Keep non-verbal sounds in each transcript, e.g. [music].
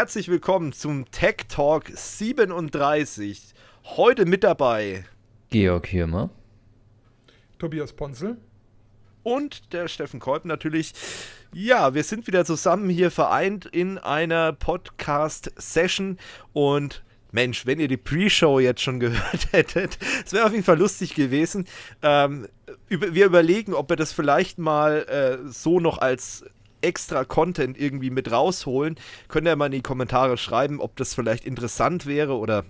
Herzlich willkommen zum Tech Talk 37. Heute mit dabei Georg Hirmer, Tobias Ponzel und der Steffen Kolb natürlich. Ja, wir sind wieder zusammen hier vereint in einer Podcast-Session und Mensch, wenn ihr die Pre-Show jetzt schon [laughs] gehört hättet, es wäre auf jeden Fall lustig gewesen. Ähm, wir überlegen, ob wir das vielleicht mal äh, so noch als extra Content irgendwie mit rausholen. Könnt ihr mal in die Kommentare schreiben, ob das vielleicht interessant wäre oder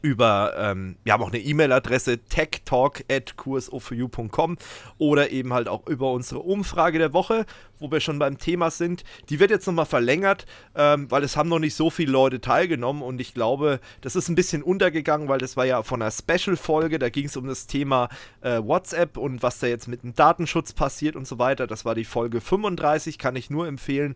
über, ähm, wir haben auch eine E-Mail-Adresse techtalk.kursofu.com oder eben halt auch über unsere Umfrage der Woche, wo wir schon beim Thema sind. Die wird jetzt nochmal verlängert, ähm, weil es haben noch nicht so viele Leute teilgenommen und ich glaube, das ist ein bisschen untergegangen, weil das war ja von einer Special-Folge, da ging es um das Thema äh, WhatsApp und was da jetzt mit dem Datenschutz passiert und so weiter. Das war die Folge 35, kann ich nur empfehlen.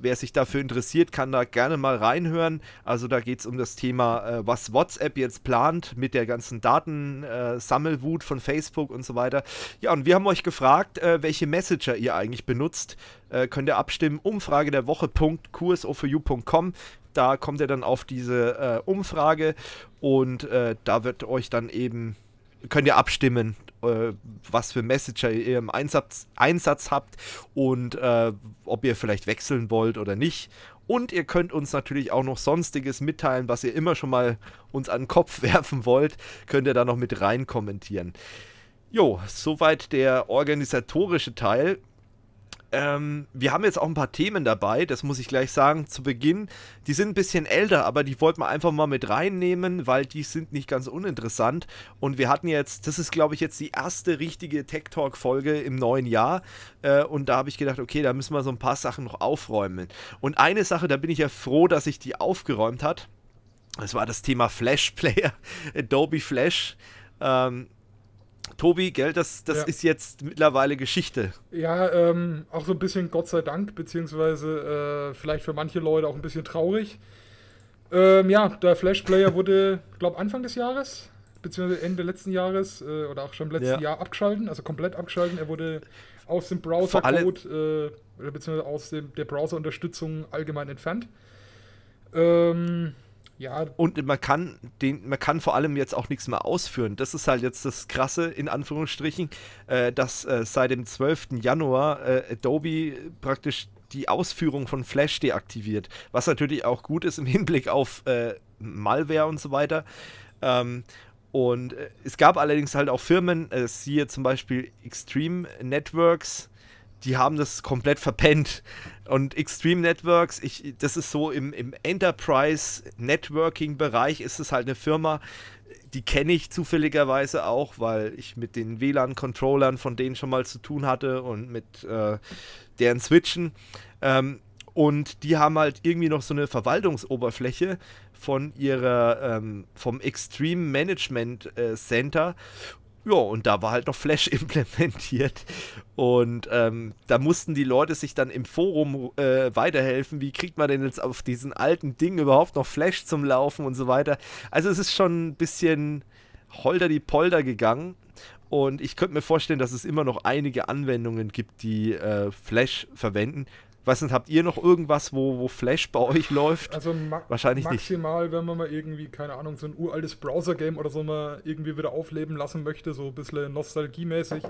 Wer sich dafür interessiert, kann da gerne mal reinhören. Also da geht es um das Thema, äh, was WhatsApp jetzt plant mit der ganzen Datensammelwut äh, von Facebook und so weiter. Ja, und wir haben euch gefragt, äh, welche Messenger ihr eigentlich benutzt. Äh, könnt ihr abstimmen. Umfrage der Woche.qso4u.com. Da kommt ihr dann auf diese äh, Umfrage und äh, da wird euch dann eben, könnt ihr abstimmen äh, was für Messenger ihr im Einsatz, Einsatz habt und äh, ob ihr vielleicht wechseln wollt oder nicht. Und ihr könnt uns natürlich auch noch sonstiges mitteilen, was ihr immer schon mal uns an den Kopf [laughs] werfen wollt, könnt ihr da noch mit rein kommentieren. Jo, soweit der organisatorische Teil. Ähm, wir haben jetzt auch ein paar Themen dabei, das muss ich gleich sagen, zu Beginn. Die sind ein bisschen älter, aber die wollten wir einfach mal mit reinnehmen, weil die sind nicht ganz uninteressant. Und wir hatten jetzt, das ist glaube ich jetzt die erste richtige Tech Talk-Folge im neuen Jahr. Äh, und da habe ich gedacht, okay, da müssen wir so ein paar Sachen noch aufräumen. Und eine Sache, da bin ich ja froh, dass sich die aufgeräumt hat. Das war das Thema Flash Player, [laughs] Adobe Flash. Ähm, Tobi, gell, das, das ja. ist jetzt mittlerweile Geschichte. Ja, ähm, auch so ein bisschen Gott sei Dank, beziehungsweise äh, vielleicht für manche Leute auch ein bisschen traurig. Ähm, ja, der Flash Player wurde, glaube Anfang des Jahres, beziehungsweise Ende letzten Jahres äh, oder auch schon im letzten ja. Jahr abgeschalten, also komplett abgeschalten. Er wurde aus dem Browser-Code, äh, beziehungsweise aus dem, der Browser-Unterstützung allgemein entfernt. Ähm, ja. Und man kann, den, man kann vor allem jetzt auch nichts mehr ausführen. Das ist halt jetzt das Krasse, in Anführungsstrichen, äh, dass äh, seit dem 12. Januar äh, Adobe praktisch die Ausführung von Flash deaktiviert. Was natürlich auch gut ist im Hinblick auf äh, Malware und so weiter. Ähm, und äh, es gab allerdings halt auch Firmen, äh, siehe zum Beispiel Extreme Networks, die haben das komplett verpennt. Und Extreme Networks, ich, das ist so im, im Enterprise-Networking-Bereich, ist es halt eine Firma, die kenne ich zufälligerweise auch, weil ich mit den WLAN-Controllern von denen schon mal zu tun hatte und mit äh, deren Switchen. Ähm, und die haben halt irgendwie noch so eine Verwaltungsoberfläche von ihrer ähm, vom Extreme Management äh, Center ja, und da war halt noch Flash [laughs] implementiert. Und ähm, da mussten die Leute sich dann im Forum äh, weiterhelfen. Wie kriegt man denn jetzt auf diesen alten Ding überhaupt noch Flash zum Laufen und so weiter? Also es ist schon ein bisschen holter die Polder gegangen. Und ich könnte mir vorstellen, dass es immer noch einige Anwendungen gibt, die äh, Flash verwenden. Weiß nicht, habt ihr noch irgendwas, wo, wo Flash bei euch läuft? Also Wahrscheinlich maximal, nicht. wenn man mal irgendwie, keine Ahnung, so ein uraltes Browser-Game oder so mal irgendwie wieder aufleben lassen möchte, so ein bisschen nostalgiemäßig.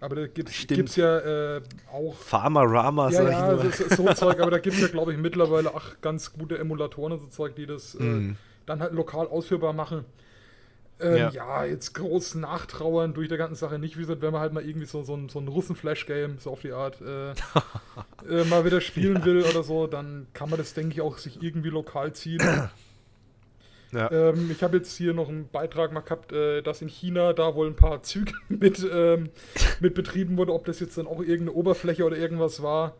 Aber da gibt es ja äh, auch. Farmerama, ja, sag ich nur. So, so Zeug, aber da gibt es ja, [laughs] glaube ich, mittlerweile ach, ganz gute Emulatoren und so Zeug, die das mm. äh, mhm. dann halt lokal ausführbar machen. Ähm, ja. ja. jetzt groß nachtrauern durch der ganzen Sache nicht. Wie gesagt, wenn man halt mal irgendwie so, so ein, so ein Russen-Flash-Game, so auf die Art, äh, [laughs] äh, mal wieder spielen ja. will oder so, dann kann man das, denke ich, auch sich irgendwie lokal ziehen. [clears throat] Ja. Ähm, ich habe jetzt hier noch einen Beitrag mal gehabt, äh, dass in China da wohl ein paar Züge [laughs] mit, ähm, mit betrieben wurde, ob das jetzt dann auch irgendeine Oberfläche oder irgendwas war.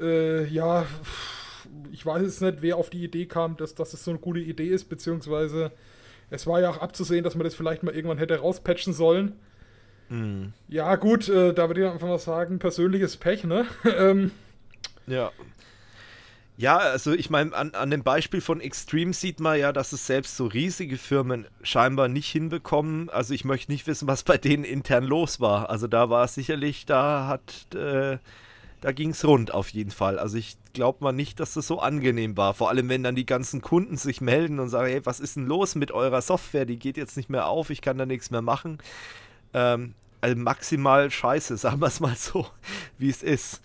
Äh, ja, ich weiß jetzt nicht, wer auf die Idee kam, dass, dass das so eine gute Idee ist, beziehungsweise es war ja auch abzusehen, dass man das vielleicht mal irgendwann hätte rauspatchen sollen. Mhm. Ja, gut, äh, da würde ich einfach mal sagen, persönliches Pech, ne? [laughs] ähm. Ja. Ja, also ich meine, an, an dem Beispiel von Extreme sieht man ja, dass es selbst so riesige Firmen scheinbar nicht hinbekommen. Also ich möchte nicht wissen, was bei denen intern los war. Also da war es sicherlich, da hat äh, da ging es rund auf jeden Fall. Also ich glaube mal nicht, dass das so angenehm war. Vor allem, wenn dann die ganzen Kunden sich melden und sagen, hey, was ist denn los mit eurer Software? Die geht jetzt nicht mehr auf, ich kann da nichts mehr machen. Ähm, also maximal scheiße, [laughs] sagen wir es mal so, wie es ist.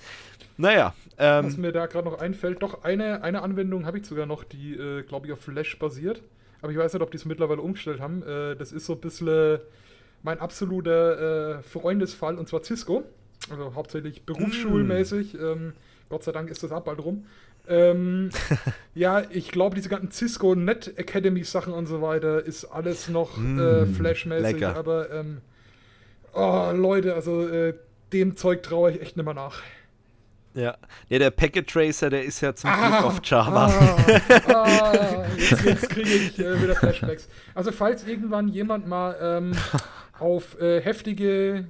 Naja. Ähm, was mir da gerade noch einfällt, doch eine, eine Anwendung habe ich sogar noch, die, äh, glaube ich, auf Flash basiert. Aber ich weiß nicht, ob die es mittlerweile umgestellt haben. Äh, das ist so ein bisschen mein absoluter äh, Freundesfall, und zwar Cisco also hauptsächlich berufsschulmäßig. Mm. Ähm, Gott sei Dank ist das ab bald rum. Ähm, [laughs] ja, ich glaube, diese ganzen Cisco Net Academy Sachen und so weiter ist alles noch äh, mm, äh, flashmäßig, lecker. aber ähm, oh, Leute, also äh, dem Zeug traue ich echt nicht mehr nach. Ja. ja, der Packet Tracer, der ist ja zum ah, Glück auf Java. Ah, ah, [laughs] jetzt, kriege ich äh, wieder Flashbacks. Also falls irgendwann jemand mal ähm, [laughs] auf äh, heftige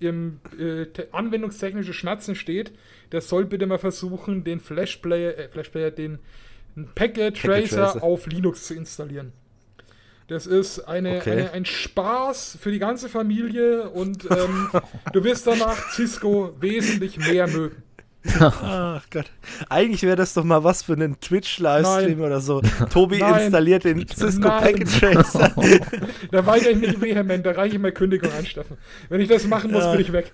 im äh, anwendungstechnische Schmerzen steht, der soll bitte mal versuchen, den Flash-Player, äh, Flash den Packet Tracer auf Linux zu installieren. Das ist eine, okay. eine, ein Spaß für die ganze Familie und ähm, [laughs] du wirst danach Cisco wesentlich mehr mögen. [laughs] Ach Gott. Eigentlich wäre das doch mal was für einen Twitch-Livestream oder so. Tobi Nein. installiert den Cisco Nein. Packet Chaser. da war ich nicht vehement, da reiche ich mal Kündigung an, Steffen. Wenn ich das machen muss, ja. bin ich weg.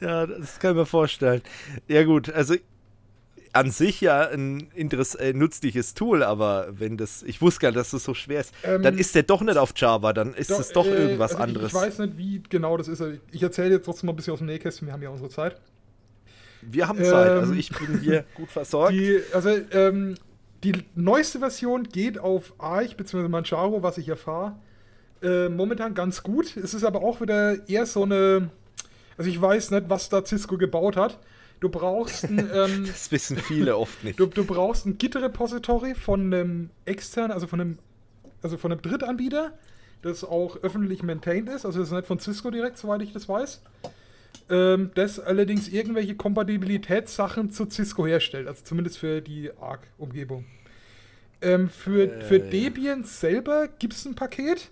Ja, das kann ich mir vorstellen. Ja, gut, also an sich ja ein Interess äh, nützliches Tool, aber wenn das, ich wusste gar nicht, dass das so schwer ist, ähm, dann ist der doch nicht auf Java, dann ist es doch, doch äh, irgendwas äh, also ich, anderes. Ich, weiß nicht, wie genau das ist. Ich erzähle jetzt trotzdem mal ein bisschen aus dem Nähkästchen, wir haben ja unsere Zeit. Wir haben Zeit, also ähm, also ich bin hier [laughs] gut versorgt. Die, also ähm, die neueste Version geht auf Arch bzw. Manjaro, was ich erfahre, äh, momentan ganz gut. Es ist aber auch wieder eher so eine. Also ich weiß nicht, was da Cisco gebaut hat. Du brauchst ein. [laughs] Ähm, das wissen viele oft nicht. Du, du brauchst ein Git-Repository von einem externen, also von einem, also von einem Drittanbieter, das auch öffentlich maintained ist. Also das ist nicht von Cisco direkt, soweit ich das weiß ähm, das allerdings irgendwelche Kompatibilitätssachen zu Cisco herstellt, also zumindest für die ARC-Umgebung. Ähm, für, äh, für Debian ja. selber gibt es ein Paket,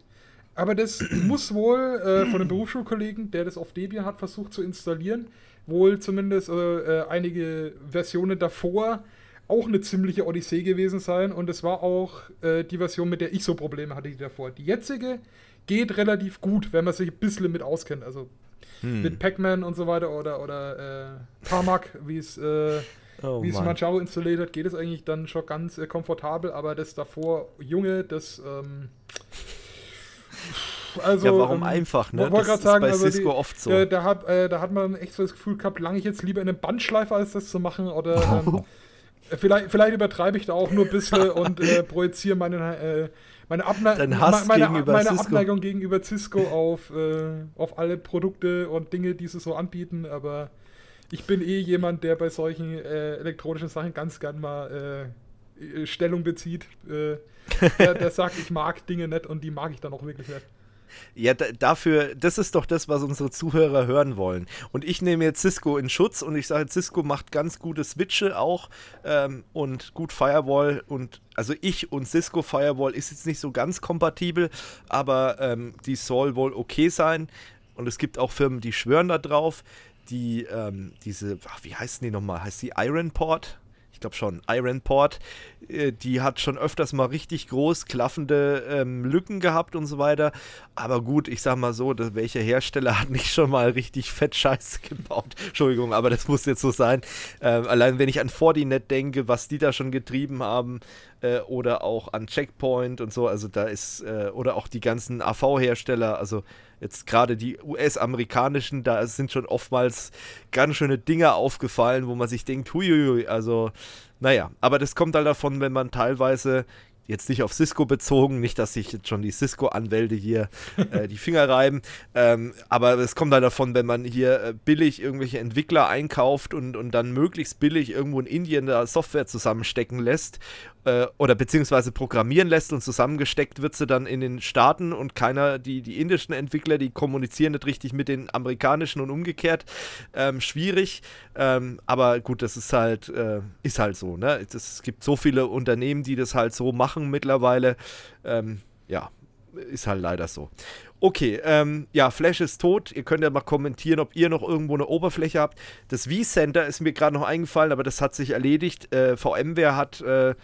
aber das [clears throat] muss wohl äh, von einem Berufsschulkollegen, der das auf Debian hat, versucht zu installieren, wohl zumindest äh, äh einige Versionen davor auch eine ziemliche Odyssee gewesen sein und es war auch äh, die Version, mit der ich so Probleme hatte, die davor. Die jetzige geht relativ gut, wenn man sich ein bisschen mit auskennt. Also hm. Mit Pac-Man und so weiter oder, oder äh, Tarmac, wie es äh, oh, wie es Machao installiert hat, geht es eigentlich dann schon ganz äh, komfortabel, aber das davor Junge, das ähm, also, ja, warum ähm, einfach, ne? Das ist sagen, bei also Cisco die, oft so. Da, äh, da, hat, äh, da hat man echt so das Gefühl gehabt, lange ich jetzt lieber in einem Bandschleifer, als das zu machen oder [laughs] ähm, vielleicht, vielleicht übertreibe ich da auch nur ein bisschen und äh, projiziere meinen äh, meine, Abne Dein Hass meine, meine, gegenüber meine Cisco. Abneigung gegenüber Cisco auf, äh, auf alle Produkte und Dinge, die sie so anbieten, aber ich bin eh jemand, der bei solchen äh, elektronischen Sachen ganz gern mal äh, Stellung bezieht. Äh, der, der [laughs] sagt, ich mag Dinge nicht und die mag ich dann auch wirklich nicht. Ja, dafür, das ist doch das, was unsere Zuhörer hören wollen. Und ich nehme jetzt Cisco in Schutz und ich sage, Cisco macht ganz gute Switche auch ähm, und gut Firewall und also ich und Cisco Firewall ist jetzt nicht so ganz kompatibel, aber ähm, die soll wohl okay sein. Und es gibt auch Firmen, die schwören da drauf. Die, ähm, diese, ach, wie heißen die nochmal? Heißt die Ironport? glaube schon, Ironport, äh, die hat schon öfters mal richtig groß klaffende ähm, Lücken gehabt und so weiter. Aber gut, ich sag mal so, dass, welcher Hersteller [laughs] hat nicht schon mal richtig fett Scheiße gebaut? Entschuldigung, aber das muss jetzt so sein. Äh, allein wenn ich an Fortinet denke, was die da schon getrieben haben, äh, oder auch an Checkpoint und so, also da ist, äh, oder auch die ganzen AV-Hersteller, also jetzt gerade die US-amerikanischen, da sind schon oftmals ganz schöne Dinge aufgefallen, wo man sich denkt, huiuiui, also naja, aber das kommt halt davon, wenn man teilweise jetzt nicht auf Cisco bezogen, nicht, dass sich jetzt schon die Cisco-Anwälte hier äh, die Finger reiben, ähm, aber es kommt halt davon, wenn man hier äh, billig irgendwelche Entwickler einkauft und, und dann möglichst billig irgendwo in Indien da Software zusammenstecken lässt äh, oder beziehungsweise programmieren lässt und zusammengesteckt wird sie dann in den Staaten und keiner, die, die indischen Entwickler, die kommunizieren nicht richtig mit den amerikanischen und umgekehrt. Ähm, schwierig, ähm, aber gut, das ist halt, äh, ist halt so. Ne? Es gibt so viele Unternehmen, die das halt so machen mittlerweile. Ähm, ja, ist halt leider so. Okay, ähm, ja, Flash ist tot. Ihr könnt ja mal kommentieren, ob ihr noch irgendwo eine Oberfläche habt. Das V-Center ist mir gerade noch eingefallen, aber das hat sich erledigt. Äh, VMware hat äh,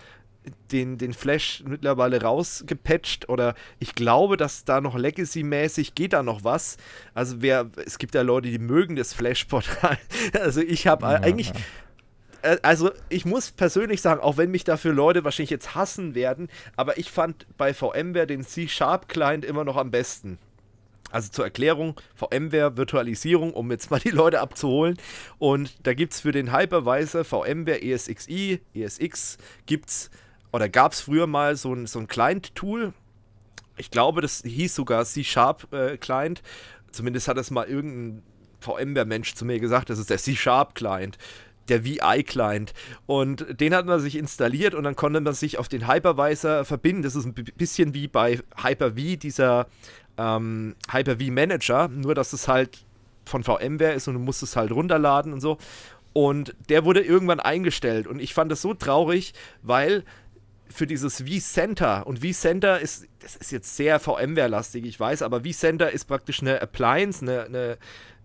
den, den Flash mittlerweile rausgepatcht oder ich glaube, dass da noch Legacy-mäßig geht da noch was. Also wer, es gibt ja Leute, die mögen das Flash-Portal. [laughs] Also ich habe ja, eigentlich, äh, also ich muss persönlich sagen, auch wenn mich dafür Leute wahrscheinlich jetzt hassen werden, aber ich fand bei VMware den C-Sharp-Client immer noch am besten. Also zur Erklärung, VMware Virtualisierung, um jetzt mal die Leute abzuholen. Und da gibt es für den Hypervisor VMware ESXi, ESX, gibt es oder gab es früher mal so ein, so ein Client-Tool. Ich glaube, das hieß sogar C-Sharp äh, Client. Zumindest hat das mal irgendein VMware-Mensch zu mir gesagt, das ist der C-Sharp Client der VI-Client. Und den hat man sich installiert und dann konnte man sich auf den Hypervisor verbinden. Das ist ein bisschen wie bei Hyper-V, dieser ähm, Hyper-V-Manager, nur dass es halt von VMware ist und du musst es halt runterladen und so. Und der wurde irgendwann eingestellt und ich fand das so traurig, weil für dieses vCenter und vCenter ist, das ist jetzt sehr VMware-lastig, ich weiß, aber vCenter ist praktisch eine Appliance, eine, eine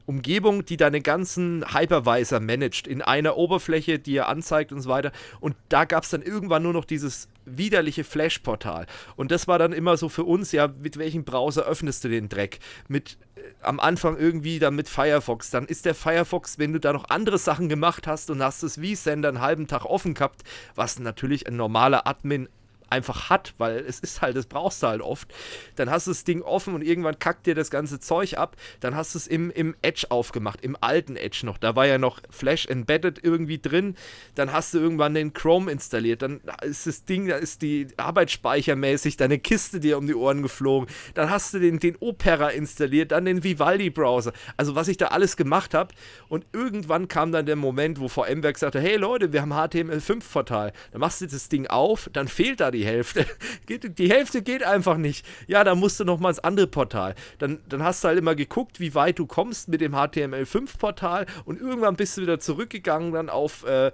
Umgebung, die deine ganzen Hypervisor managt, in einer Oberfläche, die er anzeigt und so weiter. Und da gab es dann irgendwann nur noch dieses widerliche Flash-Portal. Und das war dann immer so für uns, ja, mit welchem Browser öffnest du den Dreck? Mit äh, am Anfang irgendwie dann mit Firefox. Dann ist der Firefox, wenn du da noch andere Sachen gemacht hast und hast es wie Sender einen halben Tag offen gehabt, was natürlich ein normaler Admin einfach hat, weil es ist halt, das brauchst du halt oft. Dann hast du das Ding offen und irgendwann kackt dir das ganze Zeug ab. Dann hast du es im, im Edge aufgemacht, im alten Edge noch. Da war ja noch Flash Embedded irgendwie drin. Dann hast du irgendwann den Chrome installiert. Dann ist das Ding, da ist die arbeitsspeichermäßig deine Kiste dir um die Ohren geflogen. Dann hast du den, den Opera installiert, dann den Vivaldi-Browser. Also was ich da alles gemacht habe. Und irgendwann kam dann der Moment, wo VMware sagte, hey Leute, wir haben HTML5-Portal. Dann machst du das Ding auf, dann fehlt da die die Hälfte. [laughs] die Hälfte geht einfach nicht. Ja, da musst du nochmal ins andere Portal. Dann, dann hast du halt immer geguckt, wie weit du kommst mit dem HTML5-Portal und irgendwann bist du wieder zurückgegangen dann auf, äh,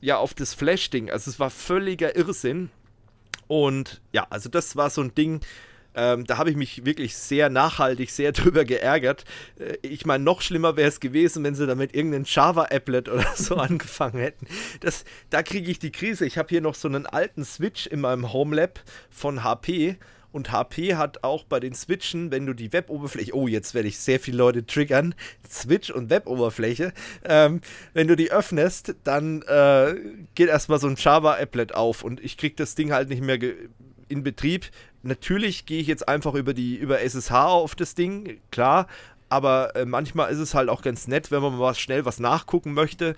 ja, auf das Flash-Ding. Also es war völliger Irrsinn. Und ja, also das war so ein Ding, ähm, da habe ich mich wirklich sehr nachhaltig, sehr [laughs] drüber geärgert. Äh, ich meine, noch schlimmer wäre es gewesen, wenn sie damit irgendein Java-Applet oder [laughs] so angefangen hätten. Das, da kriege ich die Krise. Ich habe hier noch so einen alten Switch in meinem Homelab von HP. Und HP hat auch bei den Switchen, wenn du die Web-Oberfläche, oh, jetzt werde ich sehr viele Leute triggern, Switch und Web-Oberfläche, ähm, wenn du die öffnest, dann äh, geht erstmal so ein Java-Applet auf und ich kriege das Ding halt nicht mehr in Betrieb, natürlich gehe ich jetzt einfach über die über SSH auf das Ding, klar, aber äh, manchmal ist es halt auch ganz nett, wenn man mal schnell was nachgucken möchte,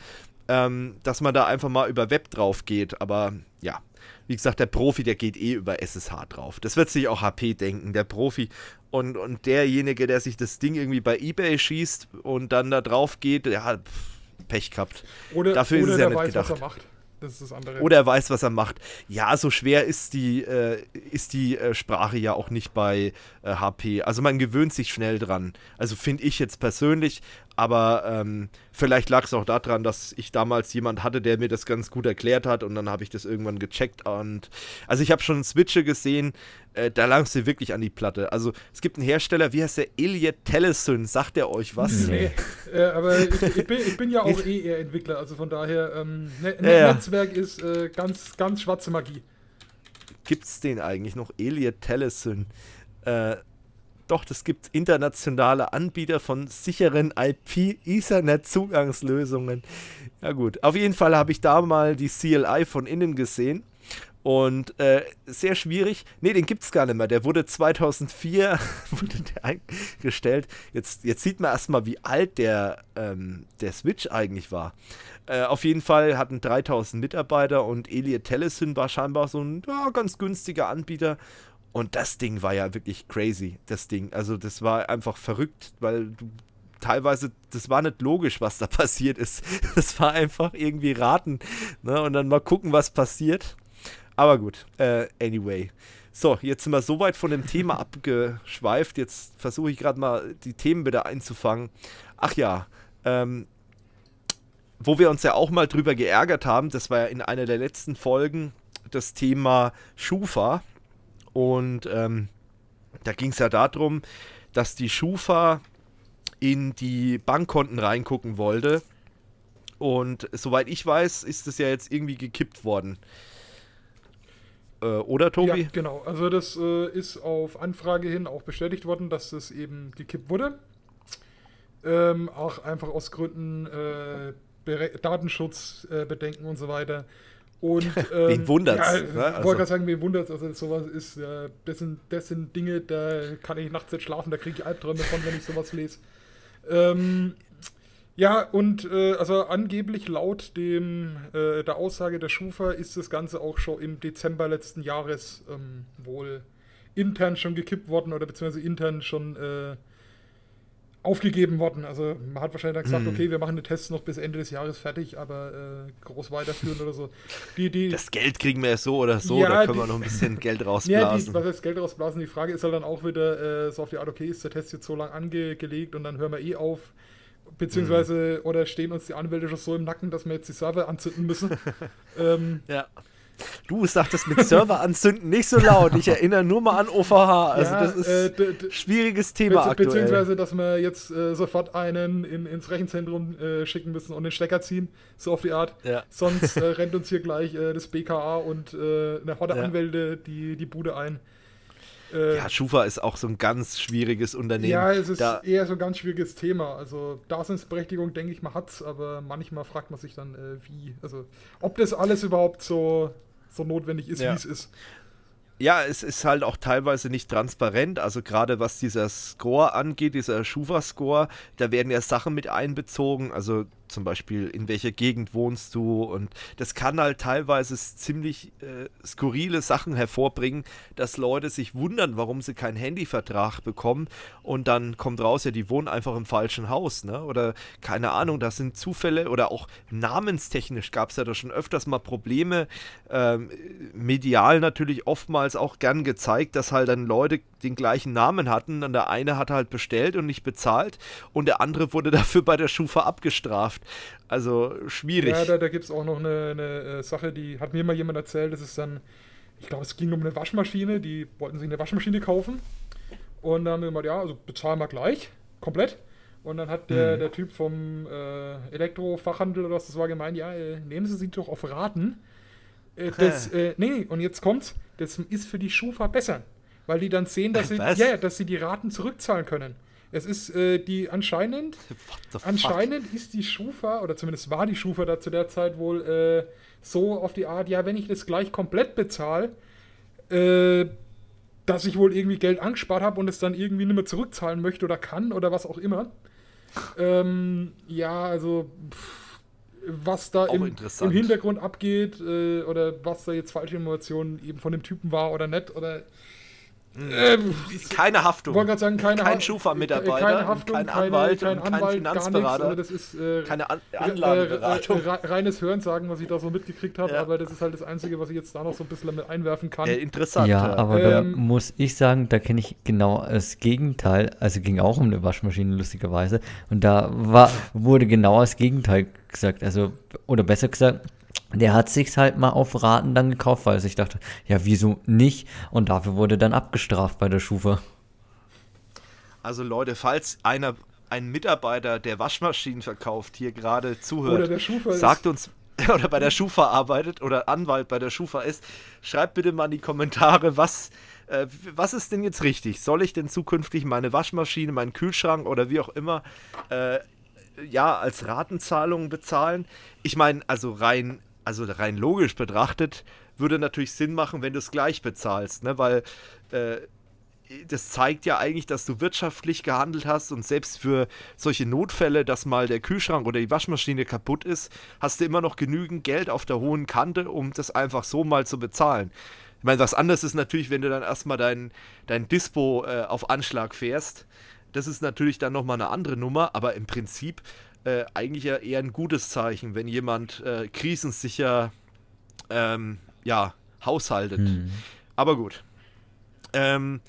ähm, dass man da einfach mal über Web drauf geht, aber ja, wie gesagt, der Profi, der geht eh über SSH drauf. Das wird sich auch HP denken, der Profi. Und, und derjenige, der sich das Ding irgendwie bei Ebay schießt und dann da drauf geht, der hat Pech gehabt. Oder, Dafür oder ist es ja nicht weiß, gedacht. Das ist das andere. Oder er weiß, was er macht. Ja, so schwer ist die, äh, ist die äh, Sprache ja auch nicht bei äh, HP. Also man gewöhnt sich schnell dran. Also finde ich jetzt persönlich, aber ähm, vielleicht lag es auch daran, dass ich damals jemand hatte, der mir das ganz gut erklärt hat und dann habe ich das irgendwann gecheckt. Und also ich habe schon Switche gesehen, äh, da langst du wirklich an die Platte. Also es gibt einen Hersteller, wie heißt der? Iliet Tellison, sagt der euch was? Nee, äh, aber ich, ich, bin, ich, bin, ja auch eh eher Entwickler, also von daher, ähm, ne ne ja. Netzwerk ist äh, ganz, ganz schwarze Magie. Gibt's den eigentlich noch? Iliet Tellison. Äh, doch, es gibt internationale Anbieter von sicheren IP-Ethernet-Zugangslösungen. Ja gut, auf jeden Fall habe ich da mal die CLI von innen gesehen. Und äh, sehr schwierig. Ne, den gibt es gar nicht mehr. Der wurde 2004 [laughs] wurde der eingestellt. Jetzt, jetzt sieht man erstmal, wie alt der, ähm, der Switch eigentlich war. Äh, auf jeden Fall hatten 3000 Mitarbeiter und Elie Telesyn war scheinbar so ein ja, ganz günstiger Anbieter. Und das Ding war ja wirklich crazy, das Ding. Also das war einfach verrückt, weil du teilweise, das war nicht logisch, was da [laughs] passiert ist. Das war einfach irgendwie raten. Ne? Und dann mal gucken, was passiert. Aber gut, äh, anyway. So, jetzt sind wir so weit von dem Thema [laughs] abgeschweift. Jetzt versuche ich gerade mal die Themen wieder einzufangen. Ach ja, ähm, wo wir uns ja auch mal drüber geärgert haben, das war ja in einer der letzten Folgen das Thema Schufa. Und ähm, da ging es ja darum, dass die Schufa in die Bankkonten reingucken wollte. Und soweit ich weiß, ist es ja jetzt irgendwie gekippt worden. Äh, oder, Tobi? Ja, genau. Also, das äh, ist auf Anfrage hin auch bestätigt worden, dass es eben gekippt wurde. Ähm, auch einfach aus Gründen äh, Datenschutz, äh, und so weiter. Und, [laughs] ähm, wen wundert's? Ja, ne? also. wollte gerade sagen, wen wundert's? Also sowas ist, äh, das, sind, das sind Dinge, da kann ich nachts nicht schlafen, da kriege ich Albträume von, wenn ich sowas lese. Ähm, ja, und äh, also angeblich laut dem, äh, der Aussage der Schufa ist das Ganze auch schon im Dezember letzten Jahres ähm, wohl intern schon gekippt worden oder beziehungsweise intern schon äh, aufgegeben worden. Also man hat wahrscheinlich dann gesagt, mm. okay, wir machen den Test noch bis Ende des Jahres fertig, aber äh, groß weiterführen oder so. Die, die, das Geld kriegen wir ja so oder so, ja, da können die, wir noch ein bisschen [laughs] Geld rausblasen. Ja, die, was heißt Geld rausblasen? Die Frage ist halt dann auch wieder äh, so auf die Art, okay, ist der Test jetzt so lang angelegt und dann hören wir eh auf. Beziehungsweise, mm. oder stehen uns die Anwälte schon so im Nacken, dass wir jetzt die Server anzünden müssen. [laughs] ähm, ja. Du sagtest mit Server anzünden nicht so laut. Ich erinnere nur mal an OVH. Also ja, das ist ein äh, schwieriges Thema be aktuell. Beziehungsweise, dass wir jetzt äh, sofort einen in, ins Rechenzentrum äh, schicken müssen und den Stecker ziehen, so auf die Art. Ja. Sonst äh, rennt uns hier gleich äh, das BKA und eine äh, Horde ja. Anwälte die, die Bude ein. ja, Schufa ist auch so ein ganz schwieriges Unternehmen. Ja, es ist da eher so ein ganz schwieriges Thema. Also Daseinsberechtigung, denke ich mal, es, aber manchmal fragt man sich dann, wie, also ob das alles überhaupt so so notwendig ist, ja. wie es ist. Ja, es ist halt auch teilweise nicht transparent. Also gerade was dieser Score angeht, dieser Schufa-Score, da werden ja Sachen mit einbezogen. Also zum Beispiel, in welcher Gegend wohnst du und das kann halt teilweise ziemlich äh, skurrile Sachen hervorbringen, dass Leute sich wundern, warum sie keinen Handyvertrag bekommen und dann kommt raus, ja, die wohnen einfach im falschen Haus, ne? Oder keine Ahnung, das sind Zufälle oder auch namenstechnisch gab es ja da schon öfters mal Probleme, ähm, medial natürlich oftmals auch gern gezeigt, dass halt dann Leute den gleichen Namen hatten und der eine hat halt bestellt und nicht bezahlt und der andere wurde [laughs] dafür bei der Schufa abgestraft. Zukunft. Also schwierig. Ja, da, da gibt es auch noch eine, eine, äh, Sache, die hat mir mal jemand erzählt, das ist dann, ich glaube, es ging um eine Waschmaschine, die wollten sich eine Waschmaschine kaufen. Und dann haben wir gesagt, ja, also bezahlen wir gleich, komplett. Und dann hat der, mhm. der Typ vom äh, Elektrofachhandel oder was das war gemeint, ja, äh, nehmen Sie sie doch auf Raten. Äh, das, äh, nee, und jetzt kommt's, das ist für die Schufa besser. Weil die dann sehen, dass [laughs] sie, was? dass sie die Raten zurückzahlen können. Es ist äh, die anscheinend, [laughs] anscheinend ist die Schufa, oder zumindest war die Schufa da zu der Zeit wohl äh, so auf die Art, ja, wenn ich das gleich komplett bezahle, äh, dass ich wohl irgendwie Geld angespart habe und es dann irgendwie nicht mehr zurückzahlen möchte oder kann oder was auch immer. Ähm, ja, also pff, was da im, im, Hintergrund abgeht äh, oder was da jetzt falsche Informationen eben von dem Typen war oder nicht oder ähm, keine Haftung. Ich sagen, keine Kein Schufa-Mitarbeiter, keine, Haftung, kein Anwalt, kein, kein, Finanzberater. Nichts, also das ist, äh, keine An äh, äh, Anlageberatung. Äh, reines Hörensagen, was ich da so mitgekriegt habe, ja. aber das ist halt das Einzige, was ich jetzt da noch so ein bisschen mit einwerfen kann. Ja, interessant. Ja, aber ähm, da muss ich sagen, da kenne ich genau das Gegenteil. Also ging auch um eine Waschmaschine, lustigerweise. Und da war, wurde genau das Gegenteil gesagt. Also, oder besser gesagt, der hat sich's halt mal auf Raten dann gekauft, weil ich dachte, ja, wieso nicht? Und dafür wurde dann abgestraft bei der Schufa. Also Leute, falls einer ein Mitarbeiter, der Waschmaschinen verkauft, hier gerade zuhört, oder der Schufa sagt uns [laughs] oder bei der Schufa arbeitet oder Anwalt bei der Schufa ist, schreibt bitte mal in die Kommentare, was äh, was ist denn jetzt richtig? Soll ich denn zukünftig meine Waschmaschine, meinen Kühlschrank oder wie auch immer äh, ja, als Ratenzahlung bezahlen. Ich meine, also rein, also rein logisch betrachtet, würde natürlich Sinn machen, wenn du es gleich bezahlst, ne? Weil äh, das zeigt ja eigentlich, dass du wirtschaftlich gehandelt hast und selbst für solche Notfälle, dass mal der Kühlschrank oder die Waschmaschine kaputt ist, hast du immer noch genügend Geld auf der hohen Kante, um das einfach so mal zu bezahlen. Ich meine, was anderes ist natürlich, wenn du dann erstmal dein, dein Dispo äh, auf Anschlag fährst. Das ist natürlich dann nochmal eine andere Nummer, aber im Prinzip äh, eigentlich ja eher ein gutes Zeichen, wenn jemand äh, krisensicher ähm, ja, haushaltet. Mhm. Aber gut. Ähm,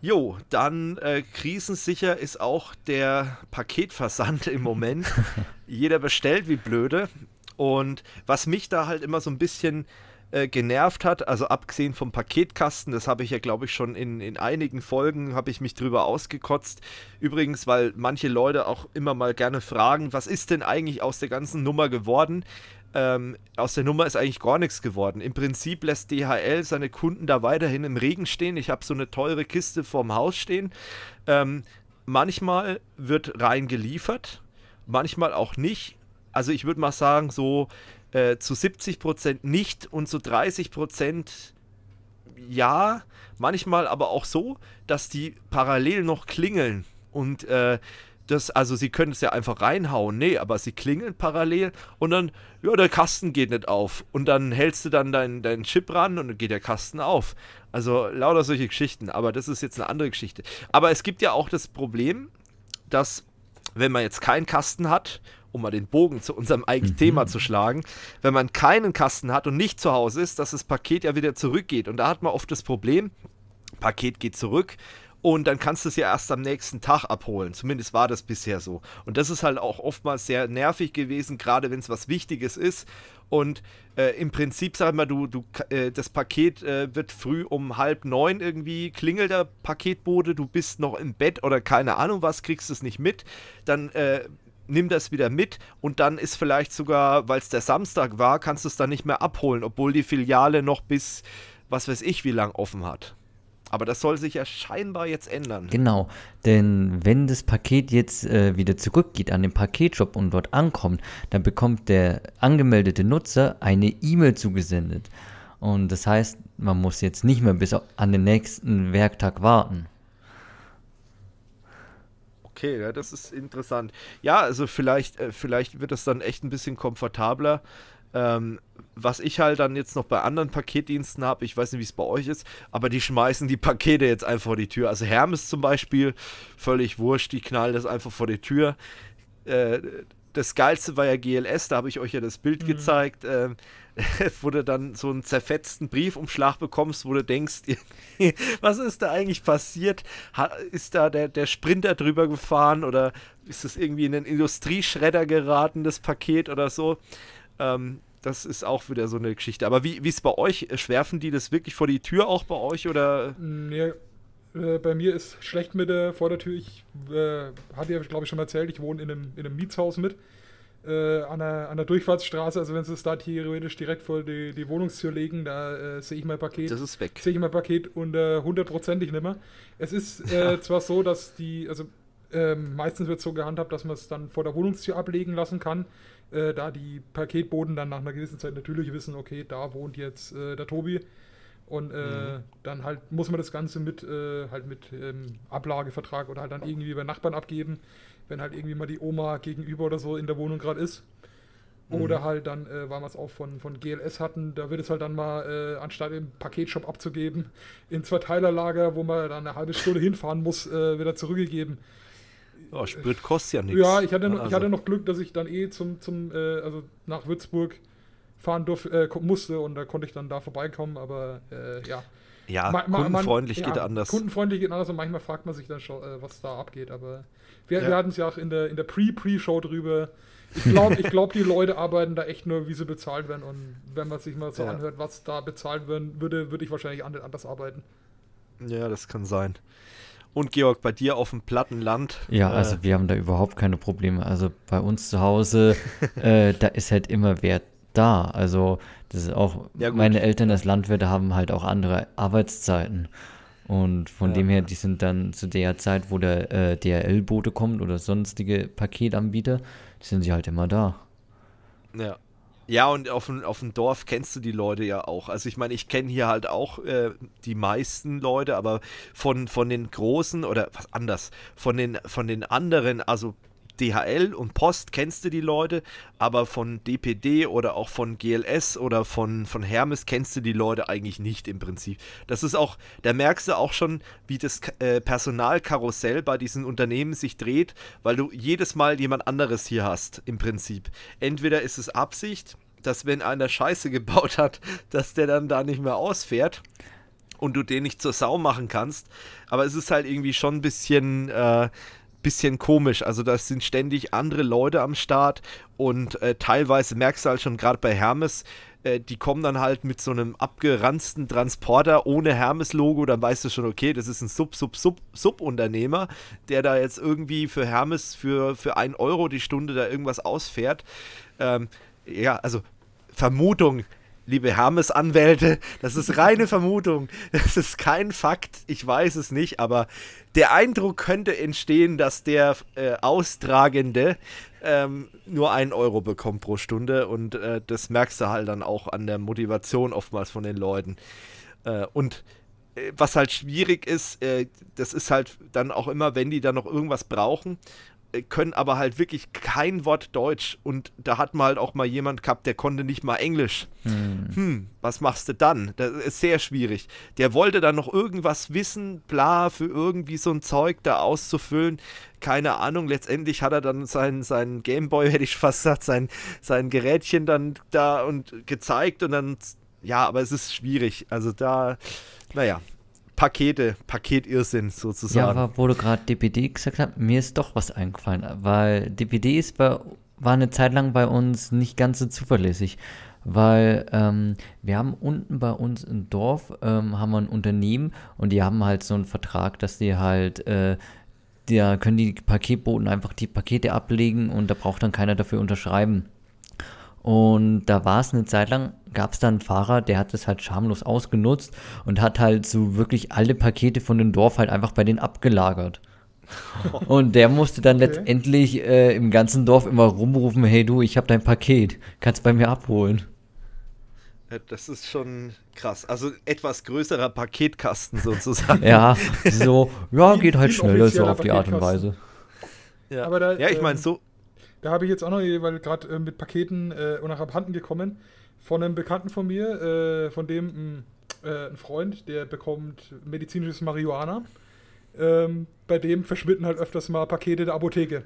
jo, dann äh, krisensicher ist auch der Paketversand im Moment. [laughs] Jeder bestellt wie blöde. Und was mich da halt immer so ein bisschen äh, genervt hat, also abgesehen vom Paketkasten, das habe ich ja, glaube ich, schon in, in einigen Folgen, habe ich mich drüber ausgekotzt. Übrigens, weil manche Leute auch immer mal gerne fragen, was ist denn eigentlich aus der ganzen Nummer geworden? Ähm, aus der Nummer ist eigentlich gar nichts geworden. Im Prinzip lässt DHL seine Kunden da weiterhin im Regen stehen. Ich habe so eine teure Kiste vorm Haus stehen. Ähm, manchmal wird rein geliefert, manchmal auch nicht. Also ich würde mal sagen, so äh, zu 70 nicht und zu 30 ja, manchmal aber auch so, dass die parallel noch klingeln und äh, das, also sie können es ja einfach reinhauen, nee, aber sie klingeln parallel und dann, ja, der Kasten geht nicht auf und dann hältst du dann deinen dein Chip ran und dann geht der Kasten auf. Also lauter solche Geschichten, aber das ist jetzt eine andere Geschichte. Aber es gibt ja auch das Problem, dass wenn man jetzt keinen Kasten hat um mal den Bogen zu unserem eigenen mhm. Thema zu schlagen, wenn man keinen Kasten hat und nicht zu Hause ist, dass das Paket ja wieder zurückgeht. Und da hat man oft das Problem, Paket geht zurück, und dann kannst du es ja erst am nächsten Tag abholen. Zumindest war das bisher so. Und das ist halt auch oftmals sehr nervig gewesen, gerade wenn es was Wichtiges ist. Und äh, im Prinzip, sag mal, du, du, äh, das Paket äh, wird früh um halb neun irgendwie, klingelt der Paketbote, du bist noch im Bett oder keine Ahnung was, kriegst es nicht mit. Dann äh, nimm das wieder mit und dann ist vielleicht sogar, weil es der Samstag war, kannst du es dann nicht mehr abholen, obwohl die Filiale noch bis was weiß ich wie lang offen hat. Aber das soll sich ja scheinbar jetzt ändern. Genau, denn wenn das Paket jetzt äh, wieder zurückgeht an den Paketshop und dort ankommt, dann bekommt der angemeldete Nutzer eine E-Mail zugesendet. Und das heißt, man muss jetzt nicht mehr bis an den nächsten Werktag warten okay, ja, das ist interessant. Ja, also vielleicht, äh, vielleicht wird das dann echt ein bisschen komfortabler. Ähm, was ich halt dann jetzt noch bei anderen Paketdiensten habe, ich weiß nicht, wie es bei euch ist, aber die schmeißen die Pakete jetzt einfach vor die Tür. Also Hermes zum Beispiel, völlig wurscht, die knallen das einfach vor die Tür. Äh, das Geilste war ja GLS, da habe ich euch ja das Bild mhm. gezeigt, äh, [laughs] wo du dann so einen zerfetzten Briefumschlag bekommst, wo du denkst, [laughs] was ist da eigentlich passiert? ist da der, der Sprinter drüber gefahren oder ist das irgendwie in den Industrieschredder geraten, das Paket oder so? Ähm, das ist auch wieder so eine Geschichte. Aber wie ist es bei euch? Äh, schwerfen die das wirklich vor die Tür auch bei euch oder? Ja, äh, bei mir ist schlecht mit der Vordertür. Ich äh, hatte ja, glaube ich, schon mal erzählt, ich wohne in einem, in einem Mietshaus mit. Äh, an, der, an der Durchfahrtsstraße, also wenn sie es da theoretisch direkt vor die, die Wohnungstür legen, da äh, sehe ich mein Paket. Das ist weg. Sehe ich mein Paket und hundertprozentig nicht mehr. Es ist ja. zwar so, dass die, also ähm, meistens wird es so gehandhabt, dass man es dann vor der Wohnungstür ablegen lassen kann. da die Paketboden dann nach einer gewissen Zeit natürlich wissen, okay, da wohnt jetzt der Tobi und äh, mhm. dann halt muss man das Ganze mit äh, halt mit ähm, Ablagevertrag oder halt dann irgendwie bei Nachbarn abgeben, wenn halt irgendwie mal die Oma gegenüber oder so in der Wohnung gerade ist. Mhm. Oder mhm. halt dann, äh, weil wir es auch von, von GLS hatten, da wird es halt dann mal, äh, anstatt im Paketshop abzugeben, ins Verteilerlager, wo man dann eine halbe Stunde hinfahren muss, äh, wieder zurückgegeben. Oh, Sprit kostet ja nichts. Ja, ich hatte, noch, also. ich hatte also noch Glück, dass ich dann eh zum, zum äh, also nach Würzburg fahren durfte, äh, musste und da konnte ich dann da vorbeikommen, aber äh, ja. Ja, man, kundenfreundlich man, ja, geht anders. Kundenfreundlich geht anders und manchmal fragt man sich dann schon, äh, was da abgeht, aber wir, ja. wir hatten es ja auch in der, in der Pre-Pre-Show drüber. Ich glaube, glaub, die Leute arbeiten da echt nur, wie sie bezahlt werden und wenn man sich mal so ja. anhört, was da bezahlt werden würde, würde ich wahrscheinlich anders arbeiten. Ja, das kann sein. Und Georg, bei dir auf dem platten Land? Ja, äh, also wir haben da überhaupt keine Probleme. Also bei uns zu Hause, äh, da ist halt immer Wert da. Also, das ist auch, ja, meine Eltern als Landwirte haben halt auch andere Arbeitszeiten. Und von ja. dem her, die sind dann zu der Zeit, wo der äh, DHL-Bote kommt oder sonstige Paketanbieter, sind sie halt immer da. Ja. Ja, und auf dem, auf dem Dorf kennst du die Leute ja auch. Also ich meine, ich kenne hier halt auch äh, die meisten Leute, aber von, von den großen oder was anders, von den, von den anderen, also DHL und Post kennst du die Leute, aber von DPD oder auch von GLS oder von, von Hermes kennst du die Leute eigentlich nicht im Prinzip. Das ist auch, da merkst du auch schon, wie das äh, Personalkarussell bei diesen Unternehmen sich dreht, weil du jedes Mal jemand anderes hier hast im Prinzip. Entweder ist es Absicht, dass wenn einer Scheiße [laughs] gebaut hat, dass der dann da nicht mehr ausfährt und du den nicht zur Sau machen kannst. Aber es ist halt irgendwie schon ein bisschen äh, bisschen komisch. Also da sind ständig andere Leute am Start und äh, teilweise merkst du halt schon gerade bei Hermes, äh, die kommen dann halt mit so einem abgeranzten Transporter ohne Hermes-Logo, dann weißt du schon, okay, das ist ein Sub-Sub-Sub-Sub-Unternehmer, der da jetzt irgendwie für Hermes für, für 1 Euro die Stunde da irgendwas ausfährt. Ähm, ja, also Vermutung, liebe Hermes-Anwälte, das ist reine Vermutung, das ist kein Fakt, ich weiß es nicht, aber der Eindruck könnte entstehen, dass der äh, Austragende ähm, nur einen Euro bekommt pro Stunde und äh, das merkst du halt dann auch an der Motivation oftmals von den Leuten. Äh, und äh, was halt schwierig ist, äh, das ist halt dann auch immer, wenn die dann noch irgendwas brauchen können aber halt wirklich kein Wort Deutsch. Und da hat man halt auch mal jemand gehabt, der konnte nicht mal Englisch. Hm, hm was machst du dann? Das ist sehr schwierig. Der wollte dann noch irgendwas wissen, bla, für irgendwie so ein Zeug da auszufüllen. Keine Ahnung. Letztendlich hat er dann sein, sein Gameboy, [laughs] hätte ich fast gesagt, sein, sein Gerätchen dann da und gezeigt und dann. Ja, aber es ist schwierig. Also da, naja, Pakete, Paketirrsinn sozusagen. Ja, aber wo du gerade DPD gesagt hast, mir ist doch was eingefallen, weil DPD ist bei, war eine Zeit lang bei uns nicht ganz so zuverlässig, weil ähm, wir haben unten bei uns im Dorf ähm, haben wir ein Unternehmen und die haben halt so einen Vertrag, dass die halt äh, da können die Paketboten einfach die Pakete ablegen und da braucht dann keiner dafür unterschreiben. Und da war es eine Zeit lang, gab es da einen Fahrer, der hat das halt schamlos ausgenutzt und hat halt so wirklich alle Pakete von dem Dorf halt einfach bei denen abgelagert. [laughs] Und der musste dann okay. letztendlich äh, im ganzen Dorf immer rumrufen, hey du, ich hab dein Paket, kannst bei mir abholen. Das ist schon krass. Also etwas größerer Paketkasten sozusagen. [laughs] ja, so, ja, geht halt schneller so auf die Art und Weise. Ja, da, ja ich meine, ähm, so, da habe ich jetzt auch noch, weil gerade äh, mit Paketen äh, nach abhanden gekommen, von einem Bekannten von mir, äh, von dem hm, äh, ein Freund, der bekommt medizinisches Marihuana. Ähm, bei dem verschwinden halt öfters mal Pakete der Apotheke.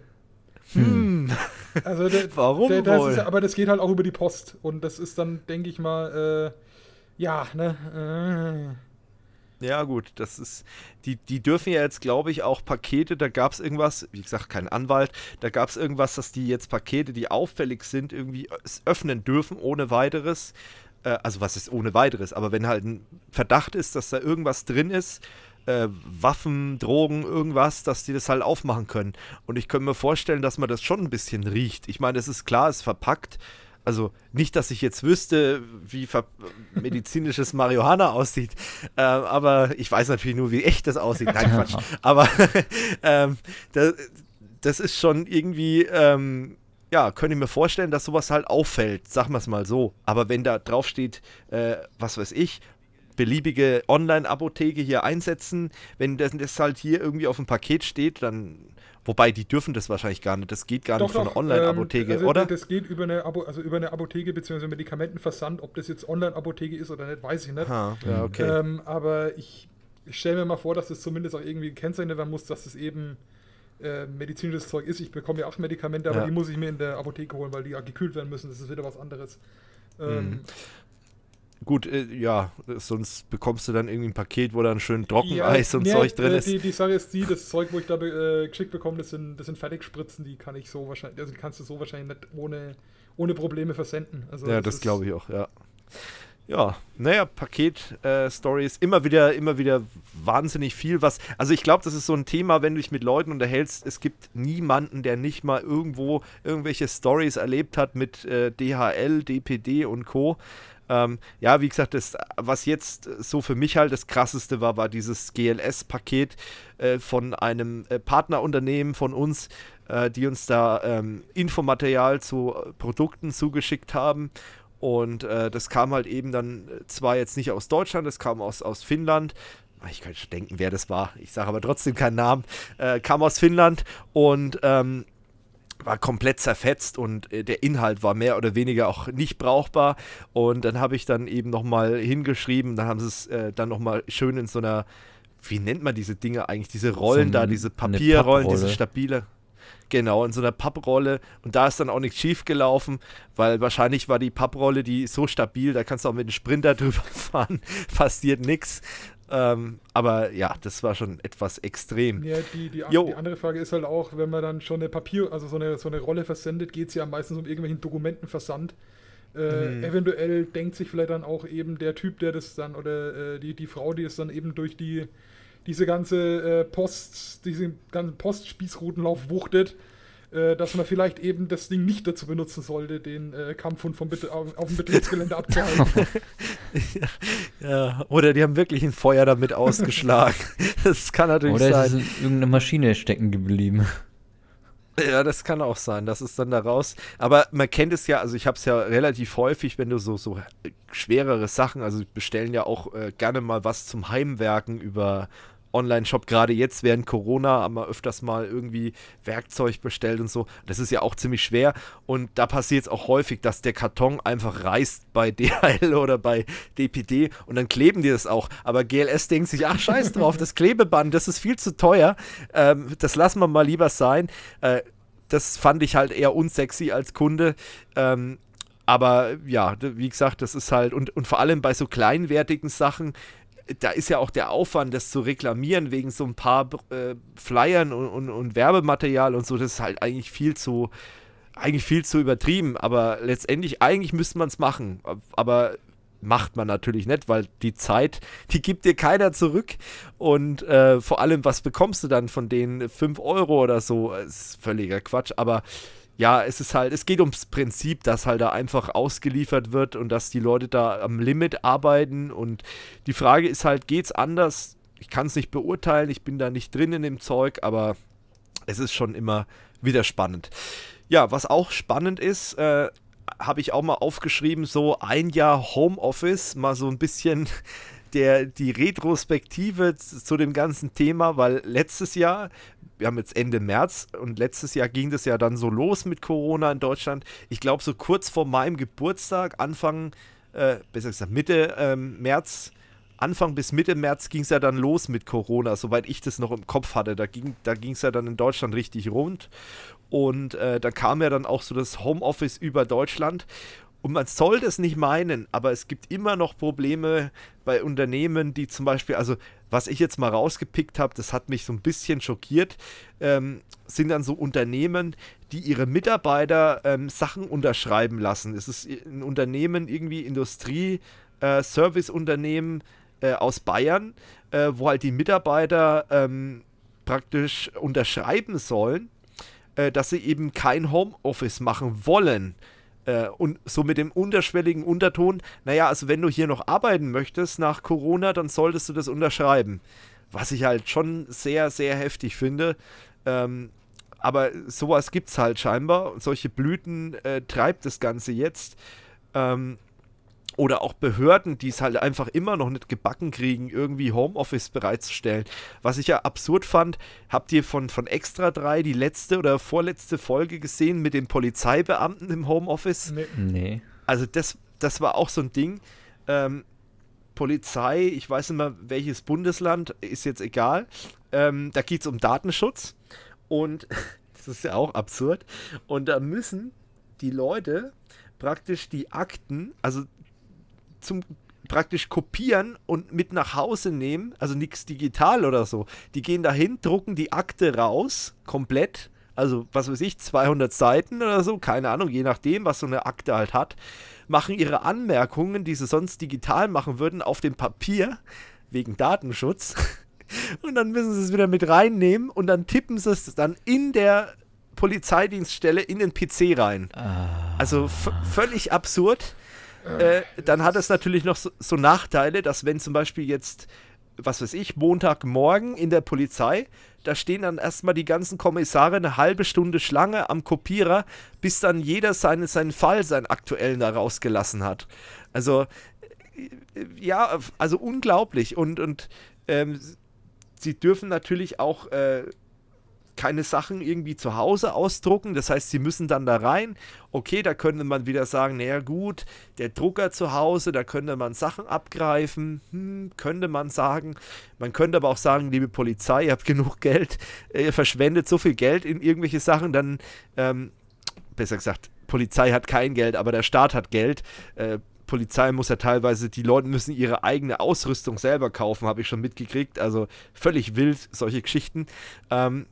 Hm. [laughs] Also der, [laughs] Warum der, das wohl? Ist, aber das geht halt auch über die Post. Und das ist dann, denke ich mal, äh, ja, ne? Äh, ja, gut, das ist. Die, die dürfen ja jetzt, glaube ich, auch Pakete, da gab es irgendwas, wie gesagt, kein Anwalt, da gab es irgendwas, dass die jetzt Pakete, die auffällig sind, irgendwie äh, öffnen dürfen ohne weiteres. Äh, also, was ist ohne weiteres? Aber wenn halt ein Verdacht ist, dass da irgendwas drin ist, äh, Waffen, Drogen, irgendwas, dass die das halt aufmachen können. Und ich könnte mir vorstellen, dass man das schon ein bisschen riecht. Ich meine, es ist klar, es ist verpackt also nicht, dass ich jetzt wüsste, wie medizinisches Marihuana aussieht, äh, aber ich weiß natürlich nur, wie echt das aussieht. Nein, Quatsch. [laughs] Aber [laughs] ähm, das, das, ist schon irgendwie, ähm, ja, könnte ich mir vorstellen, dass sowas halt auffällt, sagen wir es mal so. Aber wenn da draufsteht, äh, was weiß ich, beliebige Online-Apotheke hier einsetzen, wenn das, das halt hier irgendwie auf dem Paket steht, dann Wobei, die dürfen das wahrscheinlich gar nicht. Das geht gar doch, nicht von einer Online-Apotheke, ähm, also oder? Das geht über eine, Abo also über eine Apotheke bzw. Medikamentenversand. Ob das jetzt Online-Apotheke ist oder nicht, weiß ich nicht. Ha, ja, okay. Ähm, aber ich, ich stelle mir mal vor, dass das zumindest auch irgendwie gekennzeichnet werden muss, dass es das eben äh, medizinisches Zeug ist. Ich bekomme ja auch Medikamente, aber ja. die muss ich mir in der Apotheke holen, weil die ja gekühlt werden müssen. Das ist wieder was anderes. Ähm, mhm. Gut, äh, ja, sonst bekommst du dann irgendwie ein Paket, wo dann schön Trockeneis ja, und nee, Zeug drin äh, ist. Die, die, Sache ist die, das Zeug, wo ich da äh, geschickt bekomme, das sind, das sind Fertigspritzen, die kann ich so wahrscheinlich, also kannst du so wahrscheinlich nicht ohne, ohne Probleme versenden. Also, ja, das, das glaube ich auch, ja. Ja, naja, Paket-Stories, äh, immer wieder, immer wieder wahnsinnig viel, was, also ich glaube, das ist so ein Thema, wenn du dich mit Leuten unterhältst, es gibt niemanden, der nicht mal irgendwo irgendwelche Stories erlebt hat mit äh, DHL, DPD und Co. Ähm, ja, wie gesagt, das, was jetzt so für mich halt das krasseste war, war dieses GLS-Paket äh, von einem äh, Partnerunternehmen von uns, äh, die uns da ähm, Infomaterial zu Produkten zugeschickt haben. Und äh, das kam halt eben dann äh, zwar jetzt nicht aus Deutschland, das kam aus, aus Finnland, ich kann schon denken, wer das war. Ich sage aber trotzdem keinen Namen. Äh, kam aus Finnland und ähm, war komplett zerfetzt und äh, der Inhalt war mehr oder weniger auch nicht brauchbar. Und dann habe ich dann eben nochmal hingeschrieben, dann haben sie es äh, dann nochmal schön in so einer, wie nennt man diese Dinge eigentlich, diese Rollen so ein, da, diese Papierrollen, diese stabile. Genau, in so einer Papprolle. Und da ist dann auch nichts schief gelaufen, weil wahrscheinlich war die Papprolle, die so stabil, da kannst du auch mit dem Sprinter [laughs] drüber fahren, passiert nichts. Ähm, aber ja, das war schon etwas extrem. Ja, die, die, die, andere Frage ist halt auch, wenn man dann schon eine Papier, also so eine, so eine Rolle versendet, geht es ja meistens um irgendwelchen Dokumentenversand. Äh, mhm. Eventuell denkt sich vielleicht dann auch eben der Typ, der das dann, oder äh, die, die Frau, die es dann eben durch die diese ganze äh, Post, diesen ganzen Postspießroutenlauf wuchtet, äh, dass man vielleicht eben das Ding nicht dazu benutzen sollte, den äh, Kampfhund vom Bitte auf, auf dem Betriebsgelände abzuhalten. ja. [laughs] ja. Oder die haben wirklich ein Feuer damit ausgeschlagen. [laughs] das kann natürlich Oder sein. Oder ist irgendeine Maschine stecken geblieben. Ja, das kann auch sein, das ist dann daraus. Aber man kennt es ja, also ich habe es ja relativ häufig, wenn du so, so schwerere Sachen, also bestellen ja auch äh, gerne mal was zum Heimwerken über Online-Shop, gerade jetzt während Corona, haben wir öfters mal irgendwie Werkzeug bestellt und so. Das ist ja auch ziemlich schwer und da passiert es auch häufig, dass der Karton einfach reißt bei [laughs] DHL oder bei DPD und dann kleben die das auch. Aber GLS denkt sich, ach scheiß [laughs] drauf, das Klebeband, das ist viel zu teuer, ähm, das lassen wir mal lieber sein. Äh, das fand ich halt eher unsexy als Kunde. Ähm, aber ja, wie gesagt, das ist halt, und, und vor allem bei so kleinwertigen Sachen, da ist ja auch der Aufwand, das zu reklamieren wegen so ein paar äh, Flyern und, und, und, Werbematerial und so, das ist halt eigentlich viel zu, eigentlich viel zu übertrieben. Aber letztendlich, eigentlich müsste man es machen. Aber macht man natürlich nicht, weil die Zeit, die gibt dir keiner zurück. Und äh, vor allem, was bekommst du dann von den 5 Euro oder so? Ist völliger Quatsch. Aber ja, es ist halt, es geht ums Prinzip, dass halt da einfach ausgeliefert wird und dass die Leute da am Limit arbeiten. Und die Frage ist halt, geht's anders? Ich kann es nicht beurteilen, ich bin da nicht drin in dem Zeug, aber es ist schon immer wieder spannend. Ja, was auch spannend ist, äh, habe ich auch mal aufgeschrieben, so ein Jahr Homeoffice, mal so ein bisschen der, die Retrospektive zu dem ganzen Thema, weil letztes Jahr, wir haben jetzt Ende März und letztes Jahr ging das ja dann so los mit Corona in Deutschland. Ich glaube, so kurz vor meinem Geburtstag, Anfang, äh, besser gesagt Mitte ähm, März, Anfang bis Mitte März ging es ja dann los mit Corona, soweit ich das noch im Kopf hatte. Da ging da es ja dann in Deutschland richtig rund. Und äh, da kam ja dann auch so das Homeoffice über Deutschland. Und man soll das nicht meinen, aber es gibt immer noch Probleme bei Unternehmen, die zum Beispiel, also was ich jetzt mal rausgepickt habe, das hat mich so ein bisschen schockiert, ähm, sind dann so Unternehmen, die ihre Mitarbeiter ähm, Sachen unterschreiben lassen. Es ist ein Unternehmen, irgendwie Industrie, äh, service unternehmen äh, aus Bayern, äh, wo halt die Mitarbeiter ähm, praktisch unterschreiben sollen, äh, dass sie eben kein Homeoffice machen wollen. Äh, und so mit dem unterschwelligen Unterton, naja, also wenn du hier noch arbeiten möchtest nach Corona, dann solltest du das unterschreiben. Was ich halt schon sehr, sehr heftig finde. Ähm, aber sowas gibt es halt scheinbar. Solche Blüten äh, treibt das Ganze jetzt. Ähm, oder auch Behörden, die es halt einfach immer noch nicht gebacken kriegen, irgendwie Homeoffice bereitzustellen. Was ich ja absurd fand, habt ihr von, von Extra 3 die letzte oder vorletzte Folge gesehen mit den Polizeibeamten im Homeoffice? Nee. nee. Also das, das war auch so ein Ding. Ähm, Polizei, ich weiß nicht mehr welches Bundesland, ist jetzt egal. Ähm, da geht es um Datenschutz und [laughs] das ist ja auch absurd. Und da müssen die Leute praktisch die Akten, also zum praktisch kopieren und mit nach Hause nehmen, also nichts digital oder so. Die gehen dahin, drucken die Akte raus, komplett, also was weiß ich, 200 Seiten oder so, keine Ahnung, je nachdem, was so eine Akte halt hat, machen ihre Anmerkungen, die sie sonst digital machen würden, auf dem Papier, wegen Datenschutz. [laughs] Und dann müssen sie es wieder mit reinnehmen und dann tippen sie es dann in der Polizeidienststelle in den PC rein. Ah. Also völlig absurd. Äh, dann hat es natürlich noch so, so Nachteile, dass wenn zum Beispiel jetzt, was weiß ich, Montagmorgen in der Polizei, da stehen dann erstmal die ganzen Kommissare eine halbe Stunde Schlange am Kopierer, bis dann jeder seine, seinen Fall, seinen aktuellen da rausgelassen hat. Also, äh, ja, also unglaublich. Und, und ähm, sie dürfen natürlich auch äh, keine Sachen irgendwie zu Hause ausdrucken. Das heißt, sie müssen dann da rein. Okay, da könnte man wieder sagen, naja gut, der Drucker zu Hause, da könnte man Sachen abgreifen, hm, könnte man sagen. Man könnte aber auch sagen, liebe Polizei, ihr habt genug Geld, äh, ihr verschwendet so viel Geld in irgendwelche Sachen, dann, ähm, besser gesagt, Polizei hat kein Geld, aber der Staat hat Geld. Äh, Polizei muss ja teilweise, die Leute müssen ihre eigene Ausrüstung selber kaufen, habe ich schon mitgekriegt. Also völlig wild, solche Geschichten. Ähm,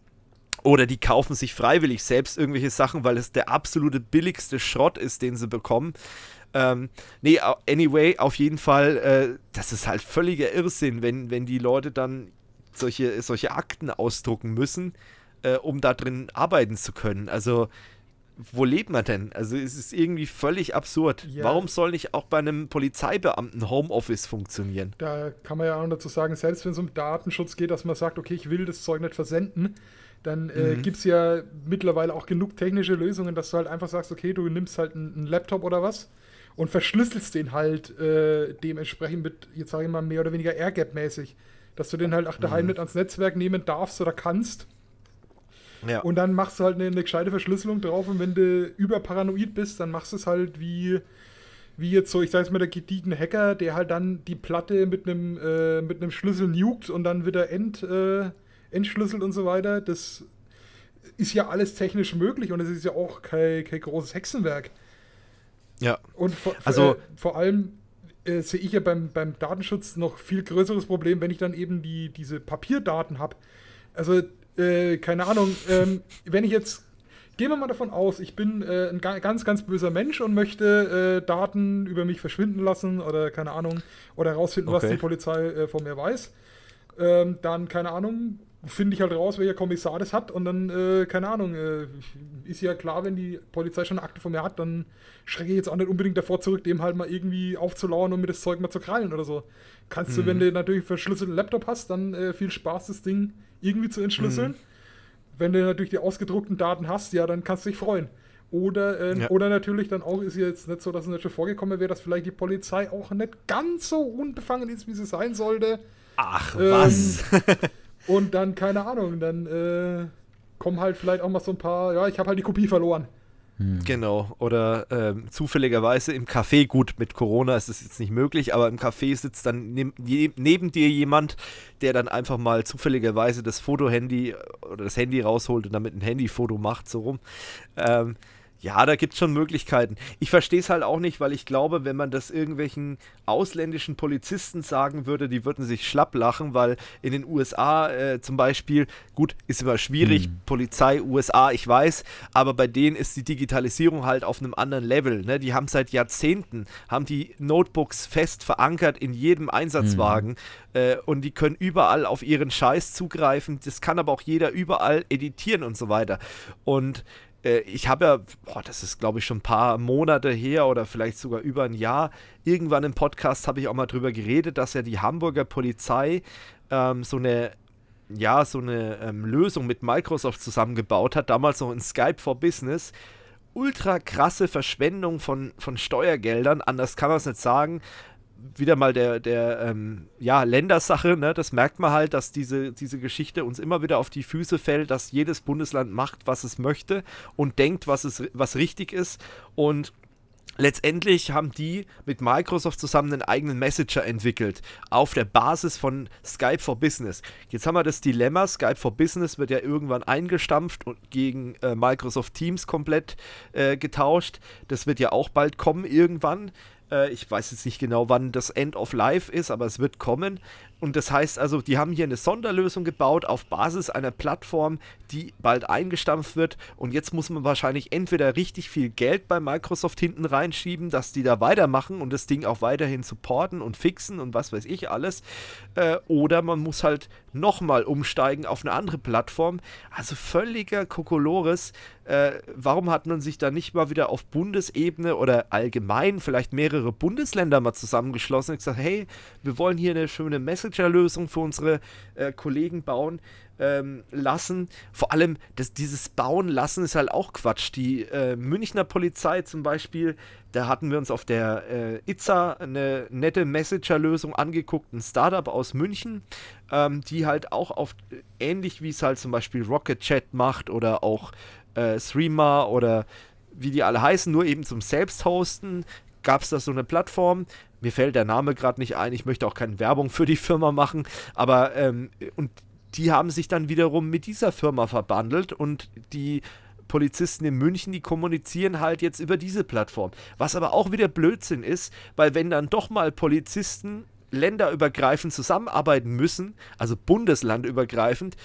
oder die kaufen sich freiwillig selbst irgendwelche Sachen, weil es der absolute billigste Schrott ist, den sie bekommen. Ähm, nee, anyway, auf jeden Fall, äh, das ist halt völliger Irrsinn, wenn, wenn die Leute dann solche, solche Akten ausdrucken müssen, äh, um da drin arbeiten zu können. Also, wo lebt man denn? Also, es ist irgendwie völlig absurd. Ja. Warum soll nicht auch bei einem Polizeibeamten Homeoffice funktionieren? Da kann man ja auch dazu sagen, selbst wenn es um Datenschutz geht, dass man sagt, okay, ich will das Zeug nicht versenden dann äh, mhm. gibt es ja mittlerweile auch genug technische Lösungen, dass du halt einfach sagst, okay, du nimmst halt einen, einen Laptop oder was und verschlüsselst den halt äh, dementsprechend mit, jetzt sage ich mal, mehr oder weniger Airgap-mäßig, dass du den halt auch mhm. daheim mhm. mit ans Netzwerk nehmen darfst oder kannst. Ja. Und dann machst du halt eine, eine gescheite Verschlüsselung drauf und wenn du überparanoid bist, dann machst du es halt wie, wie jetzt so, ich sage es mal, der gediegene Hacker, der halt dann die Platte mit einem äh, mit einem Schlüssel nukt und dann wieder end... Äh, entschlüsselt und so weiter. Das ist ja alles technisch möglich und es ist ja auch kein, kein großes Hexenwerk. Ja. Und vor, also, äh, vor allem äh, sehe ich ja beim, beim Datenschutz noch viel größeres Problem, wenn ich dann eben die, diese Papierdaten habe. Also, äh, keine Ahnung, ähm, wenn ich jetzt, gehen wir mal davon aus, ich bin äh, ein ga ganz, ganz böser Mensch und möchte äh, Daten über mich verschwinden lassen oder keine Ahnung, oder herausfinden, okay. was die Polizei äh, von mir weiß. Ähm, dann, keine Ahnung, finde ich halt raus, welcher Kommissar das hat und dann, äh, keine Ahnung, äh, ist ja klar, wenn die Polizei schon eine Akte von mir hat, dann schrecke ich jetzt auch nicht unbedingt davor zurück, dem halt mal irgendwie aufzulauern und mir das Zeug mal zu krallen oder so. Kannst mhm. du, wenn du natürlich einen verschlüsselten Laptop hast, dann äh, viel Spaß, das Ding irgendwie zu entschlüsseln. Mhm. Wenn du natürlich die ausgedruckten Daten hast, ja, dann kannst du dich freuen. Oder, äh, ja. oder natürlich dann auch, ist jetzt nicht so, dass es nicht schon vorgekommen wäre, dass vielleicht die Polizei auch nicht ganz so unbefangen ist, wie sie sein sollte. Ach, ähm, was? [laughs] Und dann, keine Ahnung, dann äh, kommen halt vielleicht auch mal so ein paar, ja, ich habe halt die Kopie verloren. Hm. Genau, oder ähm, zufälligerweise im Café, gut, mit Corona ist es jetzt nicht möglich, aber im Café sitzt dann ne neben dir jemand, der dann einfach mal zufälligerweise das Fotohandy äh, oder das Handy rausholt und damit ein Handyfoto macht, so rum. Ähm, ja, da gibt es schon Möglichkeiten. Ich verstehe es halt auch nicht, weil ich glaube, wenn man das irgendwelchen ausländischen Polizisten sagen würde, die würden sich schlapp lachen, weil in den USA äh, zum Beispiel, gut, ist immer schwierig, hm. Polizei, USA, ich weiß, aber bei denen ist die Digitalisierung halt auf einem anderen Level. Ne? Die haben seit Jahrzehnten, haben die Notebooks fest verankert in jedem Einsatzwagen hm. äh, und die können überall auf ihren Scheiß zugreifen. Das kann aber auch jeder überall editieren und so weiter. Und äh, ich habe ja, boah, das ist glaube ich schon ein paar Monate her oder vielleicht sogar über ein Jahr, irgendwann im Podcast habe ich auch mal drüber geredet, dass ja die Hamburger Polizei ähm, so eine ja, so eine ähm, Lösung mit Microsoft zusammengebaut hat, damals noch in Skype for Business. Ultra krasse Verschwendung von, von Steuergeldern, anders kann man es nicht sagen wieder mal der, der ähm, ja, Ländersache, ne? das merkt man halt, dass diese, diese Geschichte uns immer wieder auf die Füße fällt, dass jedes Bundesland macht, was es möchte und denkt, was, es, was richtig ist. Und letztendlich haben die mit Microsoft zusammen einen eigenen Messenger entwickelt, auf der Basis von Skype for Business. Jetzt haben wir das Dilemma, Skype for Business wird ja irgendwann eingestampft und gegen äh, Microsoft Teams komplett äh, getauscht. Das wird ja auch bald kommen irgendwann. Äh, ich weiß jetzt nicht genau, wann das End of Life ist, aber es wird kommen. Und das heißt also, die haben hier eine Sonderlösung gebaut auf Basis einer Plattform, die bald eingestampft wird. Und jetzt muss man wahrscheinlich entweder richtig viel Geld bei Microsoft hinten reinschieben, dass die da weitermachen und das Ding auch weiterhin supporten und fixen und was weiß ich alles. Äh, oder man muss halt nochmal umsteigen auf eine andere Plattform. Also völliger Kokolores. Äh, warum hat man sich da nicht mal wieder auf Bundesebene oder allgemein vielleicht mehrere Bundesländer mal zusammengeschlossen und gesagt, hey, wir wollen hier eine schöne Messe Messenger-Lösung für unsere äh, Kollegen bauen ähm, lassen. Vor allem, das, dieses Bauen lassen ist halt auch Quatsch. Die äh, Münchner Polizei zum Beispiel, da hatten wir uns auf der äh, Itza eine nette Messenger-Lösung angeguckt, ein Startup aus München, ähm, die halt auch auf äh, ähnlich wie es halt zum Beispiel Rocket Chat macht oder auch äh, Streamer oder wie die alle heißen, nur eben zum Selbsthosten gab es da so eine Plattform, mir fällt der Name gerade nicht ein, ich möchte auch keine Werbung für die Firma machen, aber ähm, und die haben sich dann wiederum mit dieser Firma verbandelt und die Polizisten in München, die kommunizieren halt jetzt über diese Plattform. Was aber auch wieder Blödsinn ist, weil wenn dann doch mal Polizisten länderübergreifend zusammenarbeiten müssen, also bundeslandübergreifend,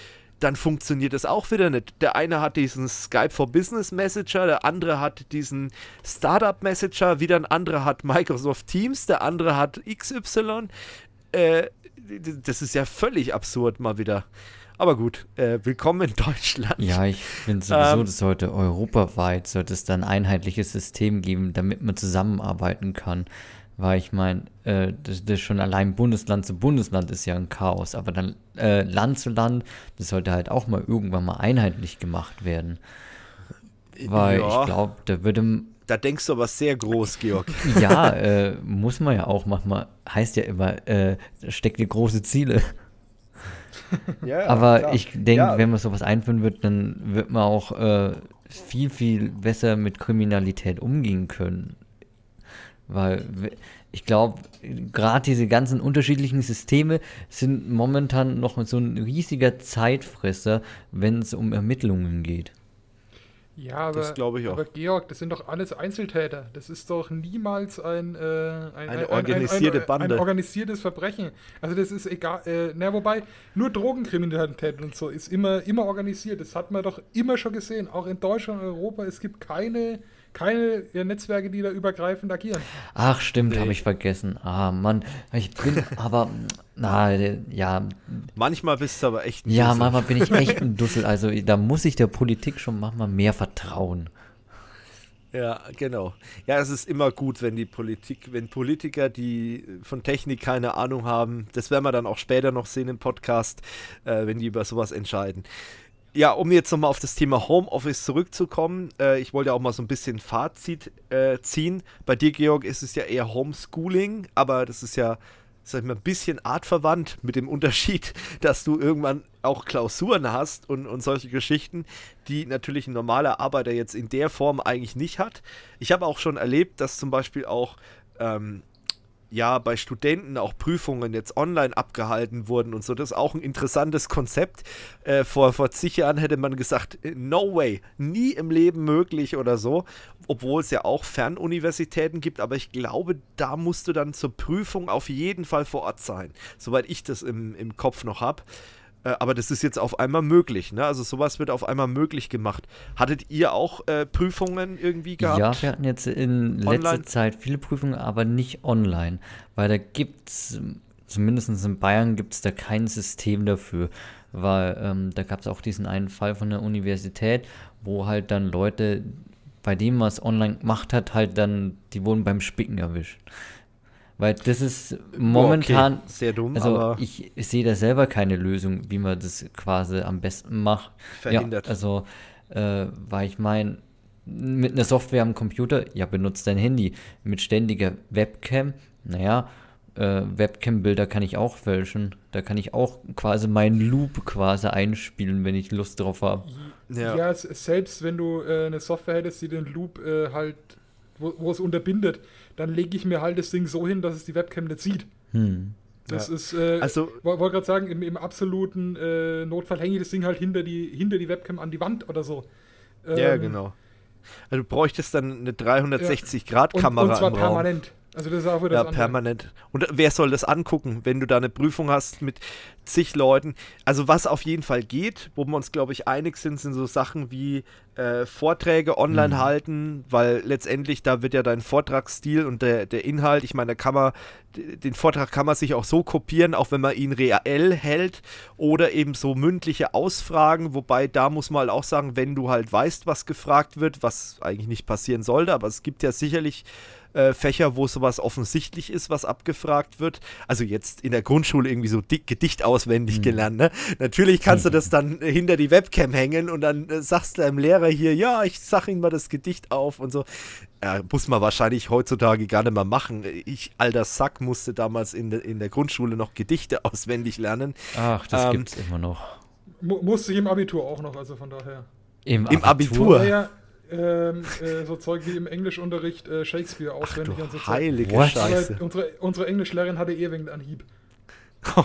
dann funktioniert das auch wieder nicht. Der eine hat diesen Skype for Business Messenger, der andere hat diesen Startup Messenger, wieder ein anderer hat Microsoft Teams, der andere hat XY. Äh, das ist ja völlig absurd mal wieder. Aber gut, äh, willkommen in Deutschland. Ja, ich finde sowieso, ähm, das sollte europaweit, sollte es dann ein einheitliches System geben, damit man zusammenarbeiten kann. Weil ich meine, äh, das, das schon allein Bundesland zu Bundesland ist ja ein Chaos. Aber dann äh, Land zu Land, das sollte halt auch mal irgendwann mal einheitlich gemacht werden. Äh, Weil ja. ich glaube, da würde. Da denkst du aber sehr groß, Georg. [laughs] ja, äh, muss man ja auch manchmal. Heißt ja immer, äh, steckt dir große Ziele. [laughs] Ja, aber klar. ich denke, ja. wenn man sowas einführen wird, dann wird man auch äh, viel, viel besser mit Kriminalität umgehen können. Weil ich glaube, gerade diese ganzen unterschiedlichen Systeme sind momentan noch so ein riesiger Zeitfresser, wenn es um Ermittlungen geht. Ja, aber, das ich auch. aber Georg, das sind doch alles Einzeltäter. Das ist doch niemals ein, äh, ein, eine organisierte ein, ein, Bande. Ein organisiertes Verbrechen. Also das ist egal. Äh, na, wobei, nur Drogenkriminalität und so ist immer, immer organisiert. Das hat man doch immer schon gesehen. Auch in Deutschland und Europa. Es gibt keine keine Netzwerke, die da übergreifend agieren. Ach, stimmt, nee. habe ich vergessen. Ah, Mann, ich bin [laughs] aber, na, ja. Manchmal bist du aber echt ein Ja, Dussel. manchmal bin ich [laughs] echt ein Dussel. Also da muss ich der Politik schon manchmal mehr vertrauen. Ja, genau. Ja, es ist immer gut, wenn die Politik, wenn Politiker, die von Technik keine Ahnung haben, das werden wir dann auch später noch sehen im Podcast, äh, wenn die über sowas entscheiden ja, um jetzt nochmal auf das Thema Homeoffice zurückzukommen, äh, ich wollte auch mal so ein bisschen Fazit äh, ziehen. Bei dir, Georg, ist es ja eher Homeschooling, aber das ist ja, sag ich mal, ein bisschen artverwandt mit dem Unterschied, [laughs] dass du irgendwann auch Klausuren hast und, und solche Geschichten, die natürlich ein normaler Arbeiter jetzt in der Form eigentlich nicht hat. Ich habe auch schon erlebt, dass zum Beispiel auch ähm, ja bei Studenten auch Prüfungen jetzt online abgehalten wurden und so. Das ist auch ein interessantes Konzept. Äh, vor, vor zig Jahren hätte man gesagt, äh, no way, nie im Leben möglich oder so, obwohl es ja auch Fernuniversitäten gibt, aber ich glaube, da musst du dann zur Prüfung auf jeden Fall vor Ort sein, soweit ich das im, im Kopf noch habe. Äh, aber das ist jetzt auf einmal möglich. Ne? Also sowas wird auf einmal möglich gemacht. Hattet ihr auch äh, Prüfungen irgendwie gehabt? Ja, wir hatten jetzt in online? letzter Zeit viele Prüfungen, aber nicht online. Weil da gibt es, zumindest in Bayern, gibt es da kein System dafür. Weil ähm, da gab es auch diesen einen Fall von der Universität, wo halt dann Leute, bei dem was online gemacht hat, halt dann, die wurden beim Spicken erwischt. Weil das ist momentan. Okay, sehr dumm, also Ich sehe da selber keine Lösung, wie man das quasi am besten macht. Verhindert. Ja, also, äh, weil ich meine, mit einer Software am Computer, ja, benutzt dein Handy. Mit ständiger Webcam, naja, äh, Webcam-Bilder kann ich auch fälschen. Da kann ich auch quasi meinen Loop quasi einspielen, wenn ich Lust drauf habe. Ja. ja. selbst wenn du äh, eine Software hättest, die den Loop äh, halt, wo, wo es unterbindet dann lege ich mir halt das Ding so hin, dass es die Webcam nicht sieht. Hm. Das ja. ist, äh, also, wollte gerade sagen, im, im absoluten äh, Notfall hänge ich das Ding halt hinter die, hinter die Webcam an die Wand oder so. Ähm, ja, genau. Also du bräuchtest dann eine 360-Grad-Kamera. Ja, und, und zwar permanent. Also das ist auch wieder ja, permanent. Und wer soll das angucken, wenn du da eine Prüfung hast mit zig Leuten? Also was auf jeden Fall geht, wo wir uns, glaube ich, einig sind, sind so Sachen wie äh, Vorträge online mhm. halten, weil letztendlich da wird ja dein Vortragsstil und der, der Inhalt, ich meine, da kann man, den Vortrag kann man sich auch so kopieren, auch wenn man ihn reell hält oder eben so mündliche Ausfragen, wobei da muss man halt auch sagen, wenn du halt weißt, was gefragt wird, was eigentlich nicht passieren sollte, aber es gibt ja sicherlich äh, Fächer, wo sowas offensichtlich ist, was abgefragt wird. Also jetzt in der Grundschule irgendwie so dick, Gedicht auswendig mhm. gelernt. Ne? Natürlich kannst du [laughs] das dann hinter die Webcam hängen und dann äh, sagst du deinem Lehrer hier, ja, ich sag Ihnen mal das Gedicht auf und so. Ja, muss man wahrscheinlich heutzutage gar nicht mehr machen. Ich, alter Sack, musste damals in, de, in der Grundschule noch Gedichte [laughs] auswendig lernen. Ach, das ähm, gibt's immer noch. Musste ich im Abitur auch noch, also von daher. Im Abitur? Im Abitur? Ja, ja ähm, äh, so Zeug wie im Englischunterricht äh, Shakespeare auswendig. und so heilige What? Scheiße. Unsere, unsere Englischlehrerin hatte eh wegen Anhieb. [laughs]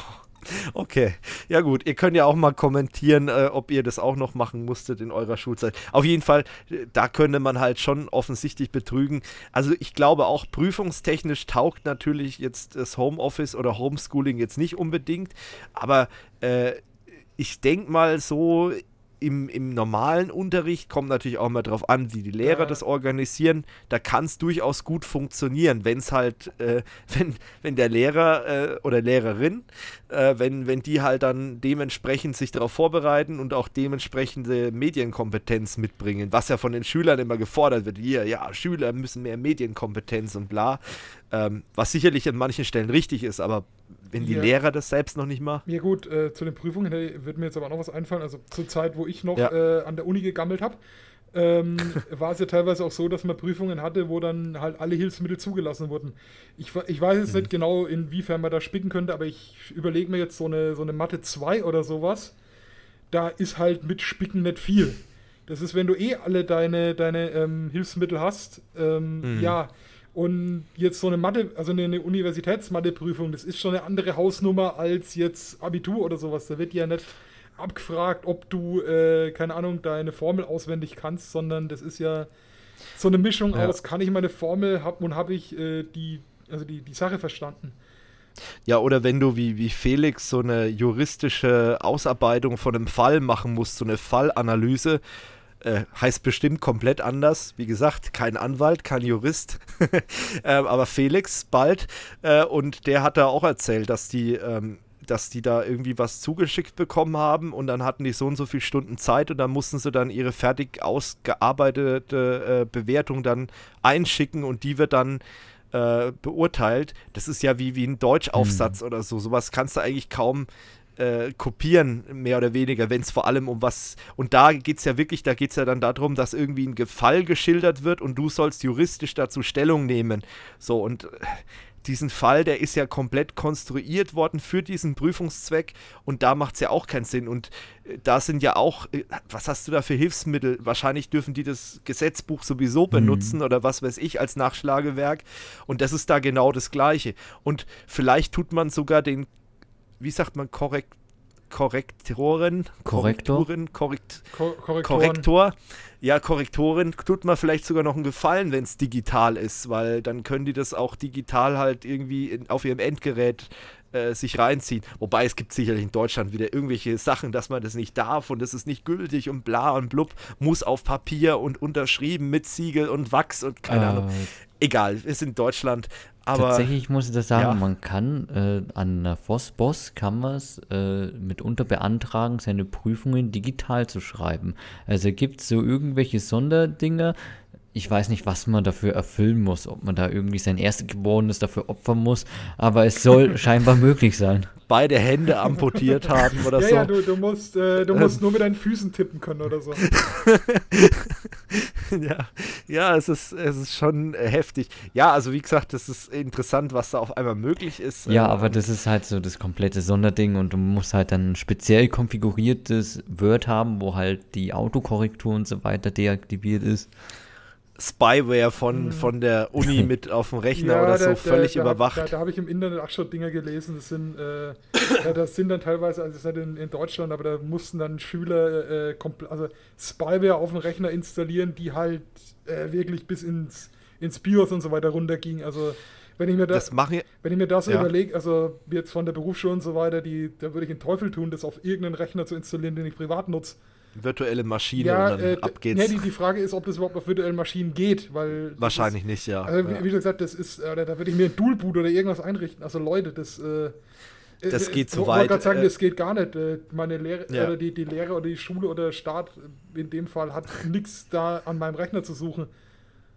Okay, ja gut, ihr könnt ja auch mal kommentieren, äh, ob ihr das auch noch machen musstet in eurer Schulzeit. Auf jeden Fall, äh, da könnte man halt schon offensichtlich betrügen. Also ich glaube auch prüfungstechnisch taugt natürlich jetzt das Homeoffice oder Homeschooling jetzt nicht unbedingt, aber äh, ich denke mal so im, im normalen Unterricht, kommt natürlich auch mal drauf an, wie die Lehrer ja. das organisieren, da kann es durchaus gut funktionieren, wenn es halt, äh, [laughs] wenn, wenn der Lehrer äh, oder Lehrerin, äh, wenn, wenn die halt dann dementsprechend sich darauf vorbereiten und auch dementsprechende Medienkompetenz mitbringen, was ja von den Schülern immer gefordert wird. Hier, ja, Schüler müssen mehr Medienkompetenz und bla. Ähm, was sicherlich an manchen Stellen richtig ist, aber wenn die ja. Lehrer das selbst noch nicht machen. Ja gut, äh, zu den Prüfungen hey, wird mir jetzt aber auch noch was einfallen. Also zur Zeit, wo ich noch ja. äh, an der Uni gegammelt habe, ähm, [laughs] war es ja teilweise auch so, dass man Prüfungen hatte, wo dann halt alle Hilfsmittel zugelassen wurden. Ich, ich weiß jetzt mhm. nicht genau, inwiefern man da spicken könnte, aber ich überlege mir jetzt so eine, so eine Mathe 2 oder sowas. Da ist halt mit Spicken nicht viel. Das ist, wenn du eh alle deine, deine ähm, Hilfsmittel hast, ähm, mhm. ja und jetzt so eine Mathe, also eine, eine Universitätsmatheprüfung, das ist schon eine andere Hausnummer als jetzt Abitur oder sowas. Da wird ja nicht abgefragt, ob du, äh, keine Ahnung, deine Formel auswendig kannst, sondern das ist ja so eine Mischung ja. aus, kann ich meine Formel haben und habe ich äh, die, also die, die Sache verstanden. Ja, oder wenn du wie, wie Felix so eine juristische Ausarbeitung von einem Fall machen musst, so eine Fallanalyse, äh, heißt bestimmt komplett anders. Wie gesagt, kein Anwalt, kein Jurist, [laughs] ähm, aber Felix bald. Äh, und der hat da auch erzählt, dass die, ähm, dass die da irgendwie was zugeschickt bekommen haben und dann hatten die so und so viele Stunden Zeit und dann mussten sie dann ihre fertig ausgearbeitete äh, Bewertung dann einschicken und die wird dann äh, beurteilt. Das ist ja wie, wie ein Deutschaufsatz mhm. oder so. Sowas kannst du eigentlich kaum äh, kopieren, mehr oder weniger, wenn es vor allem um was. Und da geht es ja wirklich, da geht es ja dann darum, dass irgendwie ein Gefall geschildert wird und du sollst juristisch dazu Stellung nehmen. So, und äh, diesen Fall, der ist ja komplett konstruiert worden für diesen Prüfungszweck und da macht es ja auch keinen Sinn. Und äh, da sind ja auch, äh, was hast du da für Hilfsmittel? Wahrscheinlich dürfen die das Gesetzbuch sowieso mhm. benutzen mhm. oder was weiß ich als Nachschlagewerk. Und das ist da genau das Gleiche. Und vielleicht tut man sogar den wie sagt man, korrekt, Korrektoren, Korrektor? Korrekt, Ko Korrektor. Ja, Korrektoren tut mir vielleicht sogar noch einen Gefallen, wenn es digital ist, weil dann können die das auch digital halt irgendwie in, auf ihrem Endgerät äh, sich reinziehen. Wobei es gibt sicherlich in Deutschland wieder irgendwelche Sachen, dass man das nicht darf und das ist nicht gültig und bla und blub, muss auf Papier und unterschrieben mit Siegel und Wachs und keine äh, Ahnung. Egal, ist in Deutschland. Aber, Tatsächlich muss ich das sagen, ja. man kann äh, an der Vossboss kann man es äh, mitunter beantragen, seine Prüfungen digital zu schreiben. Also gibt es so irgendwelche Sonderdinger, ich weiß nicht, was man dafür erfüllen muss, ob man da irgendwie sein Erstgeborenes dafür opfern muss, aber es soll [laughs] scheinbar möglich sein. Beide Hände amputiert haben oder [laughs] ja, so. Ja, du, du musst, äh, du ähm. musst ähm. nur mit deinen Füßen tippen können oder so. [laughs] ja, ja es, ist, es ist schon heftig. Ja, also wie gesagt, es ist interessant, was da auf einmal möglich ist. Ja, ähm, aber das ist halt so das komplette Sonderding und du musst halt dann ein speziell konfiguriertes Word haben, wo halt die Autokorrektur und so weiter deaktiviert ist. Spyware von, hm. von der Uni [laughs] mit auf dem Rechner ja, oder so da, völlig da, überwacht. Hab, da, da habe ich im Internet auch schon Dinge gelesen, das sind, äh, ja, das sind dann teilweise, also das ist nicht halt in, in Deutschland, aber da mussten dann Schüler äh, äh also Spyware auf dem Rechner installieren, die halt äh, wirklich bis ins, ins BIOS und so weiter runterging. Also wenn ich mir das, das mache, wenn ich mir das ja. überlege, also jetzt von der Berufsschule und so weiter, die, da würde ich den Teufel tun, das auf irgendeinen Rechner zu installieren, den ich privat nutze virtuelle Maschine ja, und dann äh, ab geht's. Ja, die, die, Frage ist, ob das überhaupt auf virtuellen Maschinen geht, weil. Wahrscheinlich das, nicht, ja. Also, ja. Wie, gesagt, das ist, äh, da würde ich mir ein Dualboot oder irgendwas einrichten. Also Leute, das. Äh, äh das äh, geht zu weit. Ich wollte gerade sagen, äh, das geht gar nicht. Meine Lehre, ja. oder die, die Lehre oder die Schule oder der Staat in dem Fall hat nichts da an meinem Rechner zu suchen.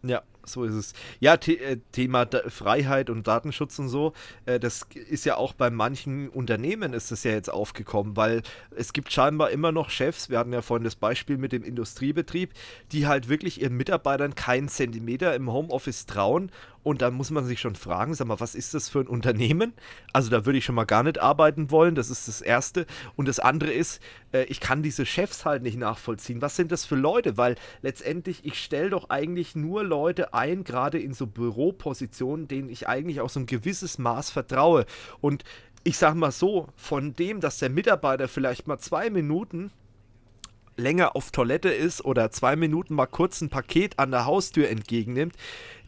Ja so ist es. Ja, The äh, Thema D Freiheit und Datenschutz und so, äh, das ist ja auch bei manchen Unternehmen ist das ja jetzt aufgekommen, weil es gibt scheinbar immer noch Chefs, wir hatten ja vorhin das Beispiel mit dem Industriebetrieb, die halt wirklich ihren Mitarbeitern keinen Zentimeter im Homeoffice trauen und da muss man sich schon fragen, sag mal, was ist das für ein Unternehmen? Also da würde ich schon mal gar nicht arbeiten wollen, das ist das Erste. Und das andere ist, äh, ich kann diese Chefs halt nicht nachvollziehen. Was sind das für Leute? Weil letztendlich, ich stelle doch eigentlich nur Leute ein, gerade in so Büropositionen, denen ich eigentlich auch so ein gewisses Maß vertraue. Und ich sag mal so, von dem, dass der Mitarbeiter vielleicht mal zwei Minuten länger auf Toilette ist oder zwei Minuten mal kurz ein Paket an der Haustür entgegennimmt,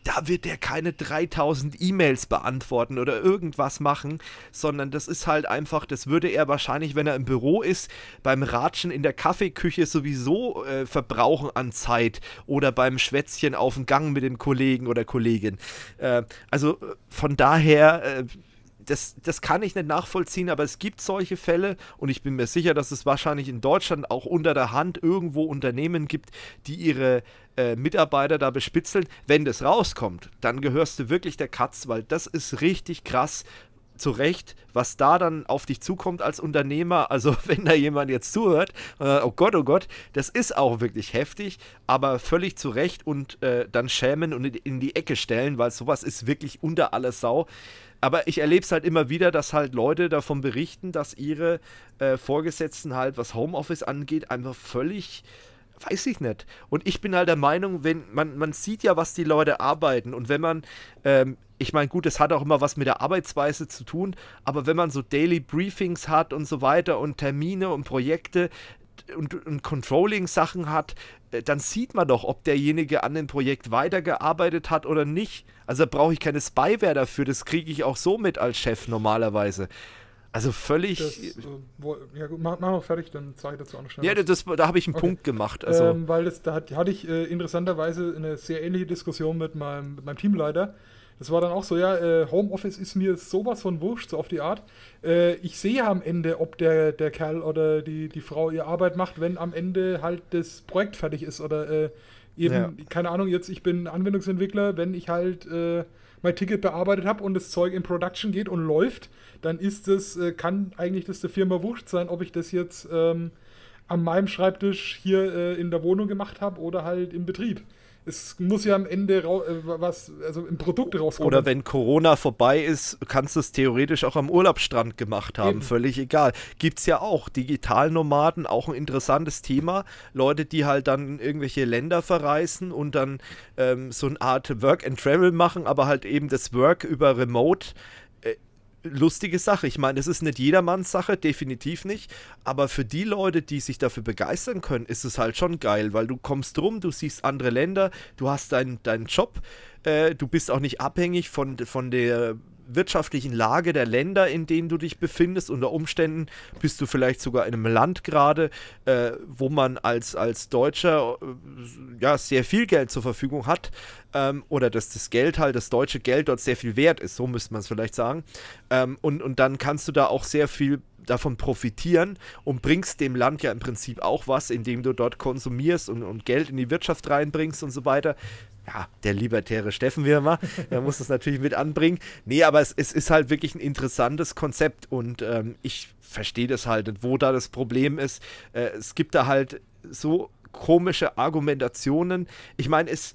da wird er keine 3000 E-Mails beantworten oder irgendwas machen, sondern das ist halt einfach, das würde er wahrscheinlich, wenn er im Büro ist, beim Ratschen in der Kaffeeküche sowieso äh, verbrauchen an Zeit oder beim Schwätzchen auf dem Gang mit dem Kollegen oder Kollegin. Äh, also äh, von daher äh, das, das kann ich nicht nachvollziehen, aber es gibt solche Fälle und ich bin mir sicher, dass es wahrscheinlich in Deutschland auch unter der Hand irgendwo Unternehmen gibt, die ihre äh, Mitarbeiter da bespitzeln. Wenn das rauskommt, dann gehörst du wirklich der Katz, weil das ist richtig krass, zu Recht, was da dann auf dich zukommt als Unternehmer. Also, [laughs] wenn da jemand jetzt zuhört, äh, oh Gott, oh Gott, das ist auch wirklich heftig, aber völlig zu Recht und äh, dann schämen und in die Ecke stellen, weil sowas ist wirklich unter alle Sau aber ich erlebe es halt immer wieder, dass halt Leute davon berichten, dass ihre äh, Vorgesetzten halt, was Homeoffice angeht, einfach völlig weiß ich nicht. Und ich bin halt der Meinung, wenn man, man sieht ja, was die Leute arbeiten und wenn man, ähm, ich meine, gut, es hat auch immer was mit der Arbeitsweise zu tun, aber wenn man so Daily Briefings hat und so weiter und Termine und Projekte, und, und Controlling-Sachen hat, äh, dann sieht man doch, ob derjenige an dem Projekt weitergearbeitet hat oder nicht. Also brauche ich keine Spyware dafür, das kriege ich auch so mit als Chef normalerweise. Also völlig. Das, äh, wo, ja, gut, mach, mach noch fertig, dann zeige ich dazu auch noch schnell. Ja, das, da habe ich einen okay. Punkt gemacht. Ähm, also. Ähm, weil das, da hatte ich äh, interessanterweise eine sehr ähnliche Diskussion mit meinem, mit meinem Teamleiter. Das war dann auch so, ja, äh, Homeoffice ist mir sowas von wurscht, so auf die Art. Äh, ich sehe am Ende, ob der, der Kerl oder die, die Frau ihre Arbeit macht, wenn am Ende halt das Projekt fertig ist oder äh, eben, ja. keine Ahnung, jetzt ich bin Anwendungsentwickler, wenn ich halt äh, mein Ticket bearbeitet habe und das Zeug in Production geht und läuft, dann ist das, äh, kann eigentlich das der Firma wurscht sein, ob ich das jetzt ähm, an meinem Schreibtisch hier äh, in der Wohnung gemacht habe oder halt im Betrieb es muss ja am Ende äh, was, also im Produkt rauskommen. Oder wenn Corona vorbei ist, kannst du es theoretisch auch am Urlaubsstrand gemacht haben, Eben. völlig egal. Gibt es ja auch Digitalnomaden, auch ein interessantes Thema. Leute, die halt dann irgendwelche Länder verreisen und dann ähm, so eine Art Work and Travel machen, aber halt eben das Work über Remote lustige Sache. Ich meine, es ist nicht jedermanns Sache, definitiv nicht. Aber für die Leute, die sich dafür begeistern können, ist es halt schon geil, weil du kommst rum, du siehst andere Länder, du hast deinen dein Job, äh, du bist auch nicht abhängig von, von der wirtschaftlichen Lage der Länder, in denen du dich befindest. Unter Umständen bist du vielleicht sogar in einem Land gerade, äh, wo man als, als Deutscher äh, ja, sehr viel Geld zur Verfügung hat ähm, oder dass das Geld halt, das deutsche Geld dort sehr viel wert ist, so müsste man es vielleicht sagen. Ähm, und, und dann kannst du da auch sehr viel davon profitieren und bringst dem Land ja im Prinzip auch was, indem du dort konsumierst und, und Geld in die Wirtschaft reinbringst und so weiter. Ja, der libertäre Steffen wie immer, [laughs] der muss das natürlich mit anbringen. Nee, aber es, es ist halt wirklich ein interessantes Konzept und ähm, ich verstehe das halt, wo da das Problem ist. Äh, es gibt da halt so komische Argumentationen. Ich meine, es,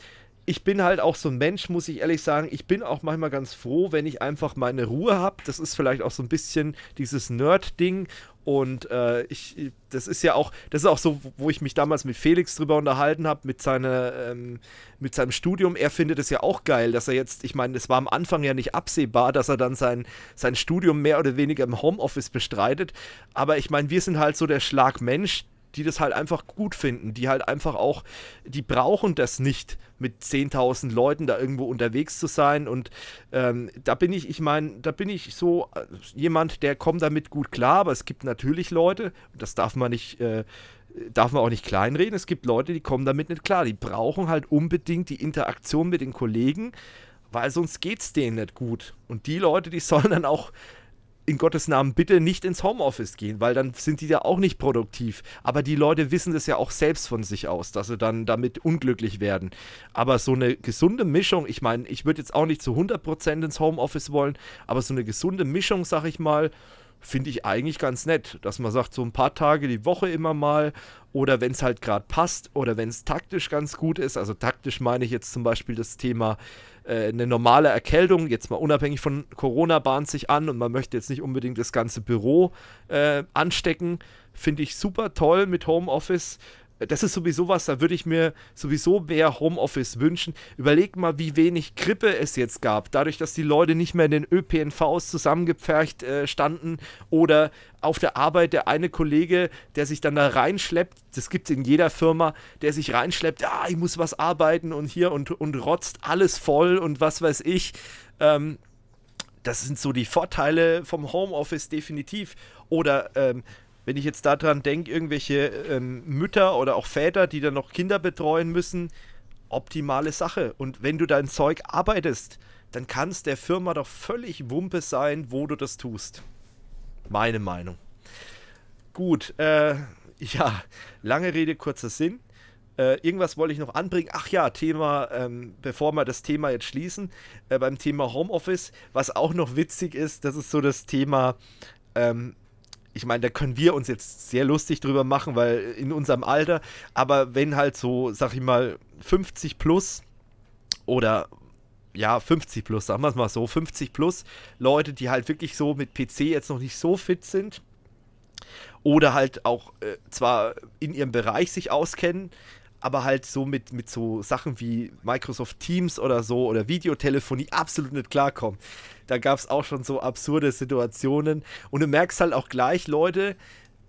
ich bin halt auch so ein Mensch, muss ich ehrlich sagen. Ich bin auch manchmal ganz froh, wenn ich einfach meine Ruhe habe. Das ist vielleicht auch so ein bisschen dieses Nerd-Ding. Und äh, ich, das ist ja auch, das ist auch so, wo ich mich damals mit Felix drüber unterhalten habe, mit, seine, ähm, mit seinem Studium. Er findet es ja auch geil, dass er jetzt, ich meine, es war am Anfang ja nicht absehbar, dass er dann sein, sein Studium mehr oder weniger im Homeoffice bestreitet. Aber ich meine, wir sind halt so der Schlag Mensch, die das halt einfach gut finden, die halt einfach auch, die brauchen das nicht, mit 10.000 Leuten da irgendwo unterwegs zu sein. Und ähm, da bin ich, ich meine, da bin ich so äh, jemand, der kommt damit gut klar, aber es gibt natürlich Leute, das darf man nicht. Äh, darf man auch nicht kleinreden. Es gibt Leute, die kommen damit nicht klar. Die brauchen halt unbedingt die Interaktion mit den Kollegen, weil sonst geht es denen nicht gut. Und die Leute, die sollen dann auch in Gottes Namen bitte nicht ins Homeoffice gehen, weil dann sind die ja auch nicht produktiv. Aber die Leute wissen das ja auch selbst von sich aus, dass sie dann damit unglücklich werden. Aber so eine gesunde Mischung, ich meine, ich würde jetzt auch nicht zu 100% ins Homeoffice wollen, aber so eine gesunde Mischung, sag ich mal, finde ich eigentlich ganz nett, dass man sagt, so ein paar Tage die Woche immer mal oder wenn es halt gerade passt oder wenn es taktisch ganz gut ist. Also taktisch meine ich jetzt zum Beispiel das Thema äh, eine normale Erkältung, jetzt mal unabhängig von Corona, bahnt sich an und man möchte jetzt nicht unbedingt das ganze Büro äh, anstecken. Finde ich super toll mit Homeoffice das ist sowieso was, da würde ich mir sowieso mehr Homeoffice wünschen. Überleg mal, wie wenig Grippe es jetzt gab, dadurch, dass die Leute nicht mehr in den ÖPNVs zusammengepfercht äh, standen oder auf der Arbeit der eine Kollege, der sich dann da reinschleppt, das gibt es in jeder Firma, der sich reinschleppt, ah, ich muss was arbeiten und hier und, und rotzt alles voll und was weiß ich. Ähm, das sind so die Vorteile vom Homeoffice definitiv. Oder ähm, wenn ich jetzt daran denke, irgendwelche ähm, Mütter oder auch Väter, die dann noch Kinder betreuen müssen, optimale Sache. Und wenn du dein Zeug arbeitest, dann kann es der Firma doch völlig Wumpe sein, wo du das tust. Meine Meinung. Gut, äh, ja, lange Rede, kurzer Sinn. Äh, irgendwas wollte ich noch anbringen. Ach ja, Thema, ähm, bevor wir das Thema jetzt schließen, äh, beim Thema Homeoffice, was auch noch witzig ist, das ist so das Thema, ähm, ich meine, da können wir uns jetzt sehr lustig drüber machen, weil in unserem Alter, aber wenn halt so, sag ich mal, 50 plus oder ja, 50 plus, sagen wir es mal so, 50 plus Leute, die halt wirklich so mit PC jetzt noch nicht so fit sind oder halt auch äh, zwar in ihrem Bereich sich auskennen, aber halt so mit, mit so Sachen wie Microsoft Teams oder so oder Videotelefonie absolut nicht klarkommen. Da gab es auch schon so absurde Situationen. Und du merkst halt auch gleich, Leute,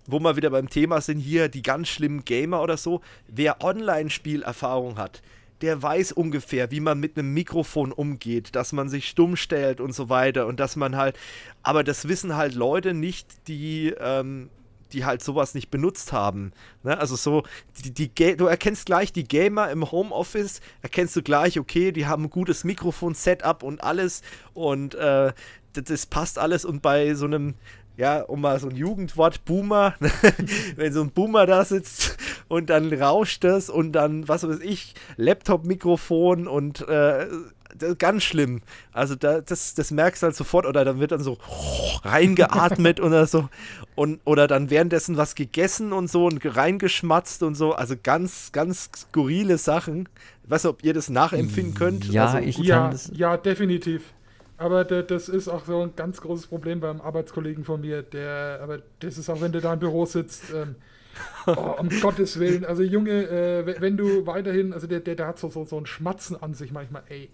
wo wir wieder beim Thema sind, hier die ganz schlimmen Gamer oder so, wer Online-Spielerfahrung hat, der weiß ungefähr, wie man mit einem Mikrofon umgeht, dass man sich stumm stellt und so weiter und dass man halt, aber das wissen halt Leute nicht, die ähm, die halt sowas nicht benutzt haben. Ne? Also so, die, die, du erkennst gleich die Gamer im Homeoffice, erkennst du gleich, okay, die haben ein gutes Mikrofon-Setup und alles und äh, das, das passt alles und bei so einem ja, um mal so ein Jugendwort, Boomer, [laughs] wenn so ein Boomer da sitzt und dann rauscht es und dann, was weiß ich, Laptop-Mikrofon und äh, ganz schlimm. Also da, das, das merkst du halt sofort oder dann wird dann so reingeatmet [laughs] oder so und oder dann währenddessen was gegessen und so und reingeschmatzt und so. Also ganz, ganz skurrile Sachen. Ich weiß nicht, ob ihr das nachempfinden könnt. Ja, also, ich ja, kann das. Ja, definitiv. Aber das ist auch so ein ganz großes Problem beim Arbeitskollegen von mir, der, aber das ist auch, wenn du da im Büro sitzt, ähm, oh, um [laughs] Gottes Willen. Also Junge, äh, wenn du weiterhin, also der, der, der hat so, so, so ein Schmatzen an sich manchmal, ey,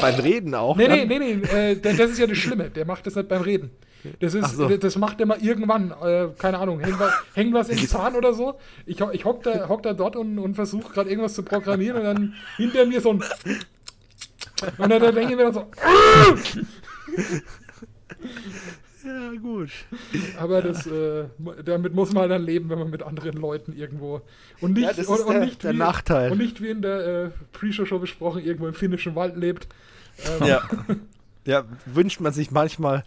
beim Reden auch? Nee, dann? Ne? nee, nee, nee. Äh, das ist ja das Schlimme. Der macht das nicht halt beim Reden. Das, ist, so. das macht er mal irgendwann, äh, keine Ahnung, hängt was, häng was im Zahn oder so. Ich, ich hock, da, hock da dort und, und versuche gerade irgendwas zu programmieren und dann hinter mir so ein. Und dann, dann denke ich mir dann so. Ja, gut. Aber das, äh, damit muss man dann leben, wenn man mit anderen Leuten irgendwo. Und nicht, ja, und, und der, nicht der wie, Nachteil. Und nicht wie in der äh, Pre-Show schon besprochen, irgendwo im finnischen Wald lebt. Ähm. Ja. ja, wünscht man sich manchmal,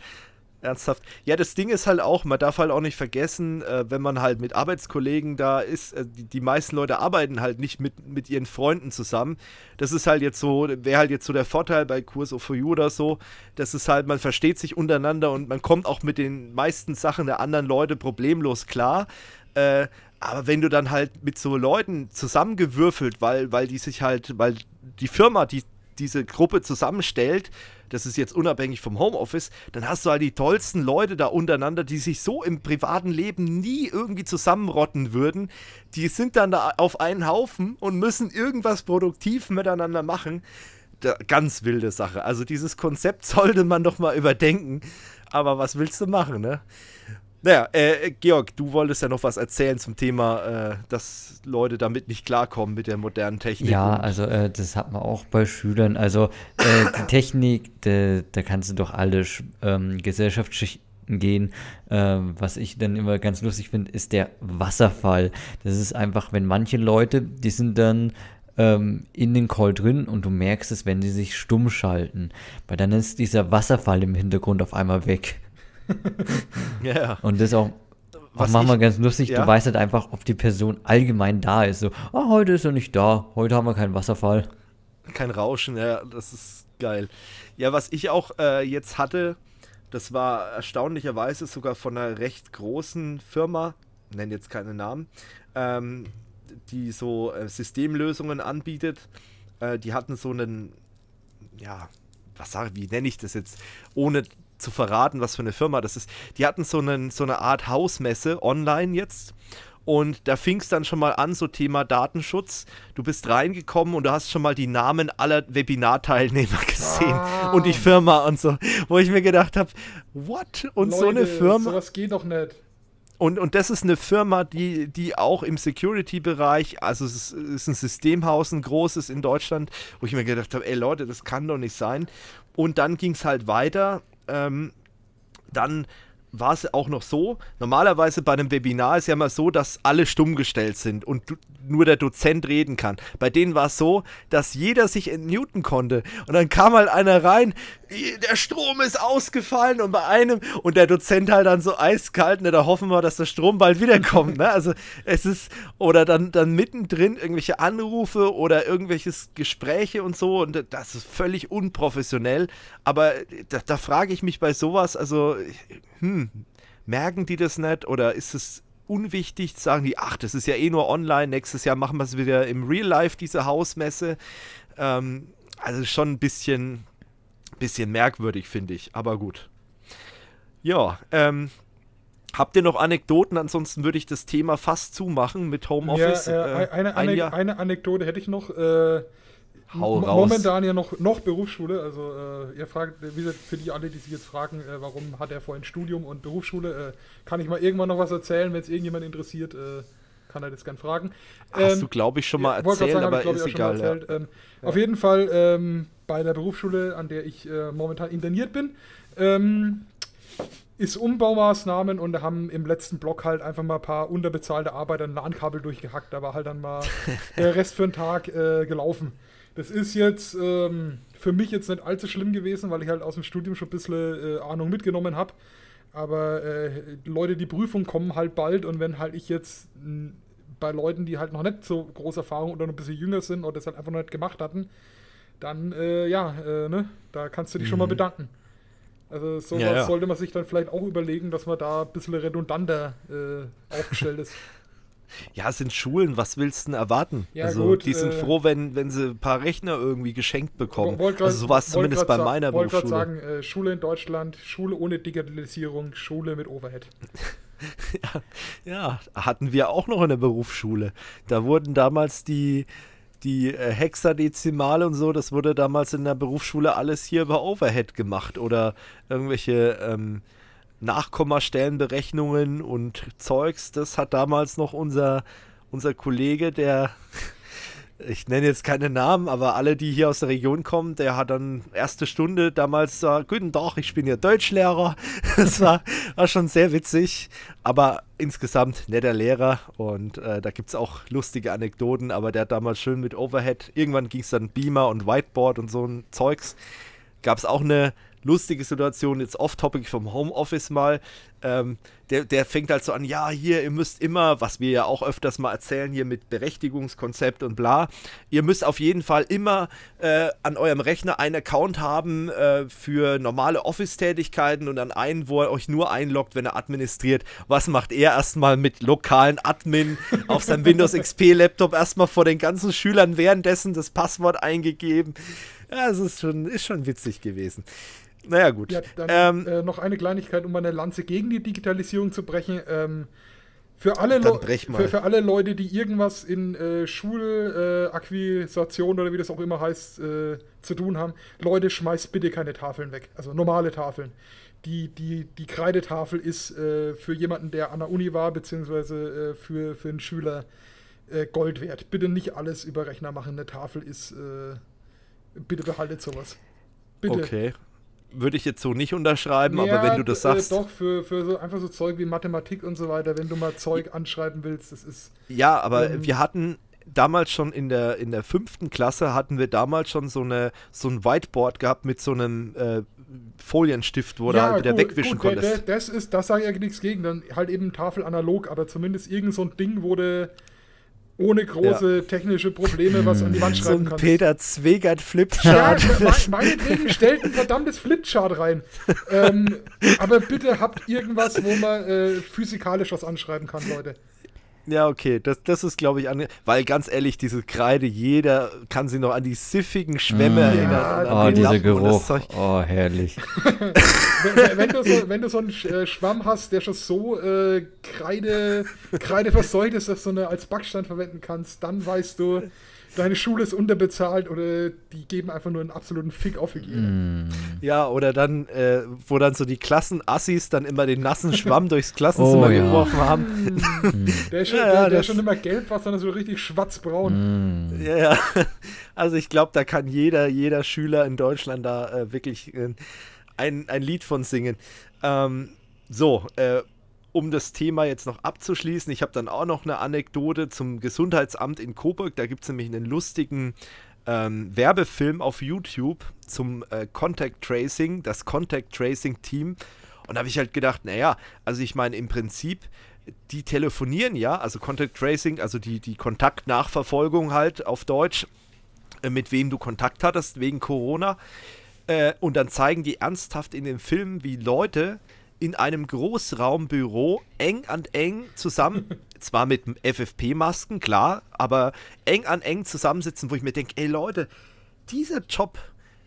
Ernsthaft. Ja, das Ding ist halt auch, man darf halt auch nicht vergessen, äh, wenn man halt mit Arbeitskollegen da ist, äh, die, die, meisten Leute arbeiten halt nicht mit, mit ihren Freunden zusammen. Das ist halt jetzt so, wäre halt jetzt so der Vorteil bei Kurs of You oder so, das ist halt, man versteht sich untereinander und man kommt auch mit den meisten Sachen der anderen Leute problemlos klar. Äh, aber wenn du dann halt mit so Leuten zusammengewürfelt, weil, weil die sich halt, weil die Firma, die, diese Gruppe zusammenstellt, das ist jetzt unabhängig vom Homeoffice, dann hast du halt die tollsten Leute da untereinander, die sich so im privaten Leben nie irgendwie zusammenrotten würden. Die sind dann da auf einen Haufen und müssen irgendwas produktiv miteinander machen. Da, ganz wilde Sache. Also dieses Konzept [laughs] sollte man doch mal überdenken. Aber was willst du machen, ne? Naja, äh, Georg, du wolltest ja noch was erzählen zum Thema, äh, dass Leute damit nicht klarkommen mit der modernen Technik. Ja, also äh, das hat man auch bei Schülern. Also äh, die [coughs] Technik, de, da kannst du doch alle ähm, Gesellschaftsschichten gehen. Ähm, was ich dann immer ganz lustig finde, ist der Wasserfall. Das ist einfach, wenn manche Leute, die sind dann ähm, in den Call drin und du merkst es, wenn sie sich stumm schalten. Weil dann ist dieser Wasserfall im Hintergrund auf einmal weg. [laughs] Ja. Und das auch was machen wir ganz lustig, ja? du weißt halt einfach, ob die Person allgemein da ist. So, oh, heute ist er nicht da, heute haben wir keinen Wasserfall. Kein Rauschen, ja, das ist geil. Ja, was ich auch äh, jetzt hatte, das war erstaunlicherweise sogar von einer recht großen Firma, nenne jetzt keine Namen, ähm, die so äh, Systemlösungen anbietet. Äh, die hatten so einen, ja, was sage, ich, wie nenne ich das jetzt, ohne zu verraten, was für eine Firma das ist. Die hatten so, einen, so eine Art Hausmesse online jetzt. Und da fing es dann schon mal an, so Thema Datenschutz. Du bist reingekommen und du hast schon mal die Namen aller Webinarteilnehmer [laughs] gesehen ah. und die Firma und so, wo ich mir gedacht habe, what? Und Leute, so eine Firma. Das geht doch nicht. Und, und das ist eine Firma, die, die auch im Security-Bereich, also es ist, ist ein Systemhaus, ein großes in Deutschland, wo ich mir gedacht habe, ey Leute, das kann doch nicht sein. Und dann ging es halt weiter ähm, dann war es auch noch so, normalerweise bei einem Webinar ist ja mal so, dass alle stumm gestellt sind und du, nur der Dozent reden kann. Bei denen war es so, dass jeder sich entmuten konnte und dann kam halt einer rein, der Strom ist ausgefallen und bei einem und der Dozent halt dann so eiskalt, ne, da hoffen wir, dass der Strom bald wiederkommt, ne? Also es ist oder dann dann mittendrin irgendwelche Anrufe oder irgendwelche Gespräche und so und das ist völlig unprofessionell, aber da, da frage ich mich bei sowas, also Ich, hm, merken die das nicht oder ist es unwichtig, sagen die, ach, das ist ja eh nur online, nächstes Jahr machen wir es wieder im Real Life, diese Hausmesse. Ähm, also schon ein bisschen, bisschen merkwürdig, finde ich, aber gut. Ja, ähm, habt ihr noch Anekdoten? Ansonsten würde ich das Thema fast zumachen mit Homeoffice. Ja, äh, äh eine, eine, ein eine, Anekdote hätte ich noch. Äh Hau raus. Momentan ja noch, noch Berufsschule. Also äh, ihr fragt, wie für die alle, die sich jetzt fragen, äh, warum hat er vorhin Studium und Berufsschule, äh, kann ich mal irgendwann noch was erzählen, wenn es irgendjemand interessiert, äh, kann er das gern fragen. Ähm, Hast du, glaube ich, schon mal erzählt, sagen, aber ich, ist egal. Ja. Ähm, ja. Auf jeden Fall ähm, bei der Berufsschule, an der ich äh, momentan interniert bin, ähm, ist Umbaumaßnahmen und haben im letzten Block halt einfach mal ein paar unterbezahlte Arbeiter ein LAN-Kabel durchgehackt. Da war halt dann mal [laughs] der Rest für den Tag äh, gelaufen. Das ist jetzt ähm, für mich jetzt nicht allzu schlimm gewesen, weil ich halt aus dem Studium schon ein bisschen äh, Ahnung mitgenommen habe. Aber äh, Leute, die Prüfung kommen halt bald und wenn halt ich jetzt bei Leuten, die halt noch nicht so große Erfahrung oder noch ein bisschen jünger sind oder das halt einfach noch nicht gemacht hatten, dann äh, ja, äh, ne, da kannst du dich mhm. schon mal mhm. bedanken. Also sowas ja, ja. sollte man sich dann vielleicht auch überlegen, dass man da ein bisschen redundanter äh, aufgestellt ist. [laughs] Ja, es sind Schulen, was willst du denn erwarten? Ja, also, gut, die sind äh, froh, wenn, wenn sie ein paar Rechner irgendwie geschenkt bekommen. Grad, also, so war es zumindest bei meiner wollt Berufsschule. Ich wollte sagen, äh, Schule in Deutschland, Schule ohne Digitalisierung, Schule mit Overhead. [laughs] ja, ja, hatten wir auch noch in der Berufsschule. Da wurden damals die, die äh, Hexadezimale und so, das wurde damals in der Berufsschule alles hier über Overhead gemacht oder irgendwelche. Ähm, Nachkommastellenberechnungen und Zeugs. Das hat damals noch unser, unser Kollege, der, [laughs] ich nenne jetzt keine Namen, aber alle, die hier aus der Region kommen, der hat dann erste Stunde damals gesagt, guten Tag, ich bin ja Deutschlehrer. [laughs] Das war, war schon sehr witzig, aber insgesamt netter Lehrer und äh, da gibt es auch lustige Anekdoten, aber der hat damals schön mit Overhead, irgendwann ging es dann Beamer und Whiteboard und so ein Zeugs. Gab es auch eine lustige Situation, jetzt off-topic vom Homeoffice mal. Ähm, der, der fängt halt so an, ja, hier, ihr müsst immer, was wir ja auch öfters mal erzählen, hier mit Berechtigungskonzept und bla, ihr müsst auf jeden Fall immer äh, an eurem Rechner einen Account haben äh, für normale Office-Tätigkeiten und dann einen, wo er euch nur einloggt, wenn er administriert. Was macht er erstmal mit lokalen Admin auf seinem [laughs] Windows XP-Laptop erstmal vor den ganzen Schülern währenddessen das Passwort eingegeben? Ja, es ist schon, ist schon witzig gewesen. Naja, gut. Ja, dann, ähm, äh, noch eine Kleinigkeit, um eine Lanze gegen die Digitalisierung zu brechen. Ähm, für, alle für, für, alle Leute, die irgendwas in äh, Schulakquisition äh, oder wie das auch immer heißt, äh, zu tun haben, Leute, schmeißt bitte keine Tafeln weg. Also normale Tafeln. Die, die, die Kreidetafel ist äh, für jemanden, der an der Uni war, beziehungsweise äh, für, für einen Schüler äh, Gold wert. Bitte nicht alles über Rechner machen. Eine Tafel ist. bitte behaltet sowas. Bitte. Okay würde ich jetzt so nicht unterschreiben, ja, aber wenn du das äh, sagst. Äh, doch, für, für so einfach so Zeug wie Mathematik und so weiter, wenn du mal Zeug anschreiben willst, das ist. Ja, aber ähm, wir hatten damals schon in der, in der fünften Klasse hatten wir damals schon so, eine, so ein Whiteboard gehabt mit so einem äh, Folienstift, wo ja, du halt wieder gut, wegwischen gut, konntest. Der, der, das ist, das sage ich eigentlich nichts gegen, dann halt eben Tafel analog, aber zumindest irgend so ein Ding, wo du ohne große ja. technische Probleme was an die Wand schreiben kann. so kannst. Peter Zwegert Flipchart. Ja, also meinetwegen stellt ein verdammtes Flipchart rein. ähm, aber bitte habt irgendwas, wo man äh, physikalisch was anschreiben kann, Leute. Ja, okay, das, das ist, glaube ich, an, weil ganz ehrlich, diese Kreide, jeder kann sich noch an die siffigen Schwämme mm, erinnern. Ja. oh, ah, dieser Lampen Geruch. Oh, herrlich. [laughs] [laughs] wenn, wenn, du so, wenn du so einen äh, Schwamm hast, der schon so äh, Kreide, Kreide verseucht ist, dass du eine als Backstein verwenden kannst, dann weißt du, deine Schule ist unterbezahlt oder die geben einfach nur einen absoluten Fick auf Hygiene. Mm. Ja, oder dann, äh, wo dann so die Klassenassis dann immer den nassen [laughs] Schwamm durchs Klassenzimmer oh, ja. geworfen haben. Mm. [laughs] der ist schon, ja, der, der ist schon immer gelb war, dann so richtig schwarzbraun. Mm. Ja, ja. [laughs] Also ich glaube, da kann jeder, jeder Schüler in Deutschland da äh, wirklich äh, ein, ein Lied von singen. Ähm, so, äh, um das Thema jetzt noch abzuschließen, ich habe dann auch noch eine Anekdote zum Gesundheitsamt in Coburg. Da gibt es nämlich einen lustigen ähm, Werbefilm auf YouTube zum äh, Contact Tracing, das Contact Tracing Team. Und da habe ich halt gedacht, naja, also ich meine im Prinzip, die telefonieren ja, also Contact Tracing, also die, die Kontaktnachverfolgung halt auf Deutsch, äh, mit wem du Kontakt hattest wegen Corona. Äh, und dann zeigen die ernsthaft in dem Film, wie Leute in einem Großraumbüro eng an eng zusammen, [laughs] zwar mit FFP-Masken, klar, aber eng an eng zusammensitzen, wo ich mir denke, ey Leute, dieser Job,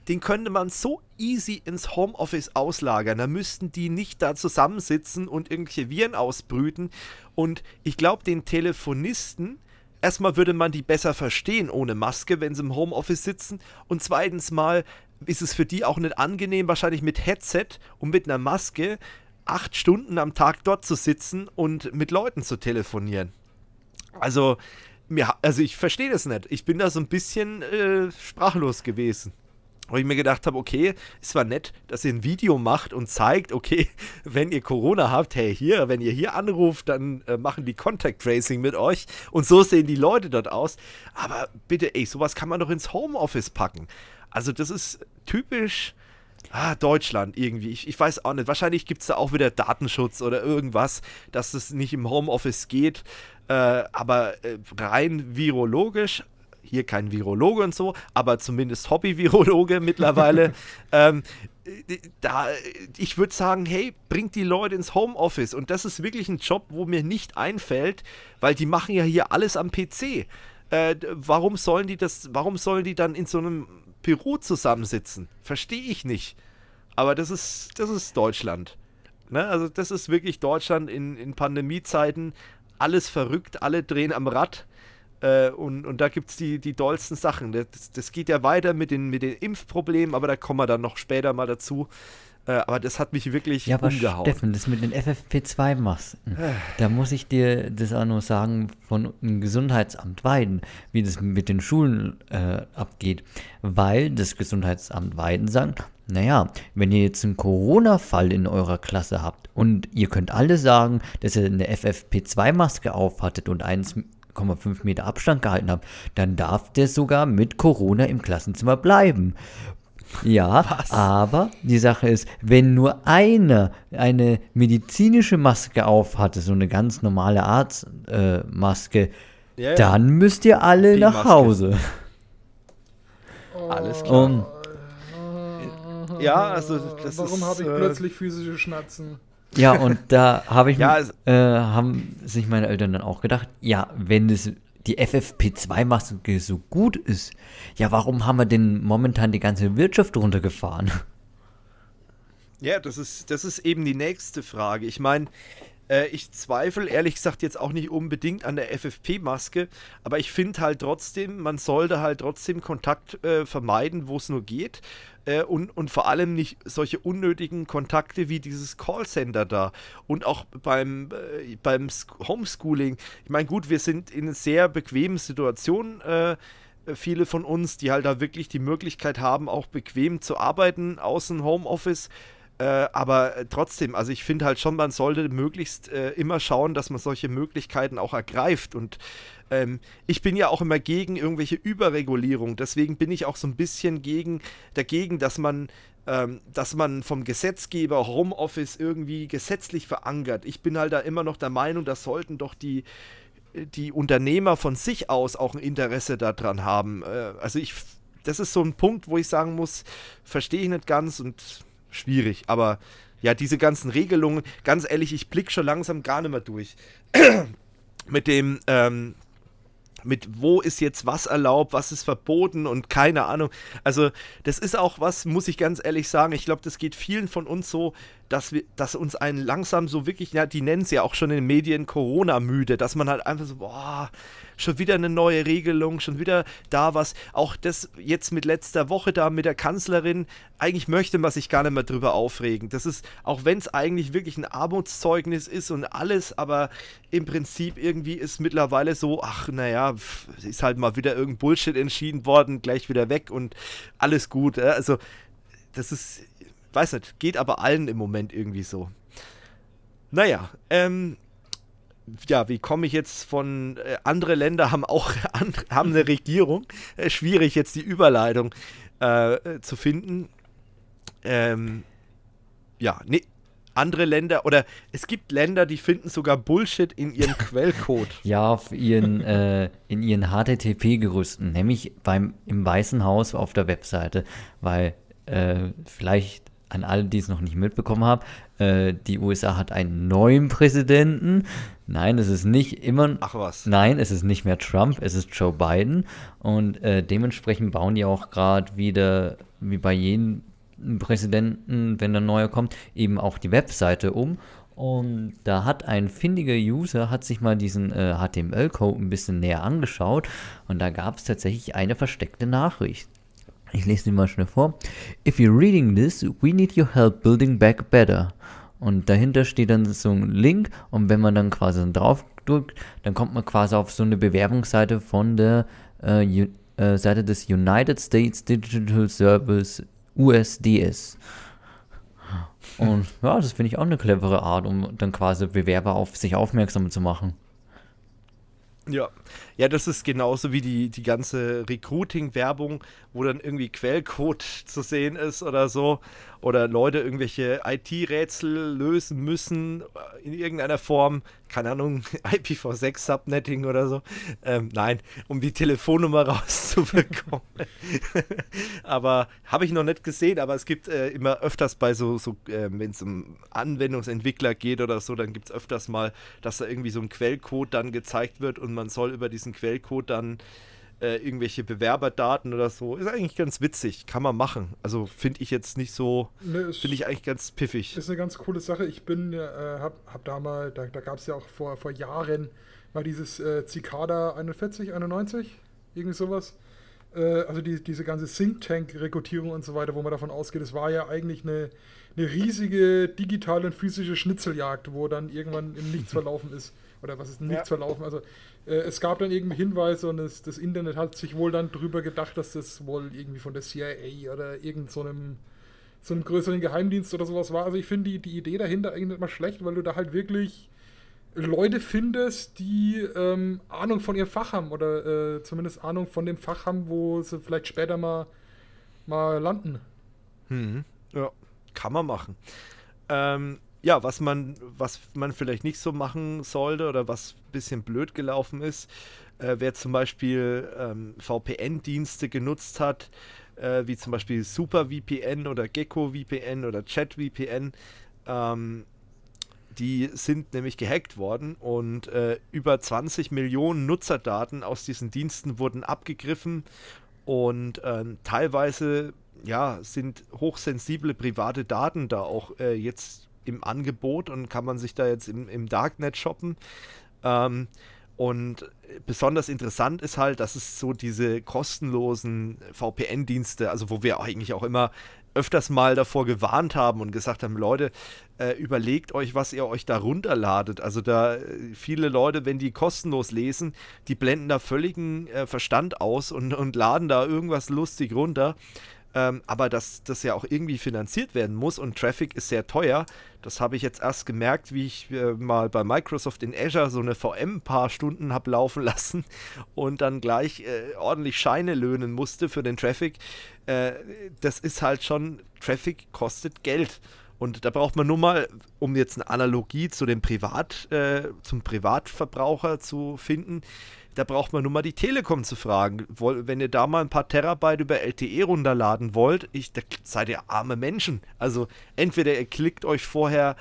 den könnte man so easy ins Homeoffice auslagern. Da müssten die nicht da zusammensitzen und irgendwelche Viren ausbrüten. Und ich glaube, den Telefonisten, erstmal würde man die besser verstehen ohne Maske, wenn sie im Homeoffice sitzen. Und zweitens mal ist es für die auch nicht angenehm, wahrscheinlich mit Headset und mit einer Maske acht Stunden am Tag dort zu sitzen und mit Leuten zu telefonieren. Also, mir, also ich verstehe das nicht. Ich bin da so ein bisschen äh, sprachlos gewesen. Weil ich mir gedacht habe, okay, es war nett, dass ihr ein Video macht und zeigt, okay, [laughs] wenn ihr Corona habt, hey, hier, wenn ihr hier anruft, dann äh, machen die Contact Tracing mit euch und so sehen die Leute dort aus. Aber bitte, ey, sowas kann man doch ins Homeoffice packen. Also das ist typisch Ah, Deutschland irgendwie. Ich, ich weiß auch nicht. Wahrscheinlich gibt es da auch wieder Datenschutz oder irgendwas, dass es nicht im Homeoffice geht. Äh, aber äh, rein virologisch hier kein Virologe und so, aber zumindest Hobby-Virologe [laughs] mittlerweile. [laughs] ähm, äh, da, äh, ich würde sagen, hey, bringt die Leute ins Homeoffice. Und das ist wirklich ein Job, wo mir nicht einfällt, weil die machen ja hier alles am PC. Äh, warum sollen die das, warum sollen die dann in so einem Peru zusammensitzen. Verstehe ich nicht. Aber das ist, das ist Deutschland. Ne? Also, das ist wirklich Deutschland in, in Pandemiezeiten. Alles verrückt, alle drehen am Rad. Äh, und, und da gibt es die, die dollsten Sachen. Das, das geht ja weiter mit den, mit den Impfproblemen, aber da kommen wir dann noch später mal dazu. Äh, aber das hat mich wirklich ja, aber umgehauen. Steffen, das mit den FFP2 masken hm, äh. da muss ich dir das auch nur sagen von dem Gesundheitsamt Weiden, wie das mit den Schulen äh, abgeht. Weil das Gesundheitsamt Weiden sagt, naja, wenn ihr jetzt einen Corona-Fall in eurer Klasse habt und ihr könnt alle sagen, dass ihr eine FFP2-Maske aufhattet und 1,5 Meter Abstand gehalten habt, dann darf der sogar mit Corona im Klassenzimmer bleiben. Ja, Was? aber die Sache ist, wenn nur einer eine medizinische Maske aufhatte, so eine ganz normale Arztmaske, äh, ja, ja. dann müsst ihr alle die nach Maske. Hause. Alles klar. Um, ja, also das Warum habe ich äh, plötzlich physische Schmerzen? Ja, und da habe ich [laughs] ja, also, äh, haben sich meine Eltern dann auch gedacht, ja, wenn es die FFP2-Maske so gut ist, ja, warum haben wir denn momentan die ganze Wirtschaft runtergefahren? Ja, das ist, das ist eben die nächste Frage. Ich meine, äh, ich zweifle ehrlich gesagt jetzt auch nicht unbedingt an der FFP-Maske, aber ich finde halt trotzdem, man sollte halt trotzdem Kontakt äh, vermeiden, wo es nur geht. Äh, und, und vor allem nicht solche unnötigen Kontakte wie dieses Callcenter da. Und auch beim, äh, beim Homeschooling. Ich meine, gut, wir sind in einer sehr bequemen Situation äh, viele von uns, die halt da wirklich die Möglichkeit haben, auch bequem zu arbeiten aus dem Homeoffice. Äh, aber äh, trotzdem, also ich finde halt schon, man sollte möglichst äh, immer schauen, dass man solche Möglichkeiten auch ergreift. Und ähm, ich bin ja auch immer gegen irgendwelche Überregulierung. Deswegen bin ich auch so ein bisschen gegen, dagegen, dass man, ähm, dass man vom Gesetzgeber Homeoffice irgendwie gesetzlich verankert. Ich bin halt da immer noch der Meinung, das sollten doch die, die Unternehmer von sich aus auch ein Interesse daran haben. Äh, also ich. Das ist so ein Punkt, wo ich sagen muss, verstehe ich nicht ganz und schwierig. Aber ja, diese ganzen Regelungen, ganz ehrlich, ich blicke schon langsam gar nicht mehr durch. [clears throat] mit dem, ähm, mit wo ist jetzt was erlaubt, was ist verboten und keine Ahnung. Also, das ist auch was, muss ich ganz ehrlich sagen. Ich glaube, das geht vielen von uns so, dass, wir, dass uns einen langsam so wirklich, ja, die nennen es ja auch schon in den Medien Corona-müde, dass man halt einfach so, boah, schon wieder eine neue Regelung, schon wieder da was. Auch das jetzt mit letzter Woche da mit der Kanzlerin, eigentlich möchte man sich gar nicht mehr drüber aufregen. Das ist, auch wenn es eigentlich wirklich ein Armutszeugnis ist und alles, aber im Prinzip irgendwie ist mittlerweile so, ach naja, ist halt mal wieder irgendein Bullshit entschieden worden, gleich wieder weg und alles gut. Also das ist weiß nicht, geht aber allen im Moment irgendwie so. Naja, ähm, ja, wie komme ich jetzt von äh, andere Länder haben auch [laughs] andre, haben eine Regierung. Äh, schwierig jetzt die Überleitung äh, äh, zu finden. Ähm, ja, nee, andere Länder oder es gibt Länder, die finden sogar Bullshit in ihrem [laughs] Quellcode. Ja, auf ihren, äh, in ihren HTTP-Gerüsten, nämlich beim, im Weißen Haus auf der Webseite, weil äh, vielleicht an alle, die es noch nicht mitbekommen haben, äh, die USA hat einen neuen Präsidenten. Nein, es ist nicht immer. Ach was. Nein, es ist nicht mehr Trump, es ist Joe Biden. Und äh, dementsprechend bauen die auch gerade wieder, wie bei jedem Präsidenten, wenn der neue kommt, eben auch die Webseite um. Und da hat ein findiger User, hat sich mal diesen äh, HTML-Code ein bisschen näher angeschaut und da gab es tatsächlich eine versteckte Nachricht. Ich lese ihn mal schnell vor. If you're reading this, we need your help building back better. Und dahinter steht dann so ein Link und wenn man dann quasi dann drauf drückt, dann kommt man quasi auf so eine Bewerbungsseite von der äh, äh, Seite des United States Digital Service USDS. Und ja, das finde ich auch eine clevere Art, um dann quasi Bewerber auf sich aufmerksam zu machen. Ja, ja, das ist genauso wie die, die ganze Recruiting-Werbung, wo dann irgendwie Quellcode [laughs] zu sehen ist oder so. Oder Leute irgendwelche IT-Rätsel lösen müssen äh, in irgendeiner Form. Keine Ahnung, [laughs] IPv6-Subnetting oder so. Ähm, nein, um die Telefonnummer [laughs] rauszubekommen. aber habe ich noch nicht gesehen, aber es gibt äh, immer öfters bei so, so äh, wenn es um Anwendungsentwickler geht oder so, dann gibt es öfters mal, dass da irgendwie so ein Quellcode dann gezeigt wird und man soll über diesen diesen Quellcode dann äh, irgendwelche Bewerberdaten oder so. Ist eigentlich ganz witzig, kann man machen. Also finde ich jetzt nicht so, ne, finde ich eigentlich ganz piffig. Ist eine ganz coole Sache. Ich bin, äh, hab, hab da mal, da, da gab es ja auch vor, vor Jahren mal dieses äh, Cicada 41, 91, irgendwie sowas. Äh, also die, diese ganze Think Tank-Rekrutierung und so weiter, wo man davon ausgeht, es war ja eigentlich eine, eine riesige digitale und physische Schnitzeljagd, wo dann irgendwann im Nichts verlaufen ist. Oder was ist im Nichts ja. verlaufen? Also äh, es gab dann irgendwie Hinweise und es, das Internet hat sich wohl dann drüber gedacht, dass das wohl irgendwie von der CIA oder irgendeinem so so einem größeren Geheimdienst oder sowas war. Also ich finde die, die Idee dahinter eigentlich nicht mal schlecht, weil du da halt wirklich Leute findest, die ähm, Ahnung von ihrem Fach haben oder äh, zumindest Ahnung von dem Fach haben, wo sie vielleicht später mal, mal landen. Hm, ja, kann man machen. Ähm, ja, was man, was man vielleicht nicht so machen sollte oder was ein bisschen blöd gelaufen ist, äh, wer zum Beispiel ähm, VPN-Dienste genutzt hat, äh, wie zum Beispiel SuperVPN oder GeckoVPN oder ChatVPN, ähm, die sind nämlich gehackt worden und äh, über 20 Millionen Nutzerdaten aus diesen Diensten wurden abgegriffen und äh, teilweise ja, sind hochsensible private Daten da auch äh, jetzt im Angebot und kann man sich da jetzt im, im Darknet shoppen. Ähm, und besonders interessant ist halt, dass es so diese kostenlosen VPN-Dienste, also wo wir eigentlich auch immer öfters mal davor gewarnt haben und gesagt haben, Leute, äh, überlegt euch, was ihr euch da runterladet. Also da äh, viele Leute, wenn die kostenlos lesen, die blenden da völligen äh, Verstand aus und, und laden da irgendwas lustig runter. Ähm, aber dass das ja auch irgendwie finanziert werden muss und Traffic ist sehr teuer. Das habe ich jetzt erst gemerkt, wie ich äh, mal bei Microsoft in Azure so eine VM ein paar Stunden habe laufen [laughs] lassen und dann gleich äh, ordentlich Scheine löhnen musste für den Traffic. Äh, das ist halt schon, Traffic kostet Geld. Und da braucht man nur mal, um jetzt eine Analogie zu dem Privat, äh, zum Privatverbraucher zu finden, da braucht man nur mal die Telekom zu fragen. Wenn ihr da mal ein paar Terabyte über LTE runterladen wollt, ich, da seid ihr arme Menschen. Also entweder ihr klickt euch vorher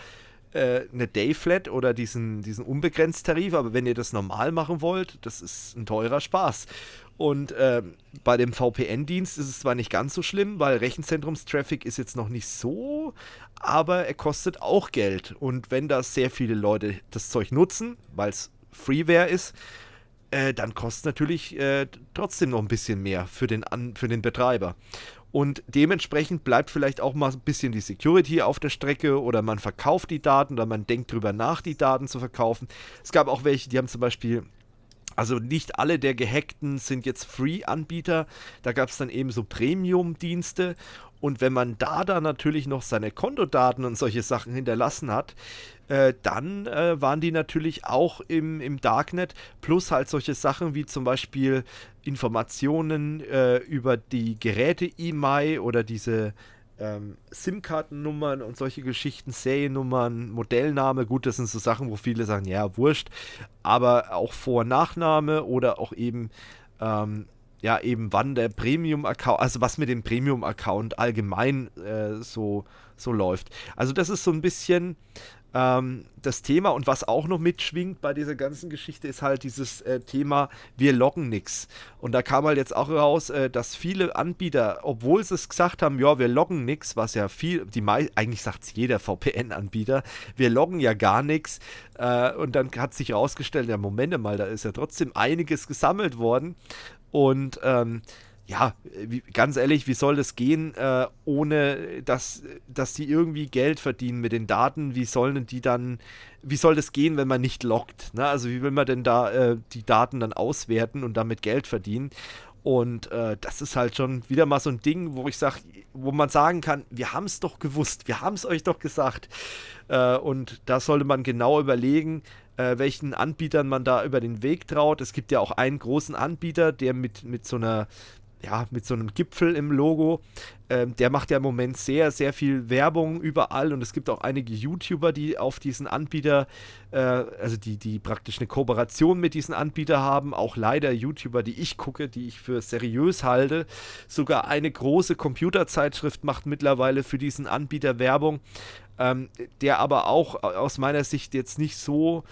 äh, eine Dayflat oder diesen, diesen Unbegrenzt-Tarif, aber wenn ihr das normal machen wollt, das ist ein teurer Spaß. Und äh, bei dem VPN-Dienst ist es zwar nicht ganz so schlimm, weil Rechenzentrumstraffic ist jetzt noch nicht so, aber er kostet auch Geld. Und wenn da sehr viele Leute das Zeug nutzen, weil es Freeware ist, äh, dann kostet es natürlich äh, trotzdem noch ein bisschen mehr für den, An für den Betreiber. Und dementsprechend bleibt vielleicht auch mal ein bisschen die Security auf der Strecke oder man verkauft die Daten oder man denkt drüber nach, die Daten zu verkaufen. Es gab auch welche, die haben zum Beispiel also nicht alle der Gehackten sind jetzt Free-Anbieter. Da gab es dann eben so Premium-Dienste und wenn man da dann natürlich noch seine Kontodaten und solche Sachen hinterlassen hat, äh, dann äh, waren die natürlich auch im, im Darknet, plus halt solche Sachen wie zum Beispiel Informationen äh, über die Geräte EMI oder diese ähm, SIM-Kartennummern und solche Geschichten, Seriennummern, Modellname, gut, das sind so Sachen, wo viele sagen, ja, wurscht, aber auch Vor- und Nachname oder auch eben ähm, ja eben wann der Premium-Account, also was mit dem Premium-Account allgemein äh, so, so läuft. Also das ist so ein bisschen ähm, das Thema und was auch noch mitschwingt bei dieser ganzen Geschichte ist halt dieses äh, Thema, wir loggen nichts. Und da kam halt jetzt auch raus, äh, dass viele Anbieter, obwohl sie es gesagt haben, ja, wir loggen nichts, was ja viel, die mei eigentlich sagt es jeder [laughs] VPN-Anbieter, wir loggen ja gar nichts. Äh, und dann hat sich herausgestellt, ja, Moment mal, da ist ja trotzdem einiges gesammelt worden. Und ähm, ja, wie, ganz ehrlich, wie soll das gehen, äh, ohne dass, dass die irgendwie Geld verdienen mit den Daten? Wie sollen die dann, wie soll das gehen, wenn man nicht lockt? Ne? Also wie will man denn da äh, die Daten dann auswerten und damit Geld verdienen? Und äh, das ist halt schon wieder mal so ein Ding, wo ich sage, wo man sagen kann, wir haben es doch gewusst, wir haben es euch doch gesagt. Äh, und da sollte man genau überlegen, äh, welchen Anbietern man da über den Weg traut. Es gibt ja auch einen großen Anbieter, der mit, mit so einer ja, mit so einem Gipfel im Logo. Ähm, der macht ja im Moment sehr, sehr viel Werbung überall und es gibt auch einige YouTuber, die auf diesen Anbieter, äh, also die, die praktisch eine Kooperation mit diesen Anbieter haben. Auch leider YouTuber, die ich gucke, die ich für seriös halte. Sogar eine große Computerzeitschrift macht mittlerweile für diesen Anbieter Werbung ähm, der aber auch äh, aus meiner Sicht jetzt nicht so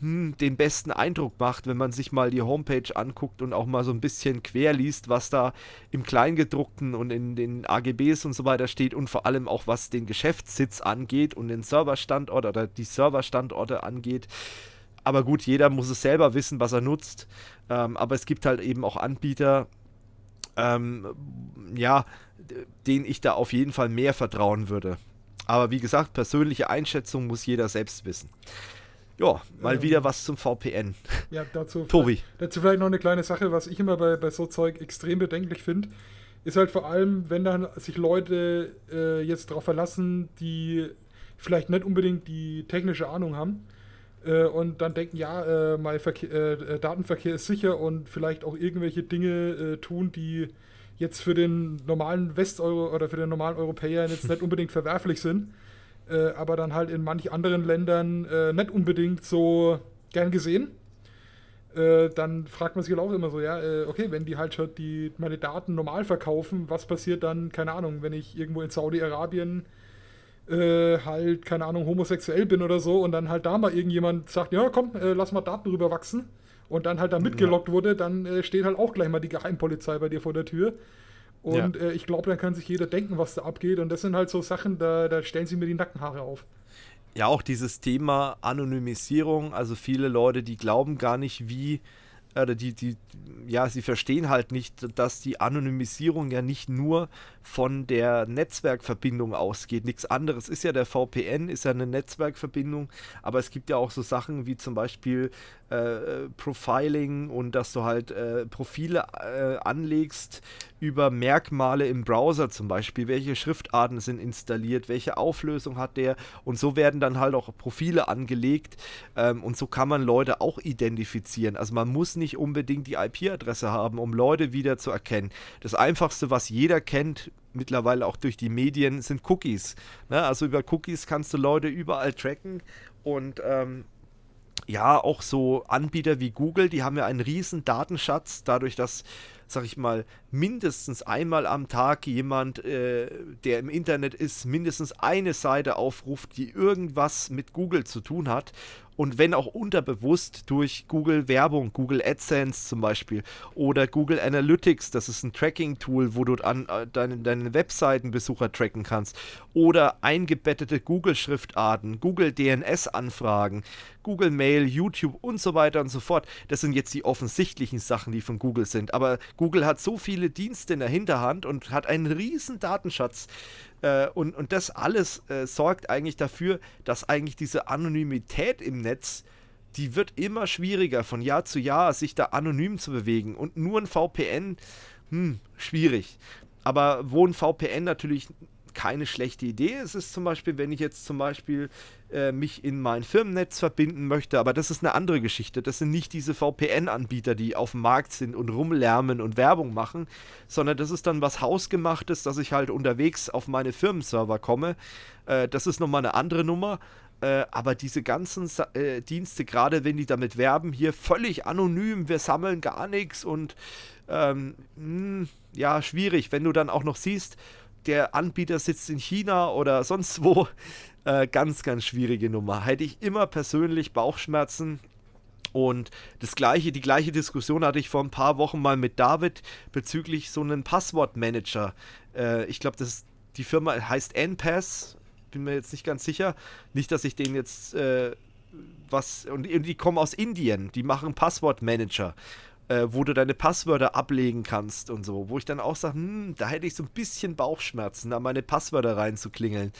hm, den besten Eindruck macht, wenn man sich mal die Homepage anguckt und auch mal so ein bisschen quer liest, was da im Kleingedruckten und in den AGBs und so weiter steht und vor allem auch was den Geschäftssitz angeht und den Serverstandort oder die Serverstandorte angeht. Aber gut, jeder muss es selber wissen, was er nutzt. Ähm, aber es gibt halt eben auch Anbieter, ähm, ja, denen ich da auf jeden Fall mehr vertrauen würde. Aber wie gesagt, persönliche Einschätzung muss jeder selbst wissen. Ja, mal ähm, wieder was zum VPN. Ja, dazu, [laughs] Tobi. dazu vielleicht noch eine kleine Sache, was ich immer bei, bei so Zeug extrem bedenklich finde, ist halt vor allem, wenn dann sich Leute äh, jetzt darauf verlassen, die vielleicht nicht unbedingt die technische Ahnung haben äh, und dann denken, ja, äh, mein Verke äh, Datenverkehr ist sicher und vielleicht auch irgendwelche Dinge äh, tun, die jetzt für den normalen Westeuro oder für den normalen Europäer jetzt nicht unbedingt verwerflich sind, äh, aber dann halt in manch anderen Ländern äh, nicht unbedingt so gern gesehen. Äh, dann fragt man sich halt auch immer so, ja, äh, okay, wenn die halt schon die, meine Daten normal verkaufen, was passiert dann, keine Ahnung, wenn ich irgendwo in Saudi-Arabien äh, halt, keine Ahnung, homosexuell bin oder so und dann halt da mal irgendjemand sagt, ja, komm, äh, lass mal Daten rüberwachsen. wachsen und dann halt da mitgelockt ja. wurde, dann äh, steht halt auch gleich mal die Geheimpolizei bei dir vor der Tür. Und ja. äh, ich glaube, dann kann sich jeder denken, was da abgeht. Und das sind halt so Sachen, da, da stellen sie mir die Nackenhaare auf. Ja, auch dieses Thema Anonymisierung. Also viele Leute, die glauben gar nicht, wie äh, oder die, die, ja, sie verstehen halt nicht, dass die Anonymisierung ja nicht nur von der Netzwerkverbindung ausgeht. Nichts anderes ist ja der VPN, ist ja eine Netzwerkverbindung, aber es gibt ja auch so Sachen wie zum Beispiel äh, Profiling und dass du halt äh, Profile äh, anlegst über Merkmale im Browser zum Beispiel, welche Schriftarten sind installiert, welche Auflösung hat der und so werden dann halt auch Profile angelegt ähm, und so kann man Leute auch identifizieren. Also man muss nicht unbedingt die IP-Adresse haben, um Leute wieder zu erkennen. Das Einfachste, was jeder kennt, mittlerweile auch durch die Medien, sind Cookies. Ne? Also über Cookies kannst du Leute überall tracken und ähm, ja, auch so Anbieter wie Google, die haben ja einen riesen Datenschatz, dadurch, dass, sag ich mal, mindestens einmal am Tag jemand, äh, der im Internet ist, mindestens eine Seite aufruft, die irgendwas mit Google zu tun hat. Und wenn auch unterbewusst durch Google Werbung, Google AdSense zum Beispiel oder Google Analytics, das ist ein Tracking-Tool, wo du an, äh, deine, deine Webseitenbesucher tracken kannst. Oder eingebettete Google-Schriftarten, Google DNS-Anfragen, Google Mail, YouTube und so weiter und so fort. Das sind jetzt die offensichtlichen Sachen, die von Google sind. Aber Google hat so viele viele Dienste in der Hinterhand und hat einen riesen Datenschatz. Äh, und, und das alles äh, sorgt eigentlich dafür, dass eigentlich diese Anonymität im Netz, die wird immer schwieriger von Jahr zu Jahr, sich da anonym zu bewegen. Und nur ein VPN, hm, schwierig. Aber wo ein VPN natürlich keine schlechte Idee Es ist zum Beispiel, wenn ich jetzt zum Beispiel äh, mich in mein Firmennetz verbinden möchte, aber das ist eine andere Geschichte. Das sind nicht diese VPN-Anbieter, die auf dem Markt sind und rumlärmen und Werbung machen, sondern das ist dann was Hausgemachtes, dass ich halt unterwegs auf meine Firmenserver komme. Äh, das ist nochmal eine andere Nummer. Äh, aber diese ganzen Sa äh, Dienste, gerade wenn die damit werben, hier völlig anonym, wir sammeln gar nichts und ähm, mh, hm, ja, schwierig, wenn du dann auch noch siehst, der Anbieter sitzt in China oder sonst wo. [laughs] Äh, ganz, ganz schwierige Nummer. Hätte ich immer persönlich Bauchschmerzen. Und das gleiche, die gleiche Diskussion hatte ich vor ein paar Wochen mal mit David bezüglich so einem Passwortmanager. Äh, ich glaube, die Firma heißt NPass. Bin mir jetzt nicht ganz sicher. Nicht, dass ich den jetzt äh, was und die kommen aus Indien. Die machen Passwortmanager äh, wo du deine Passwörter ablegen kannst und so, wo ich dann auch sage, hm, da hätte ich so ein bisschen Bauchschmerzen, da meine Passwörter reinzuklingeln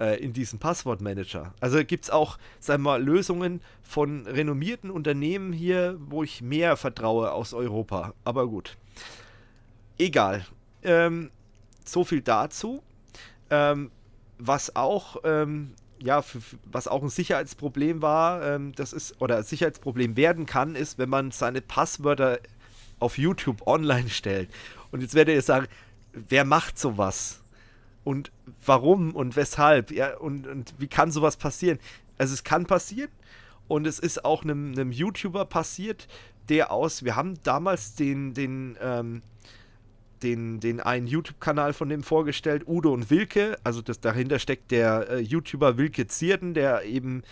äh, in diesen Passwortmanager. Also gibt es auch, sagen wir mal, Lösungen von renommierten Unternehmen hier, wo ich mehr vertraue aus Europa. Aber gut. Egal. Ähm, so viel dazu. Ähm, was auch ähm, ja, für, was auch ein Sicherheitsproblem war, ähm, das ist, oder Sicherheitsproblem werden kann, ist, wenn man seine Passwörter auf YouTube online stellt. Und jetzt werdet ihr sagen, wer macht sowas? Und warum und weshalb? Ja, und, und wie kann sowas passieren? Also es kann passieren und es ist auch einem, einem YouTuber passiert, der aus, wir haben damals den, den, ähm, den, den einen YouTube-Kanal von dem vorgestellt, Udo und Wilke. Also das, dahinter steckt der äh, YouTuber Wilke Zierden, der eben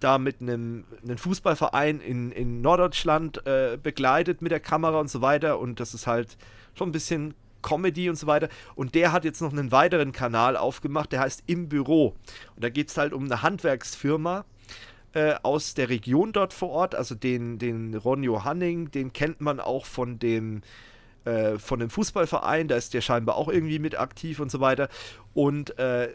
da mit einem, einem Fußballverein in, in Norddeutschland äh, begleitet mit der Kamera und so weiter. Und das ist halt schon ein bisschen Comedy und so weiter. Und der hat jetzt noch einen weiteren Kanal aufgemacht, der heißt Im Büro. Und da geht es halt um eine Handwerksfirma äh, aus der Region dort vor Ort. Also den, den Ron Johanning, den kennt man auch von dem äh, von einem Fußballverein, da ist der scheinbar auch irgendwie mit aktiv und so weiter. Und äh,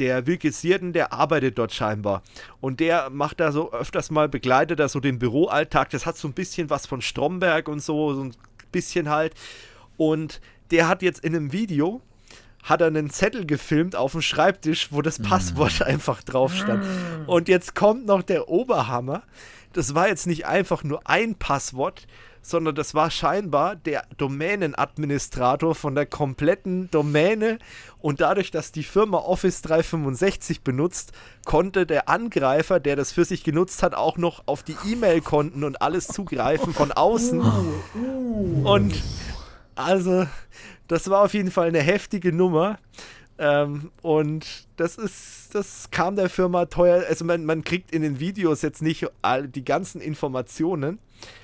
der Wilkes Sierden, der arbeitet dort scheinbar. Und der macht da so öfters mal, begleitet da so den Büroalltag. Das hat so ein bisschen was von Stromberg und so, so ein bisschen halt. Und der hat jetzt in einem Video, hat er einen Zettel gefilmt auf dem Schreibtisch, wo das Passwort mhm. einfach drauf stand. Mhm. Und jetzt kommt noch der Oberhammer. Das war jetzt nicht einfach nur ein Passwort, sondern das war scheinbar der Domänenadministrator von der kompletten Domäne. Und dadurch, dass die Firma Office 365 benutzt, konnte der Angreifer, der das für sich genutzt hat, auch noch auf die E-Mail-Konten und alles zugreifen von außen. Und also, das war auf jeden Fall eine heftige Nummer. Ähm, und das ist, das kam der Firma teuer. Also man, man kriegt in den Videos jetzt nicht all die ganzen Informationen,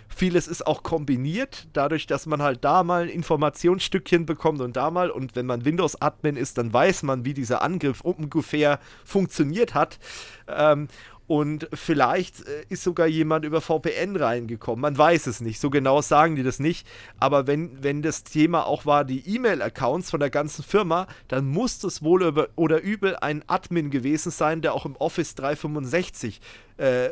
Vieles ist auch kombiniert, dadurch, dass man halt da mal ein Informationsstückchen bekommt und da mal. Und wenn man Windows-Admin ist, dann weiß man, wie dieser Angriff ungefähr funktioniert hat. Ähm, und vielleicht äh, ist sogar jemand über VPN reingekommen. Man weiß es nicht. So genau sagen die das nicht. Aber wenn, wenn das Thema auch war, die E-Mail-Accounts von der ganzen Firma, dann muss das wohl über, oder übel ein Admin gewesen sein, der auch im Office 365 äh,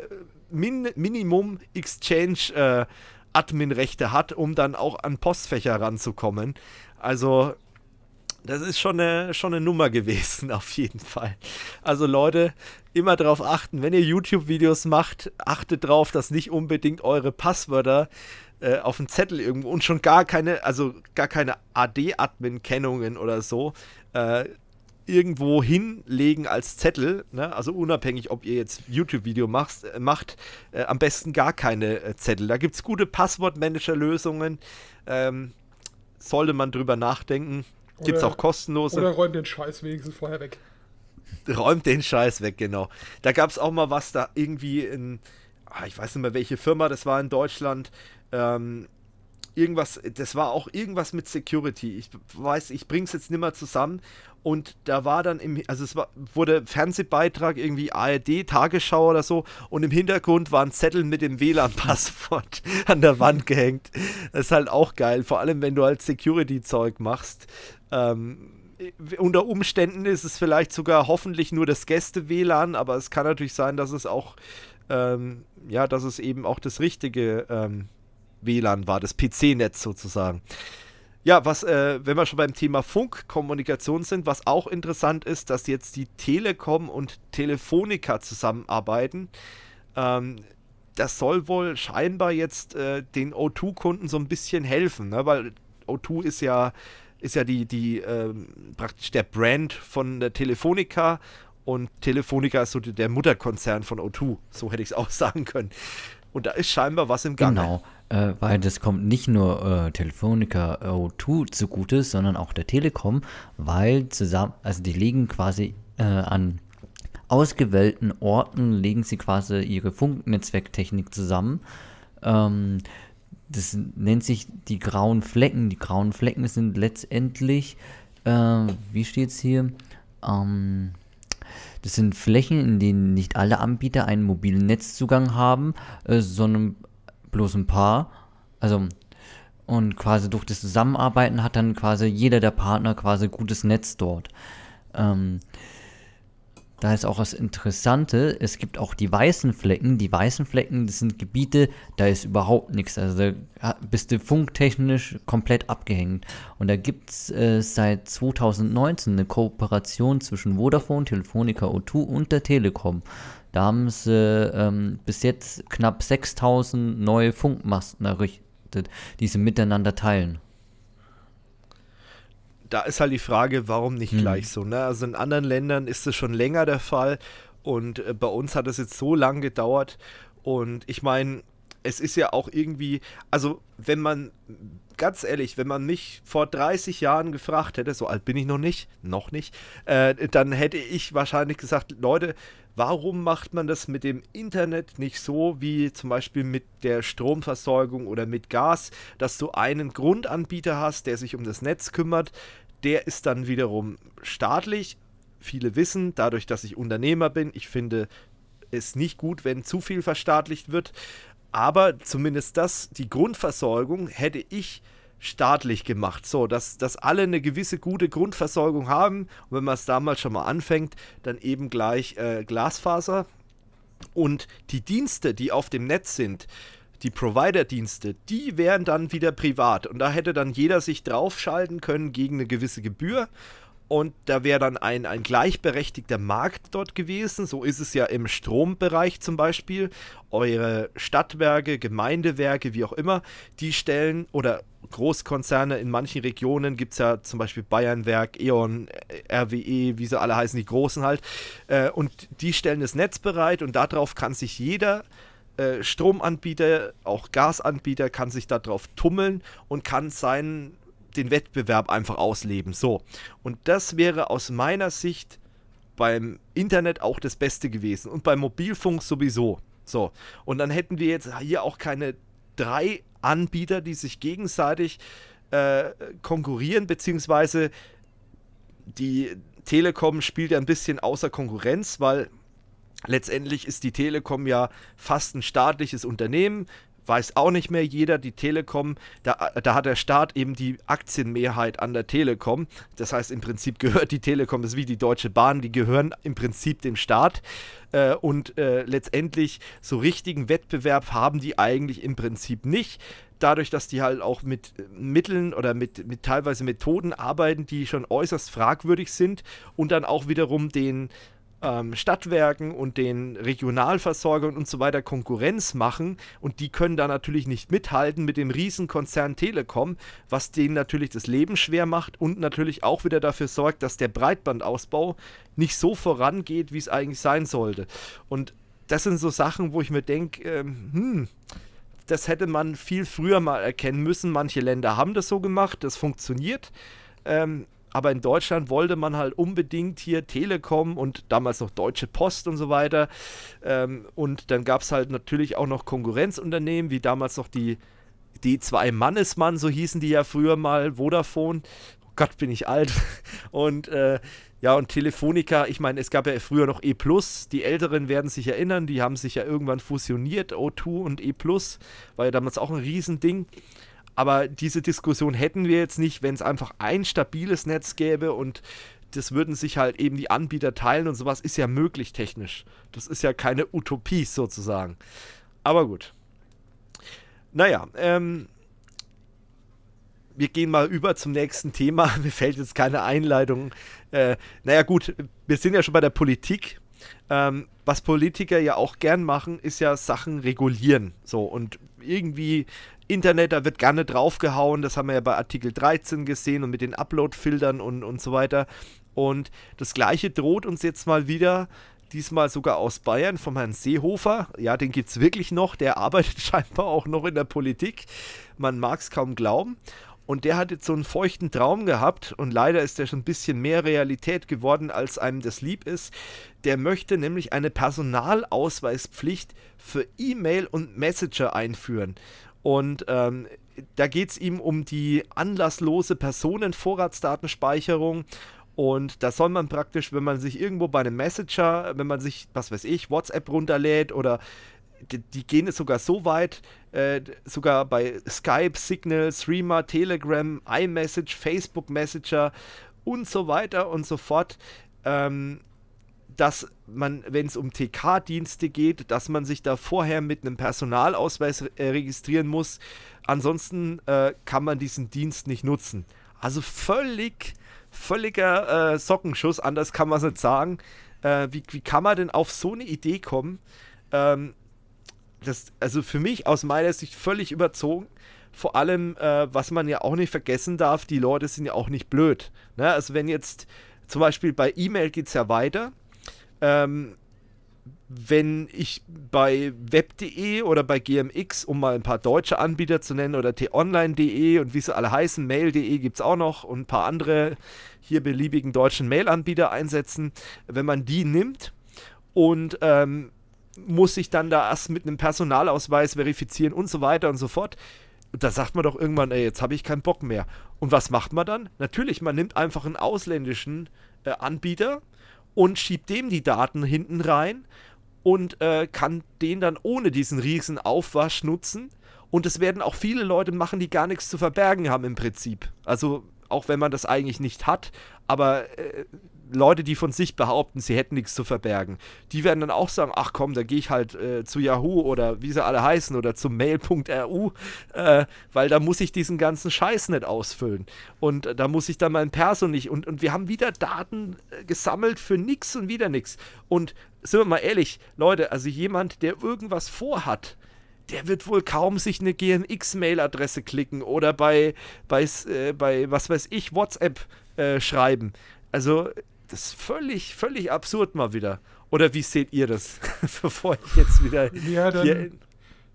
Min Minimum Exchange äh, Admin-Rechte hat, um dann auch an Postfächer ranzukommen. Also das ist schon eine, schon eine Nummer gewesen, [laughs] auf jeden Fall. Also Leute, immer darauf achten, wenn ihr YouTube-Videos macht, achtet darauf, dass nicht unbedingt eure Passwörter äh, auf dem Zettel irgendwo und schon gar keine, also gar keine AD-Admin-Kennungen oder so. Äh, irgendwo hinlegen als Zettel, ne? also unabhängig, ob ihr jetzt YouTube-Video macht, äh, macht äh, am besten gar keine äh, Zettel. Da gibt es gute Passwortmanager-Lösungen, ähm, sollte man drüber nachdenken. Gibt es auch kostenlose. Oder räumt den Scheiß wenigstens vorher weg. Räumt den Scheiß weg, genau. Da gab es auch mal was, da irgendwie in, ah, ich weiß nicht mehr, welche Firma das war in Deutschland, ähm, irgendwas, das war auch irgendwas mit Security. Ich weiß, ich bring's jetzt nimmer zusammen. Und da war dann im, also es war, wurde Fernsehbeitrag irgendwie ARD, Tagesschau oder so. Und im Hintergrund waren Zettel mit dem WLAN-Passwort [laughs] an der Wand gehängt. Das ist halt auch geil, vor allem wenn du halt Security-Zeug machst. Ähm, unter Umständen ist es vielleicht sogar hoffentlich nur das Gäste-WLAN, aber es kann natürlich sein, dass es auch, ähm, ja, dass es eben auch das richtige ähm, WLAN war, das PC-Netz sozusagen. Ja, was, äh, wenn wir schon beim Thema Funkkommunikation sind, was auch interessant ist, dass jetzt die Telekom und Telefonica zusammenarbeiten. Ähm, das soll wohl scheinbar jetzt äh, den O2-Kunden so ein bisschen helfen, ne? weil O2 ist ja, ist ja die, die ähm, praktisch der Brand von der Telefonica und Telefonica ist so die, der Mutterkonzern von O2. So hätte ich es auch [laughs] sagen können. Und da ist scheinbar was im Gange. Genau äh, weil das kommt nicht nur äh, Telefonica äh, O2 zugute, sondern auch der Telekom, weil zusammen, also die legen quasi äh, an ausgewählten Orten, legen sie quasi ihre Funknetzwerktechnik zusammen. Ähm, das nennt sich die grauen Flecken. Die grauen Flecken sind letztendlich, äh, wie steht es hier? Ähm, das sind Flächen, in denen nicht alle Anbieter einen mobilen Netzzugang haben, äh, sondern bloß ein paar. Also, und quasi durch das Zusammenarbeiten hat dann quasi jeder der Partner quasi gutes Netz dort. Ähm, da ist auch das Interessante, es gibt auch die weißen Flecken. Die weißen Flecken, das sind Gebiete, da ist überhaupt nichts. Also da bist du funktechnisch komplett abgehängt. Und da gibt es äh, seit 2019 eine Kooperation zwischen Vodafone, Telefonica O2 und der Telekom. Da haben sie ähm, bis jetzt knapp 6000 neue Funkmasten errichtet, die sie miteinander teilen. Da ist halt die Frage, warum nicht hm. gleich so. Ne? Also in anderen Ländern ist das schon länger der Fall und äh, bei uns hat es jetzt so lang gedauert. Und ich meine, es ist ja auch irgendwie, also wenn man ganz ehrlich, wenn man mich vor 30 Jahren gefragt hätte, so alt bin ich noch nicht, noch nicht, äh, dann hätte ich wahrscheinlich gesagt, Leute, warum macht man das mit dem Internet nicht so wie zum Beispiel mit der Stromversorgung oder mit Gas, dass du einen Grundanbieter hast, der sich um das Netz kümmert, der ist dann wiederum staatlich. Viele wissen, dadurch, dass ich Unternehmer bin, ich finde es nicht gut, wenn zu viel verstaatlicht wird. Aber zumindest das, die Grundversorgung hätte ich staatlich gemacht, so dass, dass alle eine gewisse gute Grundversorgung haben. Und wenn man es damals schon mal anfängt, dann eben gleich äh, Glasfaser. Und die Dienste, die auf dem Netz sind, die Provider-Dienste, die wären dann wieder privat. Und da hätte dann jeder sich draufschalten können gegen eine gewisse Gebühr und da wäre dann ein, ein gleichberechtigter Markt dort gewesen. So ist es ja im Strombereich zum Beispiel. Eure Stadtwerke, Gemeindewerke, wie auch immer, die stellen oder Großkonzerne in manchen Regionen gibt es ja zum Beispiel Bayernwerk, E.ON, äh, RWE, wie sie alle heißen, die Großen halt. Äh, und die stellen das Netz bereit und darauf kann sich jeder äh, Stromanbieter, auch Gasanbieter, kann sich darauf tummeln und kann seinen den Wettbewerb einfach ausleben. So. Und das wäre aus meiner Sicht beim Internet auch das Beste gewesen und beim Mobilfunk sowieso. So. Und dann hätten wir jetzt hier auch keine drei Anbieter, die sich gegenseitig äh, konkurrieren, beziehungsweise die Telekom spielt ja ein bisschen außer Konkurrenz, weil letztendlich ist die Telekom ja fast ein staatliches Unternehmen weiß auch nicht mehr jeder, die Telekom, da, da hat der Staat eben die Aktienmehrheit an der Telekom. Das heißt, im Prinzip gehört die Telekom, das ist wie die Deutsche Bahn, die gehören im Prinzip dem Staat. Äh, und äh, letztendlich so richtigen Wettbewerb haben die eigentlich im Prinzip nicht. Dadurch, dass die halt auch mit äh, Mitteln oder mit, mit teilweise Methoden arbeiten, die schon äußerst fragwürdig sind und dann auch wiederum den ähm, Stadtwerken und den Regionalversorgern und so weiter Konkurrenz machen und die können da natürlich nicht mithalten mit dem Riesenkonzern Telekom, was denen natürlich das Leben schwer macht und natürlich auch wieder dafür sorgt, dass der Breitbandausbau nicht so vorangeht, wie es eigentlich sein sollte. Und das sind so Sachen, wo ich mir denke, ähm, hm, das hätte man viel früher mal erkennen müssen. Manche Länder haben das so gemacht, das funktioniert. Ähm, aber in Deutschland wollte man halt unbedingt hier Telekom und damals noch Deutsche Post und so weiter. Ähm, und dann gab es halt natürlich auch noch Konkurrenzunternehmen, wie damals noch die, die zwei Mannesmann, so hießen die ja früher mal, Vodafone. Oh Gott, bin ich alt. [laughs] Und äh, ja, und Telefonica, ich meine, es gab ja früher noch E, die Älteren werden sich erinnern, die haben sich ja irgendwann fusioniert, O2 und E, war ja damals auch ein Riesending. Aber diese Diskussion hätten wir jetzt nicht, wenn es einfach ein stabiles Netz gäbe und das würden sich halt eben die Anbieter teilen und sowas ist ja möglich technisch. Das ist ja keine Utopie sozusagen. Aber gut. Naja, ähm, wir gehen mal über zum nächsten Thema. [laughs] Mir fällt jetzt keine Einleitung. Äh, naja gut, wir sind ja schon bei der Politik. Ähm, was Politiker ja auch gern machen, ist ja Sachen regulieren. So und irgendwie Internet, da wird gerne draufgehauen, das haben wir ja bei Artikel 13 gesehen und mit den Upload-Filtern und, und so weiter. Und das gleiche droht uns jetzt mal wieder, diesmal sogar aus Bayern, vom Herrn Seehofer. Ja, den gibt es wirklich noch, der [laughs] arbeitet scheinbar auch noch in der Politik. Man mag es kaum glauben. Und der hat jetzt so einen feuchten Traum gehabt und leider ist der schon ein bisschen mehr Realität geworden, als einem das lieb ist. Der möchte nämlich eine Personalausweispflicht für E-Mail und Messenger einführen. Und ähm, da geht es ihm um die anlasslose Personenvorratsdatenspeicherung. Und da soll man praktisch, wenn man sich irgendwo bei einem Messenger, wenn man sich, was weiß ich, WhatsApp runterlädt oder die, die gehen es sogar so weit, äh, sogar bei Skype, Signal, Streamer, Telegram, iMessage, Facebook Messenger und so weiter und so fort. Ähm, dass man, wenn es um TK-Dienste geht, dass man sich da vorher mit einem Personalausweis äh, registrieren muss. Ansonsten äh, kann man diesen Dienst nicht nutzen. Also völlig, völliger äh, Sockenschuss, anders kann man es nicht sagen. Äh, wie, wie kann man denn auf so eine Idee kommen? Ähm, das, also für mich aus meiner Sicht völlig überzogen. Vor allem, äh, was man ja auch nicht vergessen darf, die Leute sind ja auch nicht blöd. Ne? Also wenn jetzt zum Beispiel bei E-Mail geht es ja weiter ähm, wenn ich bei web.de oder bei GMX, um mal ein paar deutsche Anbieter zu nennen, oder t-online.de und wie sie alle heißen, mail.de gibt es auch noch und ein paar andere hier beliebigen deutschen Mail-Anbieter einsetzen, wenn man die nimmt und ähm, muss sich dann da erst mit einem Personalausweis verifizieren und so weiter und so fort. Da sagt man doch irgendwann, ey, jetzt habe ich keinen Bock mehr. Und was macht man dann? Natürlich, man nimmt einfach einen ausländischen äh, Anbieter, und schiebt dem die Daten hinten rein und äh, kann den dann ohne diesen riesen Aufwasch nutzen. Und es werden auch viele Leute machen, die gar nichts zu verbergen haben im Prinzip. Also auch wenn man das eigentlich nicht hat, aber äh, Leute, die von sich behaupten, sie hätten nichts zu verbergen, die werden dann auch sagen, ach komm, da gehe ich halt äh, zu Yahoo oder wie sie alle heißen oder zu mail.ru, äh, weil da muss ich diesen ganzen Scheiß nicht ausfüllen und äh, da muss ich dann mein Perso nicht und, und wir haben wieder Daten äh, gesammelt für nichts und wieder nichts. und sind wir mal ehrlich, Leute, also jemand, der irgendwas vorhat, der wird wohl kaum sich eine GMX-Mail-Adresse klicken oder bei, bei, äh, bei, was weiß ich, WhatsApp äh, schreiben. Also das ist völlig, völlig absurd mal wieder. Oder wie seht ihr das? [laughs] Bevor ich jetzt wieder. Ja, dann, hier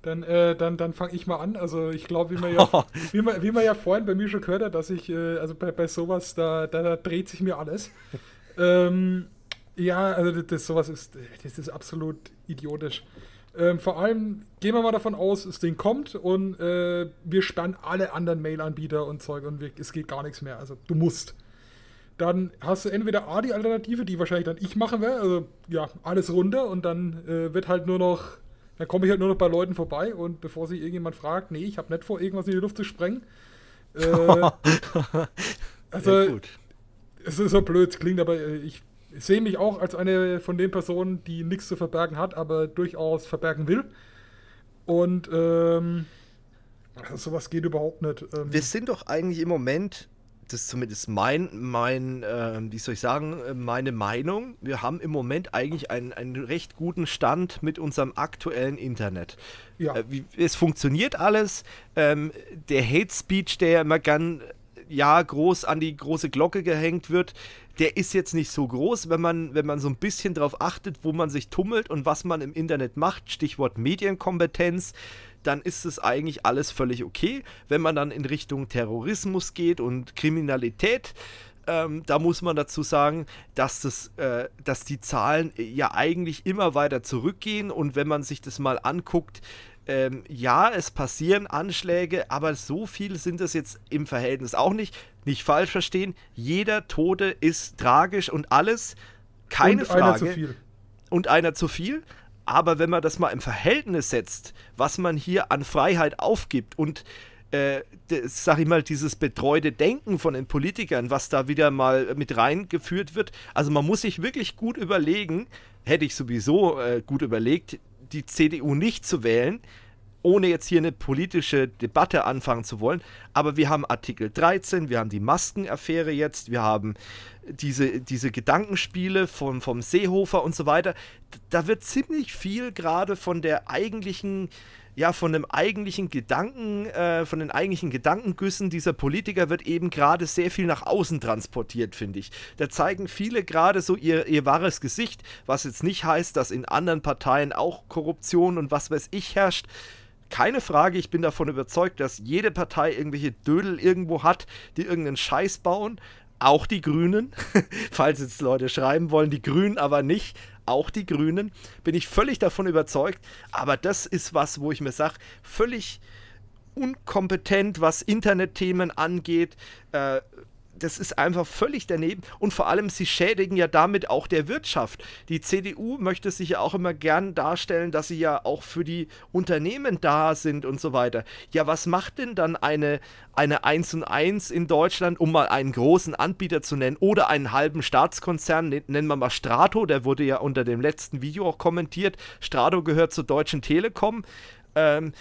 dann, äh, dann, dann fange ich mal an. Also ich glaube, wie, man ja, [laughs] wie, man, wie man ja vorhin bei mir schon gehört hat, dass ich, äh, also bei, bei sowas, da, da, da dreht sich mir alles. [laughs] ähm, ja, also das, das, sowas ist, äh, das ist absolut idiotisch. Ähm, vor allem gehen wir mal davon aus, das Ding kommt und äh, wir sperren alle anderen Mail-Anbieter und Zeug und wir, es geht gar nichts mehr. Also du musst dann hast du entweder A die Alternative, die wahrscheinlich dann ich machen werde, also ja, alles runter und dann äh, wird halt nur noch, dann komme ich halt nur noch bei Leuten vorbei und bevor sich irgendjemand fragt, nee, ich habe nicht vor, irgendwas in die Luft zu sprengen. Äh, [laughs] also, ja, es ist so blöd, es klingt aber, äh, ich sehe mich auch als eine von den Personen, die nichts zu verbergen hat, aber durchaus verbergen will. Und ähm, also sowas geht überhaupt nicht. Ähm, Wir sind doch eigentlich im Moment das ist zumindest mein, mein äh, wie soll ich sagen, äh, meine Meinung. Wir haben im Moment eigentlich einen, einen recht guten Stand mit unserem aktuellen Internet. Ja. Äh, wie, es funktioniert alles. Ähm, der Hate Speech, der ja immer gern ja groß an die große Glocke gehängt wird, der ist jetzt nicht so groß, wenn man, wenn man so ein bisschen darauf achtet, wo man sich tummelt und was man im Internet macht. Stichwort Medienkompetenz dann ist es eigentlich alles völlig okay. Wenn man dann in Richtung Terrorismus geht und Kriminalität, ähm, da muss man dazu sagen, dass, das, äh, dass die Zahlen äh, ja eigentlich immer weiter zurückgehen und wenn man sich das mal anguckt, ähm, ja, es passieren Anschläge, aber so viel sind es jetzt im Verhältnis auch nicht. Nicht falsch verstehen, jeder Tote ist tragisch und alles, keine und Frage. Einer zu viel. Und einer zu viel, aber wenn man das mal im Verhältnis setzt, was man hier an Freiheit aufgibt und äh, das, sag ich mal, dieses betreute Denken von den Politikern, was da wieder mal mit reingeführt wird. Also man muss sich wirklich gut überlegen, hätte ich sowieso äh, gut überlegt, die CDU nicht zu wählen, ohne jetzt hier eine politische Debatte anfangen zu wollen, aber wir haben Artikel 13, wir haben die Maskenaffäre jetzt, wir haben diese, diese Gedankenspiele vom, vom Seehofer und so weiter. Da wird ziemlich viel gerade von der eigentlichen, ja, von dem eigentlichen Gedanken, äh, von den eigentlichen Gedankengüssen dieser Politiker wird eben gerade sehr viel nach außen transportiert, finde ich. Da zeigen viele gerade so ihr, ihr wahres Gesicht, was jetzt nicht heißt, dass in anderen Parteien auch Korruption und was weiß ich herrscht keine Frage, ich bin davon überzeugt, dass jede Partei irgendwelche Dödel irgendwo hat, die irgendeinen Scheiß bauen. Auch die Grünen, [laughs] falls jetzt Leute schreiben wollen, die Grünen aber nicht, auch die Grünen, bin ich völlig davon überzeugt. Aber das ist was, wo ich mir sage, völlig unkompetent, was Internetthemen angeht, äh, das ist einfach völlig daneben und vor allem, sie schädigen ja damit auch der Wirtschaft. Die CDU möchte sich ja auch immer gern darstellen, dass sie ja auch für die Unternehmen da sind und so weiter. Ja, was macht denn dann eine, eine 1 und 1 in Deutschland, um mal einen großen Anbieter zu nennen oder einen halben Staatskonzern, nennen wir mal Strato, der wurde ja unter dem letzten Video auch kommentiert. Strato gehört zur Deutschen Telekom. Ähm,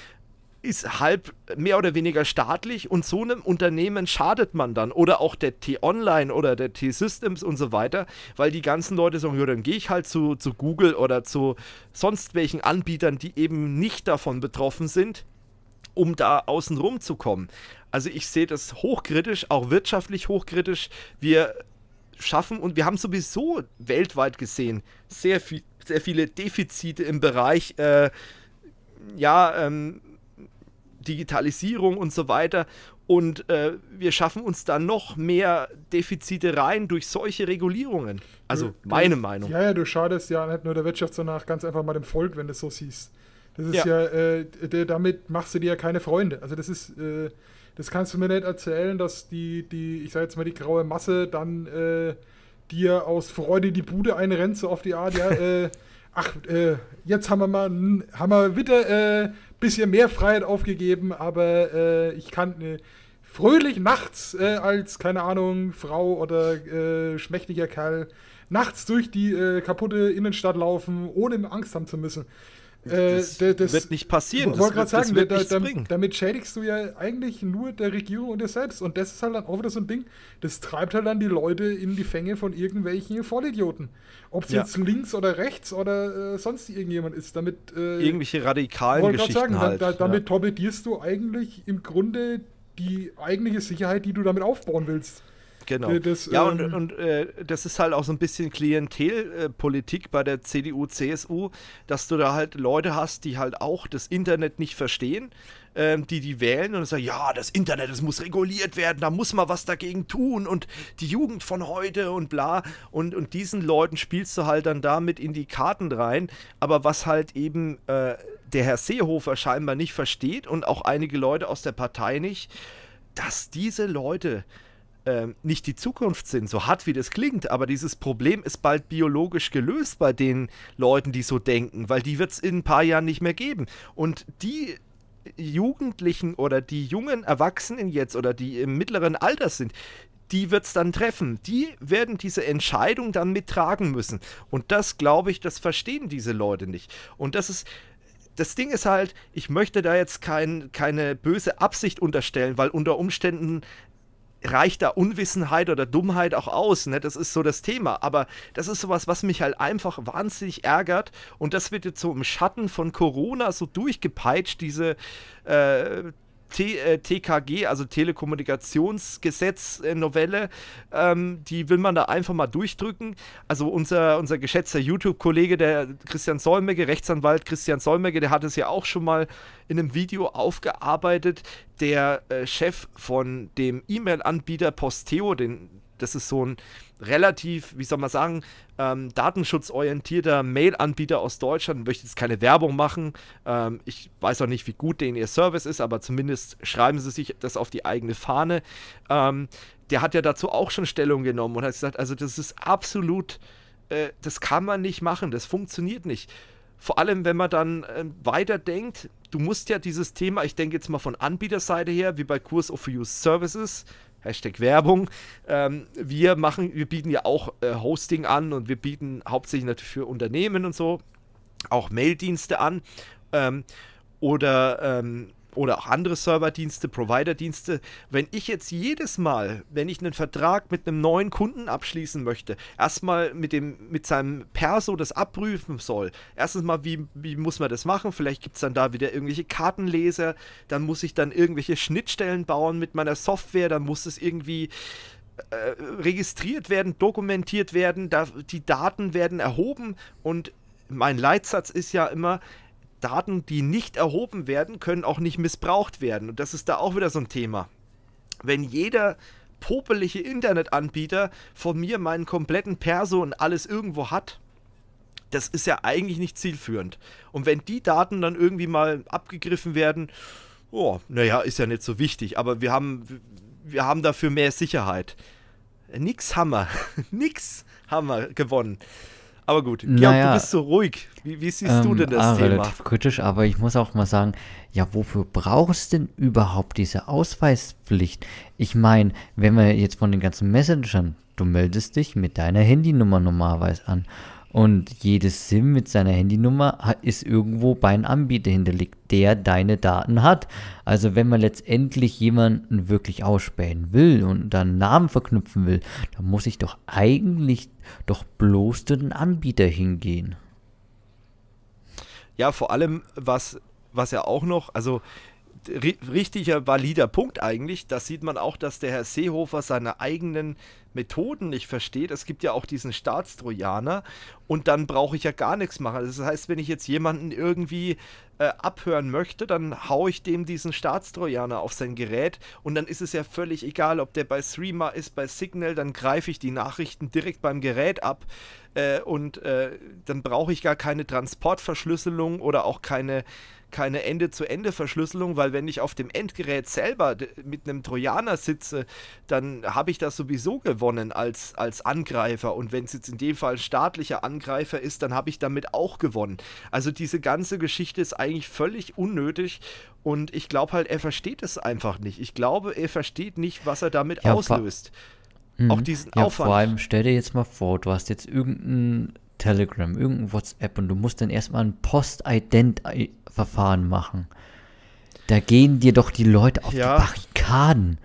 ist halb mehr oder weniger staatlich und so einem Unternehmen schadet man dann. Oder auch der T-Online oder der T-Systems und so weiter, weil die ganzen Leute sagen, ja, dann gehe ich halt zu, zu Google oder zu sonst welchen Anbietern, die eben nicht davon betroffen sind, um da außen rum zu kommen. Also ich sehe das hochkritisch, auch wirtschaftlich hochkritisch. Wir schaffen und wir haben sowieso weltweit gesehen sehr, viel, sehr viele Defizite im Bereich äh, ja, ähm, Digitalisierung und so weiter. Und äh, wir schaffen uns da noch mehr Defizite rein durch solche Regulierungen. Also du, meine du, Meinung. Ja, ja, du schadest ja nicht nur der Wirtschaft, sondern auch ganz einfach mal dem Volk, wenn du es so siehst. Das ist ja, ja äh, damit machst du dir ja keine Freunde. Also das ist, äh, das kannst du mir nicht erzählen, dass die, die, ich sag jetzt mal, die graue Masse dann äh, dir aus Freude die Bude einrennt, so auf die Art, ja, [laughs] äh, ach, äh, jetzt haben wir mal, haben wir wieder äh, bisschen mehr Freiheit aufgegeben, aber äh, ich kann äh, fröhlich nachts äh, als, keine Ahnung, Frau oder äh, schmächtiger Kerl nachts durch die äh, kaputte Innenstadt laufen, ohne Angst haben zu müssen. Äh, das, das, wird nicht passieren. Ich wollte gerade sagen, da, da, damit schädigst du ja eigentlich nur der Regierung und dir selbst. Und das ist halt dann auch wieder so ein Ding, das treibt halt dann die Leute in die Fänge von irgendwelchen Vollidioten. Ob es ja. jetzt links oder rechts oder äh, sonst irgendjemand ist. Damit, äh, Irgendwelche radikalen Geschichten sagen, halt. Da, damit ja. torpedierst du eigentlich im Grunde die eigentliche Sicherheit, die du damit aufbauen willst. Genau. Das, ja, und, ähm, und äh, das ist halt auch so ein bisschen Klientelpolitik bei der CDU, CSU, dass du da halt Leute hast, die halt auch das Internet nicht verstehen, ähm, die die wählen und sagen, ja, das Internet, das muss reguliert werden, da muss man was dagegen tun und die Jugend von heute und bla. Und, und diesen Leuten spielst du halt dann damit in die Karten rein. Aber was halt eben äh, der Herr Seehofer scheinbar nicht versteht und auch einige Leute aus der Partei nicht, dass diese Leute ähm, nicht die Zukunft sind, so hart wie das klingt, aber dieses Problem ist bald biologisch gelöst bei den Leuten, die so denken, weil die wird es in ein paar Jahren nicht mehr geben. Und die Jugendlichen oder die jungen Erwachsenen jetzt oder die im mittleren Alter sind, die wird es dann treffen. Die werden diese Entscheidung dann mittragen müssen. Und das, glaube ich, das verstehen diese Leute nicht. Und das ist. Das Ding ist halt, ich möchte da jetzt kein, keine böse Absicht unterstellen, weil unter Umständen reicht da Unwissenheit oder Dummheit auch aus, ne? Das ist so das Thema. Aber das ist sowas, was mich halt einfach wahnsinnig ärgert. Und das wird jetzt so im Schatten von Corona so durchgepeitscht, diese äh, T, äh, TKG, also Telekommunikationsgesetz äh, ähm, die will man da einfach mal durchdrücken. Also unser, unser geschätzter YouTube-Kollege, der Christian Solmecke, Rechtsanwalt Christian Solmecke, der hat es ja auch schon mal in einem Video aufgearbeitet. Der äh, Chef von dem E-Mail-Anbieter Posteo, den das ist so ein relativ, wie soll man sagen, ähm, datenschutzorientierter Mail-Anbieter aus Deutschland. Ich möchte jetzt keine Werbung machen. Ähm, ich weiß auch nicht, wie gut denen ihr Service ist, aber zumindest schreiben sie sich das auf die eigene Fahne. Ähm, der hat ja dazu auch schon Stellung genommen und hat gesagt, also das ist absolut, äh, das kann man nicht machen, das funktioniert nicht. Vor allem, wenn man dann äh, weiterdenkt, du musst ja dieses Thema, ich denke jetzt mal von Anbieterseite her, wie bei Kurs of Use Services, Hashtag Werbung. Ähm, wir machen, wir bieten ja auch äh, Hosting an und wir bieten hauptsächlich natürlich für Unternehmen und so auch Maildienste an. Ähm, oder ähm, oder auch andere Serverdienste, Providerdienste. Wenn ich jetzt jedes Mal, wenn ich einen Vertrag mit einem neuen Kunden abschließen möchte, erstmal mit dem mit seinem Perso das abprüfen soll. Erstens mal, wie, wie muss man das machen? Vielleicht gibt es dann da wieder irgendwelche Kartenleser, dann muss ich dann irgendwelche Schnittstellen bauen mit meiner Software, dann muss es irgendwie äh, registriert werden, dokumentiert werden, da, die Daten werden erhoben und mein Leitsatz ist ja immer, Daten, die nicht erhoben werden, können auch nicht missbraucht werden. Und das ist da auch wieder so ein Thema. Wenn jeder popelige Internetanbieter von mir meinen kompletten Perso und alles irgendwo hat, das ist ja eigentlich nicht zielführend. Und wenn die Daten dann irgendwie mal abgegriffen werden, oh, naja, ist ja nicht so wichtig, aber wir haben, wir haben dafür mehr Sicherheit. Nix Hammer, [laughs] nix Hammer gewonnen. Aber gut, Georg, du bist so ruhig. Wie, wie siehst ähm, du denn das ah, Thema? Relativ kritisch, aber ich muss auch mal sagen, ja, wofür brauchst du denn überhaupt diese Ausweispflicht? Ich meine, wenn wir jetzt von den ganzen Messengern, du meldest dich mit deiner Handynummer normalerweise an. Und jedes SIM mit seiner Handynummer ist irgendwo bei einem Anbieter hinterlegt, der deine Daten hat. Also wenn man letztendlich jemanden wirklich ausspähen will und dann Namen verknüpfen will, dann muss ich doch eigentlich doch bloß zu den Anbieter hingehen. Ja, vor allem was was ja auch noch, also richtiger, valider Punkt eigentlich. Da sieht man auch, dass der Herr Seehofer seine eigenen Methoden nicht versteht. Es gibt ja auch diesen Staatstrojaner und dann brauche ich ja gar nichts machen. Also das heißt, wenn ich jetzt jemanden irgendwie äh, abhören möchte, dann haue ich dem diesen Staatstrojaner auf sein Gerät und dann ist es ja völlig egal, ob der bei Streamer ist, bei Signal, dann greife ich die Nachrichten direkt beim Gerät ab äh, und äh, dann brauche ich gar keine Transportverschlüsselung oder auch keine keine Ende-zu-Ende-Verschlüsselung, weil wenn ich auf dem Endgerät selber mit einem Trojaner sitze, dann habe ich das sowieso gewonnen als, als Angreifer. Und wenn es jetzt in dem Fall staatlicher Angreifer ist, dann habe ich damit auch gewonnen. Also diese ganze Geschichte ist eigentlich völlig unnötig und ich glaube halt, er versteht es einfach nicht. Ich glaube, er versteht nicht, was er damit ja, auslöst. Auch mhm. diesen ja, Aufwand. Vor allem stell dir jetzt mal vor, du hast jetzt irgendein Telegram, irgendein WhatsApp und du musst dann erstmal ein Post-Ident Verfahren machen. Da gehen dir doch die Leute auf ja. die Barrikaden.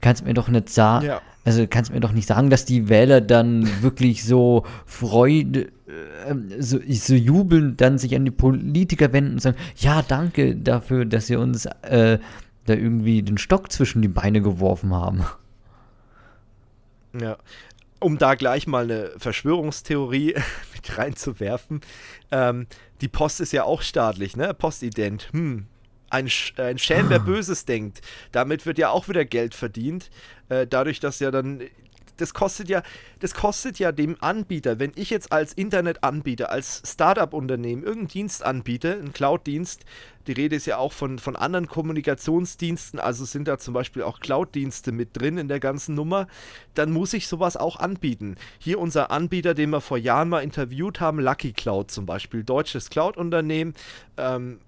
Kannst mir doch nicht sagen, ja. also kannst mir doch nicht sagen, dass die Wähler dann wirklich so Freude, äh, so, so jubeln, dann sich an die Politiker wenden und sagen, ja, danke dafür, dass sie uns äh, da irgendwie den Stock zwischen die Beine geworfen haben. Ja, um da gleich mal eine Verschwörungstheorie [laughs] mit reinzuwerfen. Ähm, die Post ist ja auch staatlich, ne? Postident. Hm. Ein, Sch äh, ein Schelm, der [clears throat] Böses denkt. Damit wird ja auch wieder Geld verdient. Äh, dadurch, dass ja dann das kostet ja, das kostet ja dem Anbieter, wenn ich jetzt als Internetanbieter, als Startup-Unternehmen irgendeinen Dienst anbiete, einen Cloud-Dienst, die Rede ist ja auch von, von anderen Kommunikationsdiensten, also sind da zum Beispiel auch Cloud-Dienste mit drin in der ganzen Nummer, dann muss ich sowas auch anbieten. Hier unser Anbieter, den wir vor Jahren mal interviewt haben, Lucky Cloud zum Beispiel, deutsches Cloud-Unternehmen, ähm,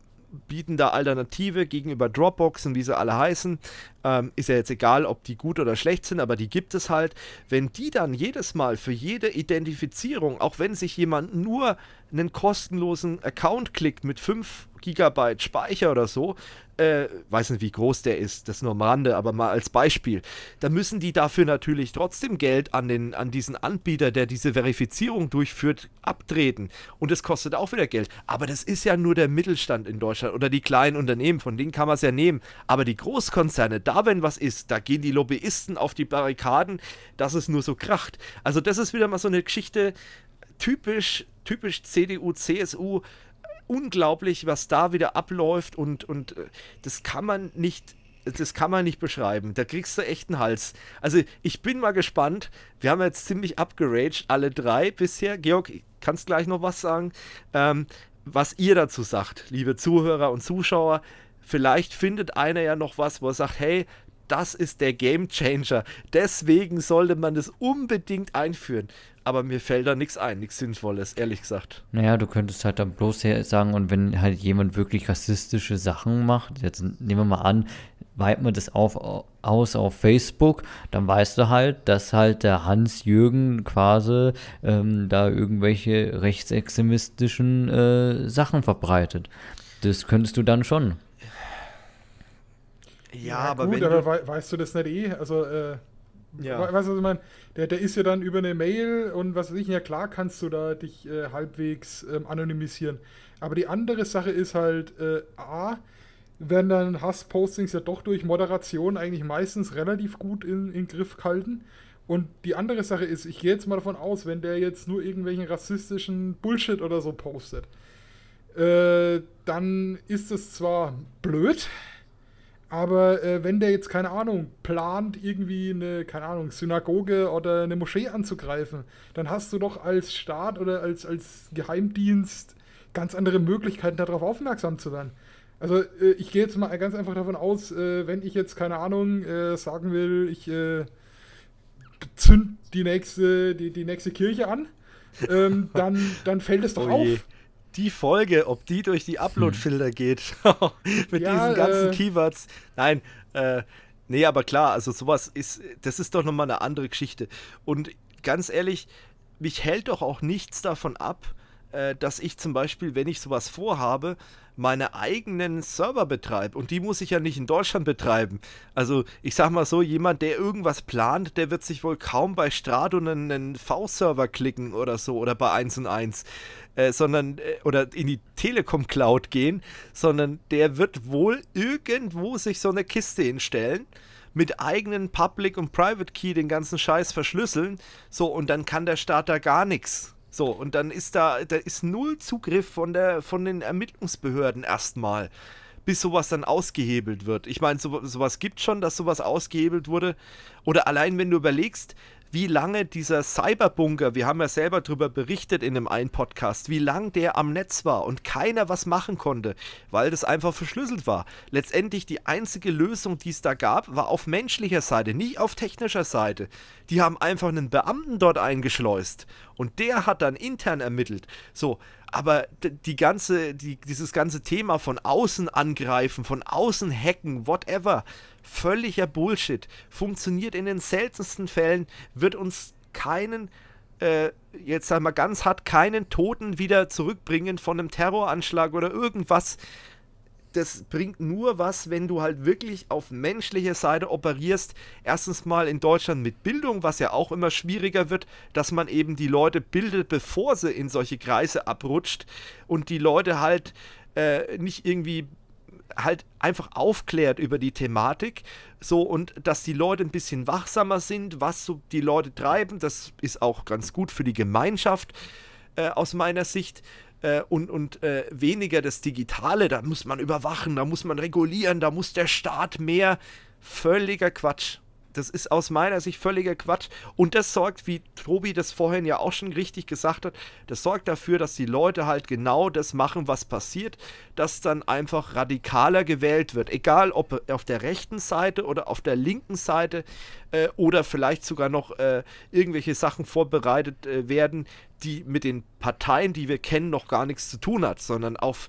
bieten da Alternative gegenüber Dropboxen, wie sie alle heißen ähm, ist ja jetzt egal, ob die gut oder schlecht sind, aber die gibt es halt, wenn die dann jedes Mal für jede Identifizierung, auch wenn sich jemand nur einen kostenlosen Account klickt mit 5 GB Speicher oder so, äh, weiß nicht, wie groß der ist, das nur am Rande, aber mal als Beispiel, dann müssen die dafür natürlich trotzdem Geld an, den, an diesen Anbieter, der diese Verifizierung durchführt, abtreten. Und das kostet auch wieder Geld. Aber das ist ja nur der Mittelstand in Deutschland oder die kleinen Unternehmen, von denen kann man es ja nehmen. Aber die Großkonzerne, da wenn was ist, da gehen die Lobbyisten auf die Barrikaden, dass es nur so kracht. Also das ist wieder mal so eine Geschichte, typisch, typisch CDU, CSU, unglaublich, was da wieder abläuft und, und äh, das kann man nicht das kann man nicht beschreiben. Da kriegst du echt einen Hals. Also, ich bin mal gespannt. Wir haben jetzt ziemlich abgeraged, alle drei bisher. Georg, kannst gleich noch was sagen, ähm, was ihr dazu sagt, liebe Zuhörer und Zuschauer. Vielleicht findet einer ja noch was, wo er sagt, hey, das ist der Game Changer. Deswegen sollte man das unbedingt einführen. Aber mir fällt da nichts ein, nichts Sinnvolles, ehrlich gesagt. Naja, du könntest halt dann bloß sagen, und wenn halt jemand wirklich rassistische Sachen macht, jetzt nehmen wir mal an, weiten wir das auf, aus auf Facebook, dann weißt du halt, dass halt der Hans-Jürgen quasi ähm, da irgendwelche rechtsextremistischen äh, Sachen verbreitet. Das könntest du dann schon. Ja, aber gut, wenn aber du... weißt du das nicht eh? Also, äh, ja. weißt du, was ich meine? Der, der ist ja dann über eine Mail und was weiß ich, ja klar kannst du da dich äh, halbwegs ähm, anonymisieren. Aber die andere Sache ist halt, äh, A, werden dann Hasspostings ja doch durch Moderation eigentlich meistens relativ gut in, in Griff gehalten. Und die andere Sache ist, ich gehe jetzt mal davon aus, wenn der jetzt nur irgendwelchen rassistischen Bullshit oder so postet, äh, dann ist das zwar blöd, aber äh, wenn der jetzt, keine Ahnung, plant, irgendwie eine, keine Ahnung, Synagoge oder eine Moschee anzugreifen, dann hast du doch als Staat oder als, als Geheimdienst ganz andere Möglichkeiten, darauf aufmerksam zu werden. Also äh, ich gehe jetzt mal ganz einfach davon aus, äh, wenn ich jetzt, keine Ahnung, äh, sagen will, ich äh, zünd die nächste, die, die nächste Kirche an, ähm, dann, dann fällt es doch oh auf die Folge, ob die durch die Upload-Filter hm. geht, [laughs] mit ja, diesen ganzen äh... Keywords. Nein, äh, nee, aber klar, also sowas ist, das ist doch nochmal eine andere Geschichte. Und ganz ehrlich, mich hält doch auch nichts davon ab, äh, dass ich zum Beispiel, wenn ich sowas vorhabe, meine eigenen Server betreibe. Und die muss ich ja nicht in Deutschland betreiben. Also ich sag mal so, jemand, der irgendwas plant, der wird sich wohl kaum bei Strato einen, einen V-Server klicken oder so oder bei 1 und 1. Äh, sondern äh, oder in die Telekom Cloud gehen, sondern der wird wohl irgendwo sich so eine Kiste hinstellen mit eigenen Public und Private Key den ganzen Scheiß verschlüsseln, so und dann kann der Staat da gar nichts. So, und dann ist da, da ist null Zugriff von, der, von den Ermittlungsbehörden erstmal, bis sowas dann ausgehebelt wird. Ich meine, so, sowas gibt schon, dass sowas ausgehebelt wurde. Oder allein, wenn du überlegst, wie lange dieser Cyberbunker, wir haben ja selber darüber berichtet in dem einen Podcast, wie lange der am Netz war und keiner was machen konnte, weil das einfach verschlüsselt war. Letztendlich die einzige Lösung, die es da gab, war auf menschlicher Seite, nicht auf technischer Seite. Die haben einfach einen Beamten dort eingeschleust und der hat dann intern ermittelt. So, aber die ganze, die, dieses ganze Thema von außen angreifen, von außen hacken, whatever, völliger Bullshit. Funktioniert in den seltensten Fällen, wird uns keinen, äh, jetzt sagen wir ganz hart, keinen Toten wieder zurückbringen von einem Terroranschlag oder irgendwas. Das bringt nur was, wenn du halt wirklich auf menschlicher Seite operierst. Erstens mal in Deutschland mit Bildung, was ja auch immer schwieriger wird, dass man eben die Leute bildet, bevor sie in solche Kreise abrutscht und die Leute halt äh, nicht irgendwie halt einfach aufklärt über die Thematik, so und dass die Leute ein bisschen wachsamer sind, was so die Leute treiben, das ist auch ganz gut für die Gemeinschaft äh, aus meiner Sicht äh, und, und äh, weniger das Digitale. Da muss man überwachen, da muss man regulieren, da muss der Staat mehr. Völliger Quatsch das ist aus meiner Sicht völliger Quatsch. Und das sorgt, wie Tobi das vorhin ja auch schon richtig gesagt hat, das sorgt dafür, dass die Leute halt genau das machen, was passiert, dass dann einfach radikaler gewählt wird. Egal ob auf der rechten Seite oder auf der linken Seite äh, oder vielleicht sogar noch äh, irgendwelche Sachen vorbereitet äh, werden, die mit den Parteien, die wir kennen, noch gar nichts zu tun hat, sondern auf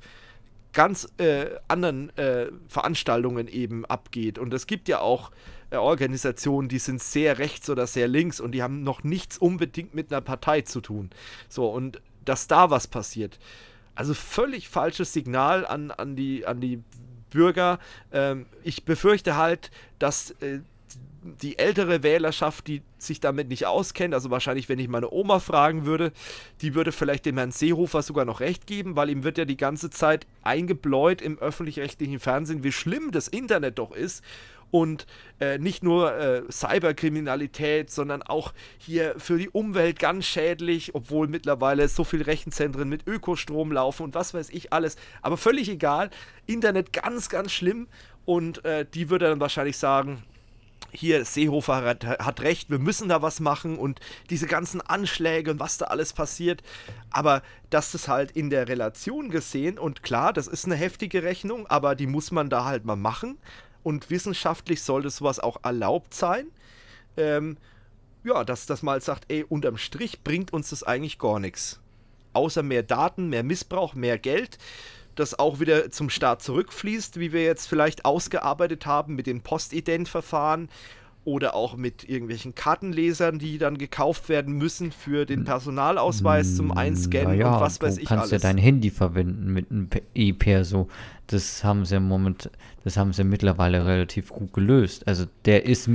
ganz äh, anderen äh, Veranstaltungen eben abgeht. Und es gibt ja auch äh, Organisationen, die sind sehr rechts oder sehr links und die haben noch nichts unbedingt mit einer Partei zu tun. So, und dass da was passiert. Also völlig falsches Signal an, an, die, an die Bürger. Ähm, ich befürchte halt, dass äh, die ältere Wählerschaft, die sich damit nicht auskennt, also wahrscheinlich, wenn ich meine Oma fragen würde, die würde vielleicht dem Herrn Seehofer sogar noch recht geben, weil ihm wird ja die ganze Zeit eingebläut im öffentlich-rechtlichen Fernsehen, wie schlimm das Internet doch ist und äh, nicht nur äh, Cyberkriminalität, sondern auch hier für die Umwelt ganz schädlich, obwohl mittlerweile so viele Rechenzentren mit Ökostrom laufen und was weiß ich alles. Aber völlig egal. Internet ganz, ganz schlimm und äh, die würde dann wahrscheinlich sagen, hier, Seehofer hat, hat, recht, wir müssen da was machen und diese ganzen Anschläge und was da alles passiert. Aber das ist halt in der Relation gesehen und klar, das ist eine heftige Rechnung, aber die muss man da halt mal machen und wissenschaftlich sollte sowas auch erlaubt sein. Ähm, ja, dass das mal halt sagt, ey, unterm Strich bringt uns das eigentlich gar nichts. Außer mehr Daten, mehr Missbrauch, mehr Geld, das auch wieder zum Staat zurückfließt, wie wir jetzt vielleicht ausgearbeitet haben mit den Postident-Verfahren oder auch mit irgendwelchen Kartenlesern, die dann gekauft werden müssen für den hm. Personalausweis zum hm, Einscannen ja, und was weiß ich alles. Du kannst ja dein Handy verwenden mit einem E-Perso. Das haben sie im Moment, das haben sie mittlerweile relativ gut gelöst. Also der ist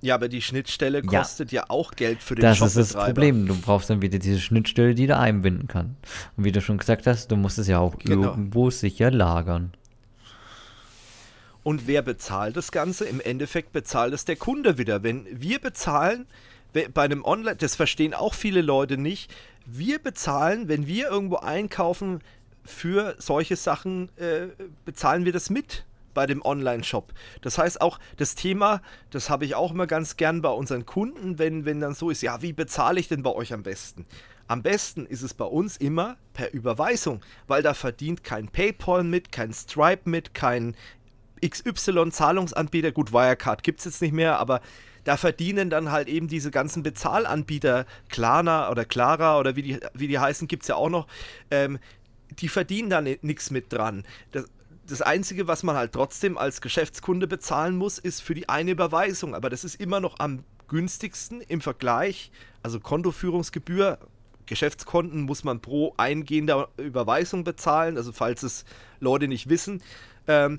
ja, aber die Schnittstelle kostet ja, ja auch Geld für den Das ist das Problem. Du brauchst dann wieder diese Schnittstelle, die da einbinden kann. Und wie du schon gesagt hast, du musst es ja auch genau. irgendwo sicher lagern. Und wer bezahlt das Ganze? Im Endeffekt bezahlt es der Kunde wieder. Wenn wir bezahlen, bei einem Online, das verstehen auch viele Leute nicht, wir bezahlen, wenn wir irgendwo einkaufen für solche Sachen, äh, bezahlen wir das mit bei dem Online-Shop. Das heißt auch, das Thema, das habe ich auch immer ganz gern bei unseren Kunden, wenn, wenn dann so ist, ja, wie bezahle ich denn bei euch am besten? Am besten ist es bei uns immer per Überweisung, weil da verdient kein PayPal mit, kein Stripe mit, kein XY-Zahlungsanbieter, gut, Wirecard gibt es jetzt nicht mehr, aber da verdienen dann halt eben diese ganzen Bezahlanbieter, Klarna oder Clara oder wie die, wie die heißen, gibt es ja auch noch, ähm, die verdienen da nichts mit dran. Das, das Einzige, was man halt trotzdem als Geschäftskunde bezahlen muss, ist für die eine Überweisung. Aber das ist immer noch am günstigsten im Vergleich. Also Kontoführungsgebühr, Geschäftskonten muss man pro eingehender Überweisung bezahlen. Also falls es Leute nicht wissen. Ähm,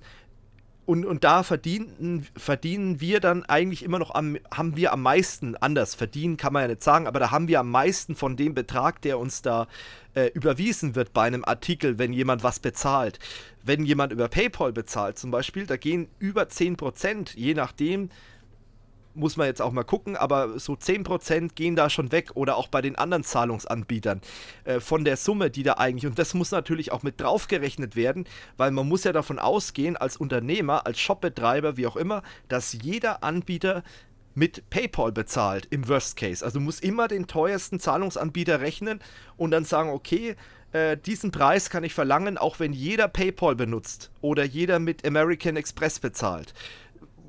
und, und da verdienen, verdienen wir dann eigentlich immer noch am, haben wir am meisten anders. Verdienen kann man ja nicht sagen, aber da haben wir am meisten von dem Betrag, der uns da äh, überwiesen wird bei einem Artikel, wenn jemand was bezahlt. Wenn jemand über PayPal bezahlt zum Beispiel, da gehen über 10%, je nachdem, muss man jetzt auch mal gucken, aber so 10% gehen da schon weg oder auch bei den anderen Zahlungsanbietern äh, von der Summe, die da eigentlich, und das muss natürlich auch mit drauf gerechnet werden, weil man muss ja davon ausgehen, als Unternehmer, als Shopbetreiber, wie auch immer, dass jeder Anbieter mit PayPal bezahlt im Worst Case. Also muss immer den teuersten Zahlungsanbieter rechnen und dann sagen, okay, äh, diesen Preis kann ich verlangen, auch wenn jeder PayPal benutzt oder jeder mit American Express bezahlt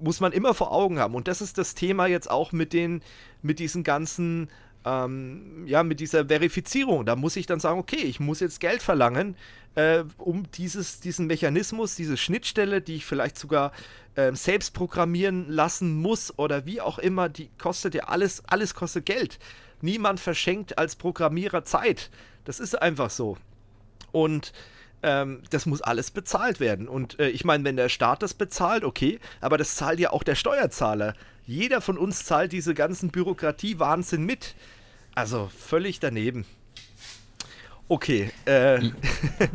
muss man immer vor Augen haben. Und das ist das Thema jetzt auch mit den, mit diesen ganzen, ähm, ja, mit dieser Verifizierung. Da muss ich dann sagen, okay, ich muss jetzt Geld verlangen, äh, um dieses, diesen Mechanismus, diese Schnittstelle, die ich vielleicht sogar äh, selbst programmieren lassen muss oder wie auch immer, die kostet ja alles, alles kostet Geld. Niemand verschenkt als Programmierer Zeit. Das ist einfach so. Und ähm, das muss alles bezahlt werden. Und äh, ich meine, wenn der Staat das bezahlt, okay, aber das zahlt ja auch der Steuerzahler. Jeder von uns zahlt diese ganzen Bürokratie-Wahnsinn mit. Also völlig daneben. Okay. Äh, hm. [laughs] ja,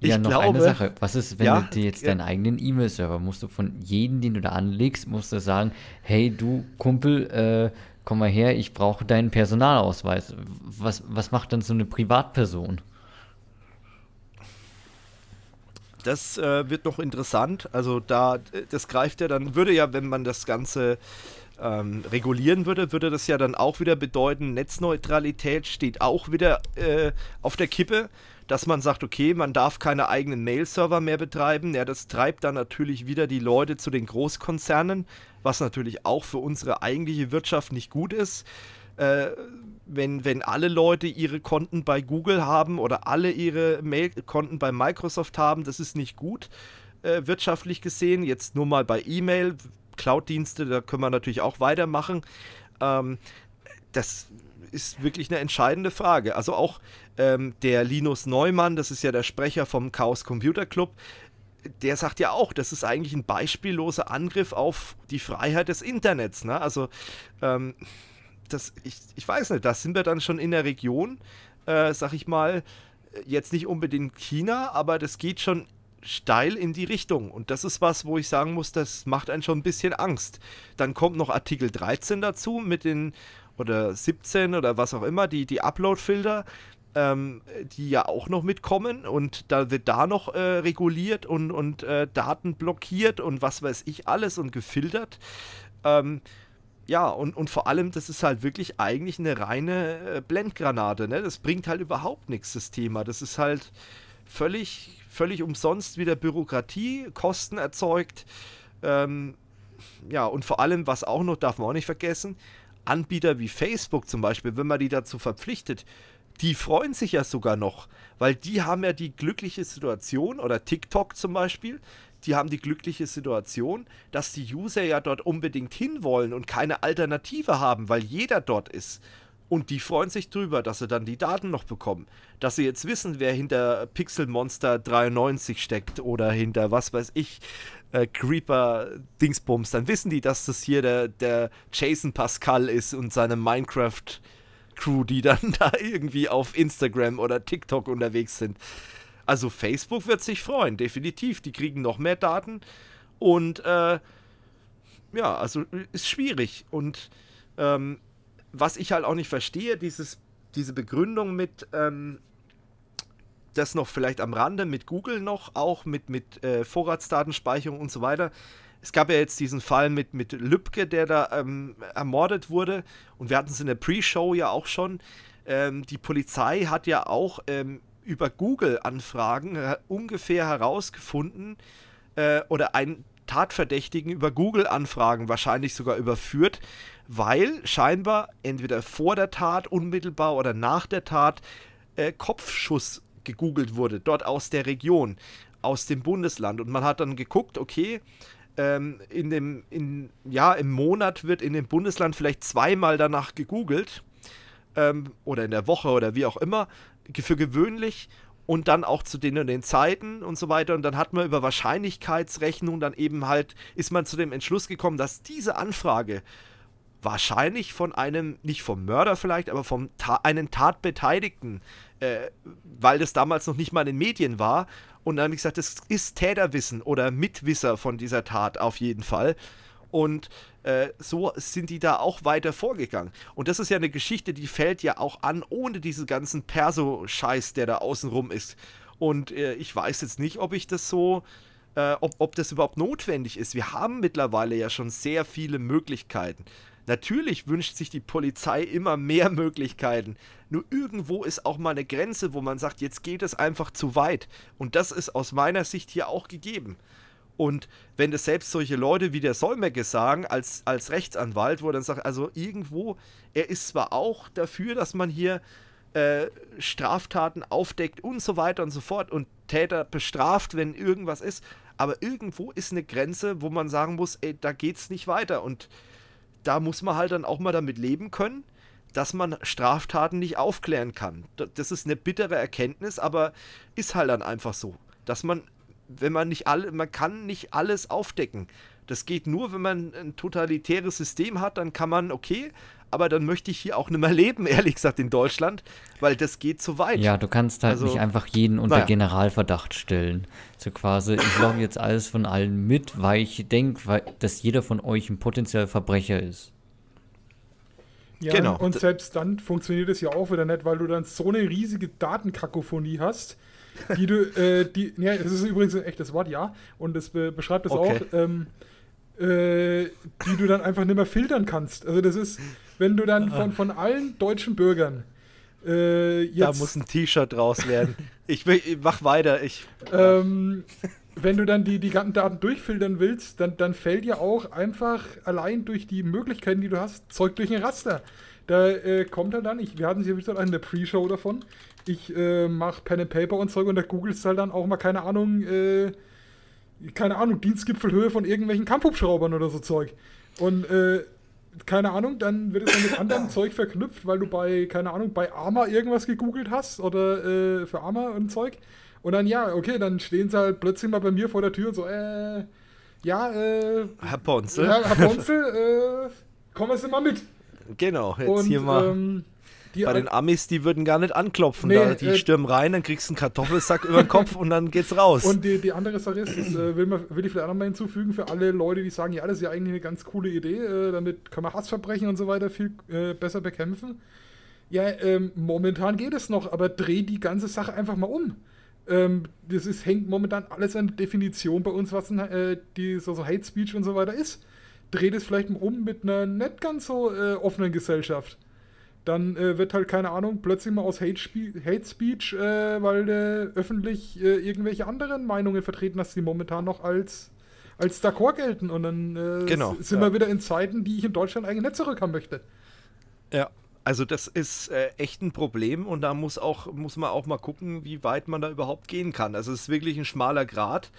ich ja, noch glaube, eine Sache. Was ist, wenn ja, du dir jetzt ja. deinen eigenen E-Mail-Server musst du von jedem, den du da anlegst, musst du sagen, hey du Kumpel, äh, komm mal her, ich brauche deinen Personalausweis. Was, was macht dann so eine Privatperson? Das äh, wird noch interessant. Also da, das greift ja dann, würde ja, wenn man das Ganze ähm, regulieren würde, würde das ja dann auch wieder bedeuten, Netzneutralität steht auch wieder äh, auf der Kippe, dass man sagt, okay, man darf keine eigenen Mail-Server mehr betreiben. Ja, das treibt dann natürlich wieder die Leute zu den Großkonzernen, was natürlich auch für unsere eigentliche Wirtschaft nicht gut ist. Äh, wenn, wenn alle Leute ihre Konten bei Google haben oder alle ihre Mail-Konten bei Microsoft haben, das ist nicht gut äh, wirtschaftlich gesehen. Jetzt nur mal bei E-Mail, Cloud-Dienste, da können wir natürlich auch weitermachen. Ähm, das ist wirklich eine entscheidende Frage. Also auch ähm, der Linus Neumann, das ist ja der Sprecher vom Chaos Computer Club, der sagt ja auch, das ist eigentlich ein beispielloser Angriff auf die Freiheit des Internets. Ne? Also ähm, das, ich, ich weiß nicht, da sind wir dann schon in der Region, äh, sag ich mal, jetzt nicht unbedingt China, aber das geht schon steil in die Richtung. Und das ist was, wo ich sagen muss, das macht einen schon ein bisschen Angst. Dann kommt noch Artikel 13 dazu mit den, oder 17 oder was auch immer, die, die Upload-Filter, ähm, die ja auch noch mitkommen. Und da wird da noch äh, reguliert und, und äh, Daten blockiert und was weiß ich alles und gefiltert. Ähm, ja, und, und vor allem, das ist halt wirklich eigentlich eine reine äh, Blendgranate, ne? Das bringt halt überhaupt nichts, das Thema. Das ist halt völlig, völlig umsonst wieder Bürokratie, Kosten erzeugt. Ähm, ja, und vor allem, was auch noch, darf man auch nicht vergessen, Anbieter wie Facebook zum Beispiel, wenn man die dazu verpflichtet, die freuen sich ja sogar noch, weil die haben ja die glückliche Situation oder TikTok zum Beispiel, die haben die glückliche Situation, dass die User ja dort unbedingt hinwollen und keine Alternative haben, weil jeder dort ist. Und die freuen sich drüber, dass sie dann die Daten noch bekommen. Dass sie jetzt wissen, wer hinter Pixel Monster 93 steckt oder hinter was weiß ich, äh, Creeper Dingsbums. Dann wissen die, dass das hier der, der Jason Pascal ist und seine Minecraft Crew, die dann [laughs] da irgendwie auf Instagram oder TikTok unterwegs sind. Also Facebook wird sich freuen, definitiv. Die kriegen noch mehr Daten. Und äh, ja, also ist schwierig. Und ähm, was ich halt auch nicht verstehe, dieses, diese Begründung mit, ähm, das noch vielleicht am Rande, mit Google noch, auch mit, mit äh, Vorratsdatenspeicherung und so weiter. Es gab ja jetzt diesen Fall mit, mit Lübcke, der da ähm, ermordet wurde. Und wir hatten es in der Pre-Show ja auch schon. Ähm, die Polizei hat ja auch ähm, über Google-Anfragen äh, ungefähr herausgefunden äh, oder einen Tatverdächtigen über Google-Anfragen wahrscheinlich sogar überführt, weil scheinbar entweder vor der Tat, unmittelbar oder nach der Tat äh, Kopfschuss gegoogelt wurde, dort aus der Region, aus dem Bundesland. Und man hat dann geguckt, okay, ähm, in dem, in, ja, im Monat wird in dem Bundesland vielleicht zweimal danach gegoogelt ähm, oder in der Woche oder wie auch immer für gewöhnlich und dann auch zu den und den Zeiten und so weiter. Und dann hat man über Wahrscheinlichkeitsrechnung dann eben halt, ist man zu dem Entschluss gekommen, dass diese Anfrage wahrscheinlich von einem, nicht vom Mörder vielleicht, aber vom Ta einen Tatbeteiligten, äh, weil das damals noch nicht mal in den Medien war. Und dann habe ich gesagt, das ist Täterwissen oder Mitwisser von dieser Tat auf jeden Fall. Und äh, so sind die da auch weiter vorgegangen. Und das ist ja eine Geschichte, die fällt ja auch an, ohne diesen ganzen Perso-Scheiß, der da außenrum ist. Und äh, ich weiß jetzt nicht, ob ich das so, äh, ob, ob das überhaupt notwendig ist. Wir haben mittlerweile ja schon sehr viele Möglichkeiten. Natürlich wünscht sich die Polizei immer mehr Möglichkeiten. Nur irgendwo ist auch mal eine Grenze, wo man sagt, jetzt geht es einfach zu weit. Und das ist aus meiner Sicht hier auch gegeben. Und wenn das selbst solche Leute wie der Solmecke sagen, als, als Rechtsanwalt, wo er dann sagt, also irgendwo, er ist zwar auch dafür, dass man hier äh, Straftaten aufdeckt und so weiter und so fort und Täter bestraft, wenn irgendwas ist, aber irgendwo ist eine Grenze, wo man sagen muss, ey, da geht's nicht weiter. Und da muss man halt dann auch mal damit leben können, dass man Straftaten nicht aufklären kann. Das ist eine bittere Erkenntnis, aber ist halt dann einfach so. Dass man wenn man nicht alle, man kann nicht alles aufdecken. Das geht nur, wenn man ein totalitäres System hat, dann kann man, okay, aber dann möchte ich hier auch nicht mehr leben, [laughs] ehrlich gesagt, in Deutschland, weil das geht zu weit. Ja, du kannst halt also, nicht einfach jeden unter naja. Generalverdacht stellen. So quasi, ich laufe jetzt alles von allen mit, weil ich denke, dass jeder von euch ein potenzieller Verbrecher ist. Ja, genau. und selbst dann funktioniert es ja auch wieder nicht, weil du dann so eine riesige Datenkakophonie hast, die du, äh, die, ja, das ist übrigens ein echtes Wort, ja, und das be beschreibt es okay. auch, ähm, äh, die du dann einfach nicht mehr filtern kannst. Also das ist, wenn du dann von, von allen deutschen Bürgern äh, jetzt, Da muss ein T-Shirt draus werden. [laughs] ich, ich mach weiter, ich... Ähm, wenn du dann die, die ganzen Daten durchfiltern willst, dann, dann fällt dir auch einfach allein durch die Möglichkeiten, die du hast, Zeug durch ein Raster. Da äh, kommt er dann, ich, wir hatten sie ja wieder in der Pre-Show davon. Ich äh, mache Pen and Paper und Zeug und da googelst du halt dann auch mal, keine Ahnung, äh, keine Ahnung, Dienstgipfelhöhe von irgendwelchen Kampfhubschraubern oder so Zeug. Und äh, keine Ahnung, dann wird es dann mit anderem Zeug verknüpft, weil du bei, keine Ahnung, bei Arma irgendwas gegoogelt hast oder äh, für Arma und Zeug. Und dann, ja, okay, dann stehen sie halt plötzlich mal bei mir vor der Tür und so, äh, ja, äh. Herr Ponzel. Ja, Herr Ponzel, äh, kommen Sie mal mit. Genau, jetzt und, hier mal. Ähm, bei den Amis, die würden gar nicht anklopfen. Nee, da. Die äh, stürmen rein, dann kriegst du einen Kartoffelsack über den Kopf und dann geht's raus. Und die, die andere Sache ist, das äh, will, man, will ich vielleicht auch nochmal hinzufügen, für alle Leute, die sagen, ja, das ist ja eigentlich eine ganz coole Idee, äh, damit kann man Hassverbrechen und so weiter viel äh, besser bekämpfen. Ja, ähm, momentan geht es noch, aber dreh die ganze Sache einfach mal um. Ähm, das ist, hängt momentan alles an Definition bei uns, was ein, äh, die, so, so Hate Speech und so weiter ist dreht es vielleicht mal um mit einer nicht ganz so äh, offenen Gesellschaft. Dann äh, wird halt, keine Ahnung, plötzlich mal aus Hate, Spe Hate Speech, äh, weil du äh, öffentlich äh, irgendwelche anderen Meinungen vertreten hast, die momentan noch als, als D'accord gelten. Und dann äh, genau, sind ja. wir wieder in Zeiten, die ich in Deutschland eigentlich nicht zurückhaben möchte. Ja, also das ist äh, echt ein Problem und da muss auch muss man auch mal gucken, wie weit man da überhaupt gehen kann. Also es ist wirklich ein schmaler Grad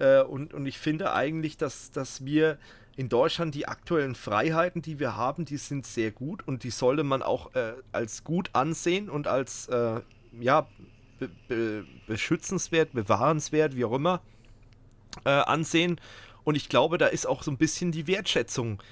äh, und, und ich finde eigentlich, dass, dass wir in Deutschland die aktuellen Freiheiten, die wir haben, die sind sehr gut und die sollte man auch äh, als gut ansehen und als äh, ja, be be beschützenswert, bewahrenswert, wie auch immer, äh, ansehen. Und ich glaube, da ist auch so ein bisschen die Wertschätzung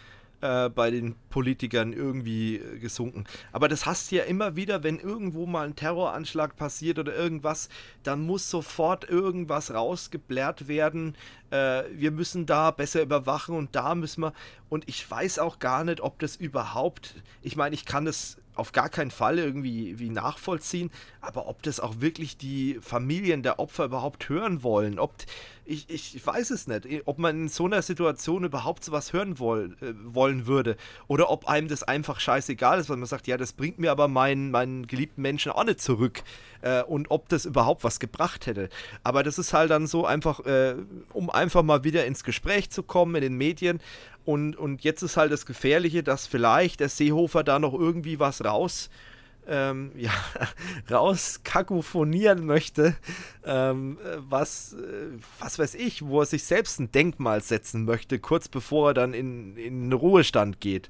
äh, bei den Politikern irgendwie äh, gesunken. Aber das hast du ja immer wieder, wenn irgendwo mal ein Terroranschlag passiert oder irgendwas, dann muss sofort irgendwas rausgeblärt werden. Äh, wir müssen da besser überwachen und da müssen wir. Und ich weiß auch gar nicht, ob das überhaupt. Ich meine, ich kann das auf gar keinen Fall irgendwie wie nachvollziehen, aber ob das auch wirklich die Familien der Opfer überhaupt hören wollen, ob ich, ich weiß es nicht, ob man in so einer Situation überhaupt sowas hören woll, äh, wollen würde. Oder ob einem das einfach scheißegal ist, weil man sagt, ja, das bringt mir aber meinen, meinen geliebten Menschen auch nicht zurück. Äh, und ob das überhaupt was gebracht hätte. Aber das ist halt dann so einfach, äh, um einfach mal wieder ins Gespräch zu kommen in den Medien. Und, und jetzt ist halt das Gefährliche, dass vielleicht der Seehofer da noch irgendwie was raus ähm, ja, [laughs] rauskakophonieren möchte, ähm, was, äh, was weiß ich, wo er sich selbst ein Denkmal setzen möchte, kurz bevor er dann in, in den Ruhestand geht.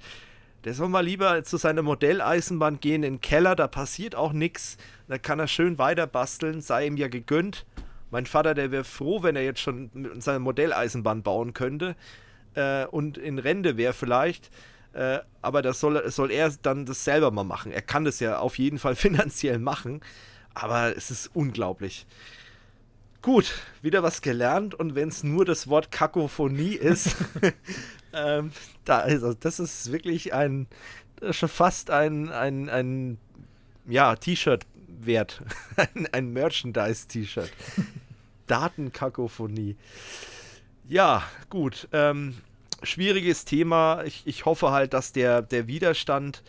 Der soll mal lieber zu seiner Modelleisenbahn gehen, in den Keller, da passiert auch nichts. Da kann er schön weiter basteln, sei ihm ja gegönnt. Mein Vater, der wäre froh, wenn er jetzt schon seine Modelleisenbahn bauen könnte äh, und in Rente wäre vielleicht. Äh, aber das soll, soll er dann das selber mal machen. Er kann das ja auf jeden Fall [laughs] finanziell machen, aber es ist unglaublich. Gut, wieder was gelernt und wenn es nur das Wort Kakophonie ist, [laughs] ähm, da, also das ist wirklich ein, schon fast ein, ein, ein ja, T-Shirt wert. [laughs] ein, ein Merchandise-T-Shirt. Datenkakophonie. Ja, gut. Ähm, schwieriges Thema. Ich, ich hoffe halt, dass der, der Widerstand,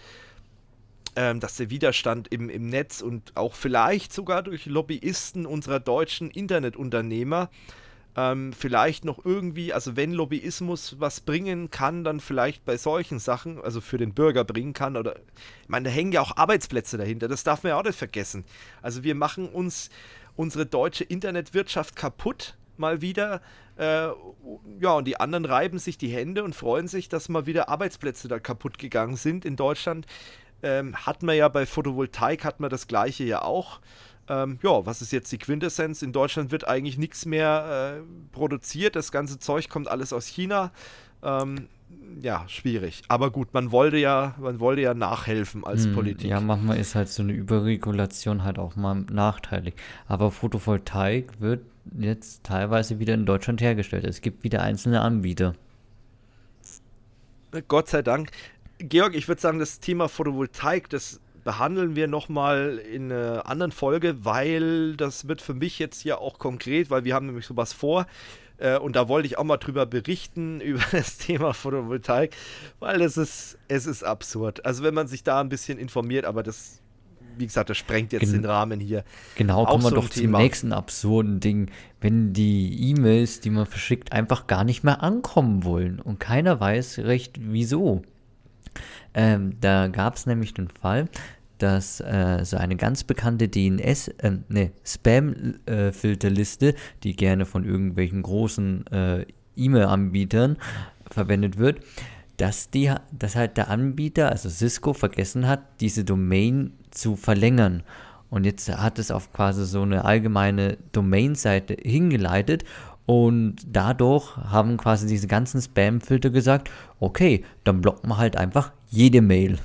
ähm, dass der Widerstand im, im Netz und auch vielleicht sogar durch Lobbyisten unserer deutschen Internetunternehmer ähm, vielleicht noch irgendwie, also wenn Lobbyismus was bringen kann, dann vielleicht bei solchen Sachen, also für den Bürger bringen kann oder, ich meine, da hängen ja auch Arbeitsplätze dahinter, das darf man ja auch nicht vergessen. Also wir machen uns unsere deutsche Internetwirtschaft kaputt mal wieder. Äh, ja, und die anderen reiben sich die Hände und freuen sich, dass mal wieder Arbeitsplätze da kaputt gegangen sind in Deutschland. Ähm, hat man ja bei Photovoltaik, hat man das gleiche ja auch. Ähm, ja, was ist jetzt die Quintessenz? In Deutschland wird eigentlich nichts mehr äh, produziert. Das ganze Zeug kommt alles aus China. Ähm, ja, schwierig. Aber gut, man wollte ja, man wollte ja nachhelfen als hm, Politik. Ja, manchmal ist halt so eine Überregulation halt auch mal nachteilig. Aber Photovoltaik wird jetzt teilweise wieder in Deutschland hergestellt. Es gibt wieder einzelne Anbieter. Gott sei Dank. Georg, ich würde sagen, das Thema Photovoltaik, das behandeln wir nochmal in einer anderen Folge, weil das wird für mich jetzt ja auch konkret, weil wir haben nämlich sowas vor. Äh, und da wollte ich auch mal drüber berichten, [laughs] über das Thema Photovoltaik, weil es ist, es ist absurd. Also wenn man sich da ein bisschen informiert, aber das wie gesagt, das sprengt jetzt Gen den Rahmen hier. Genau, Auch kommen wir so doch Thema. zum nächsten absurden Ding, wenn die E-Mails, die man verschickt, einfach gar nicht mehr ankommen wollen und keiner weiß recht wieso. Ähm, da gab es nämlich den Fall, dass äh, so eine ganz bekannte DNS, ähm, ne, äh, ne, Spam-Filterliste, äh, die gerne von irgendwelchen großen äh, E-Mail-Anbietern verwendet wird, dass, die, dass halt der Anbieter, also Cisco, vergessen hat, diese Domain zu verlängern. Und jetzt hat es auf quasi so eine allgemeine Domain-Seite hingeleitet und dadurch haben quasi diese ganzen Spam-Filter gesagt, okay, dann blocken wir halt einfach jede Mail.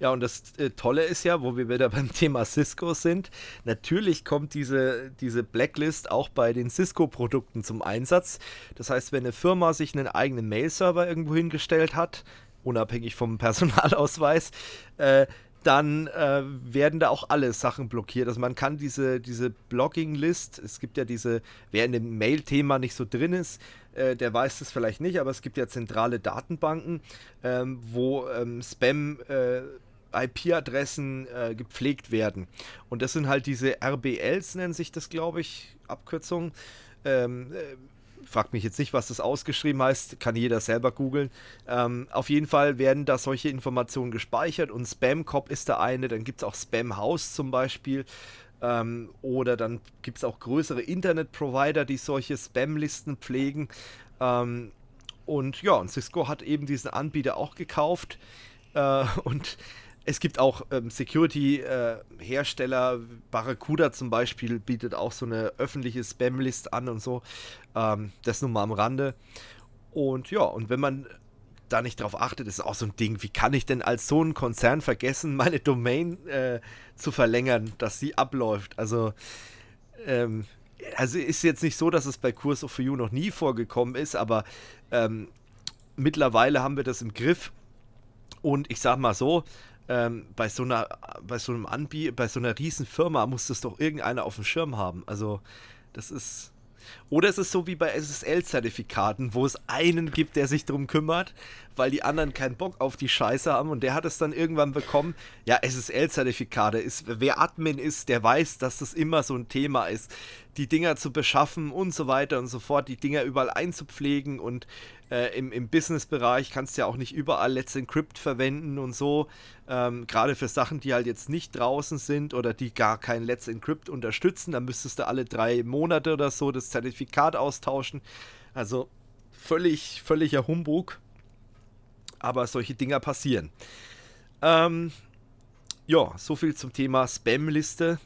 Ja, und das äh, Tolle ist ja, wo wir wieder [laughs] beim Thema Cisco sind, natürlich kommt diese, diese Blacklist auch bei den Cisco-Produkten zum Einsatz. Das heißt, wenn eine Firma sich einen eigenen Mail-Server irgendwo hingestellt hat, unabhängig vom [laughs] Personalausweis, äh, dann äh, werden da auch alle Sachen blockiert. Also man kann diese, diese Blocking-List, es gibt ja diese, wer in dem Mail-Thema nicht so drin ist, äh, der weiß es vielleicht nicht, aber es gibt ja zentrale Datenbanken, ähm, wo ähm, Spam... Äh, IP-Adressen äh, gepflegt werden. Und das sind halt diese RBLs, nennen sich das, glaube ich, Abkürzung. Ähm, äh, fragt mich jetzt nicht, was das ausgeschrieben heißt, kann jeder selber googeln. Ähm, auf jeden Fall werden da solche Informationen gespeichert und Spamcop ist der eine, dann gibt es auch spam zum Beispiel. Ähm, oder dann gibt es auch größere Internetprovider, die solche Spam-Listen pflegen. Ähm, und ja, und Cisco hat eben diesen Anbieter auch gekauft. Äh, [laughs] und es gibt auch ähm, Security-Hersteller, äh, Barracuda zum Beispiel bietet auch so eine öffentliche Spam-List an und so. Ähm, das nur mal am Rande. Und ja, und wenn man da nicht drauf achtet, ist auch so ein Ding, wie kann ich denn als so ein Konzern vergessen, [laughs] meine Domain äh, zu verlängern, dass sie abläuft? Also, ähm, also ist jetzt nicht so, dass es bei Kurs of You noch nie vorgekommen ist, aber ähm, mittlerweile haben wir das im Griff. Und ich sag mal so, ähm, bei so einer, bei so einem Anbieter, bei so einer riesen Firma muss das doch irgendeiner auf dem Schirm haben. Also, das ist. Oder es ist so wie bei SSL-Zertifikaten, wo es einen gibt, der sich drum kümmert, weil die anderen keinen Bock auf die Scheiße haben und der hat es dann irgendwann bekommen. Ja, SSL-Zertifikate ist, wer Admin ist, der weiß, dass das immer so ein Thema ist, die Dinger zu beschaffen und so weiter und so fort, die Dinger überall einzupflegen und äh, im, im Business-Bereich kannst du ja auch nicht überall Let's Encrypt verwenden und so. Ähm, Gerade für Sachen, die halt jetzt nicht draußen sind oder die gar kein Let's Encrypt unterstützen, dann müsstest du alle drei Monate oder so das Zertifikat austauschen. Also völlig, völliger Humbug. Aber solche Dinger passieren. Ähm, ja, so viel zum Thema Spam-Liste.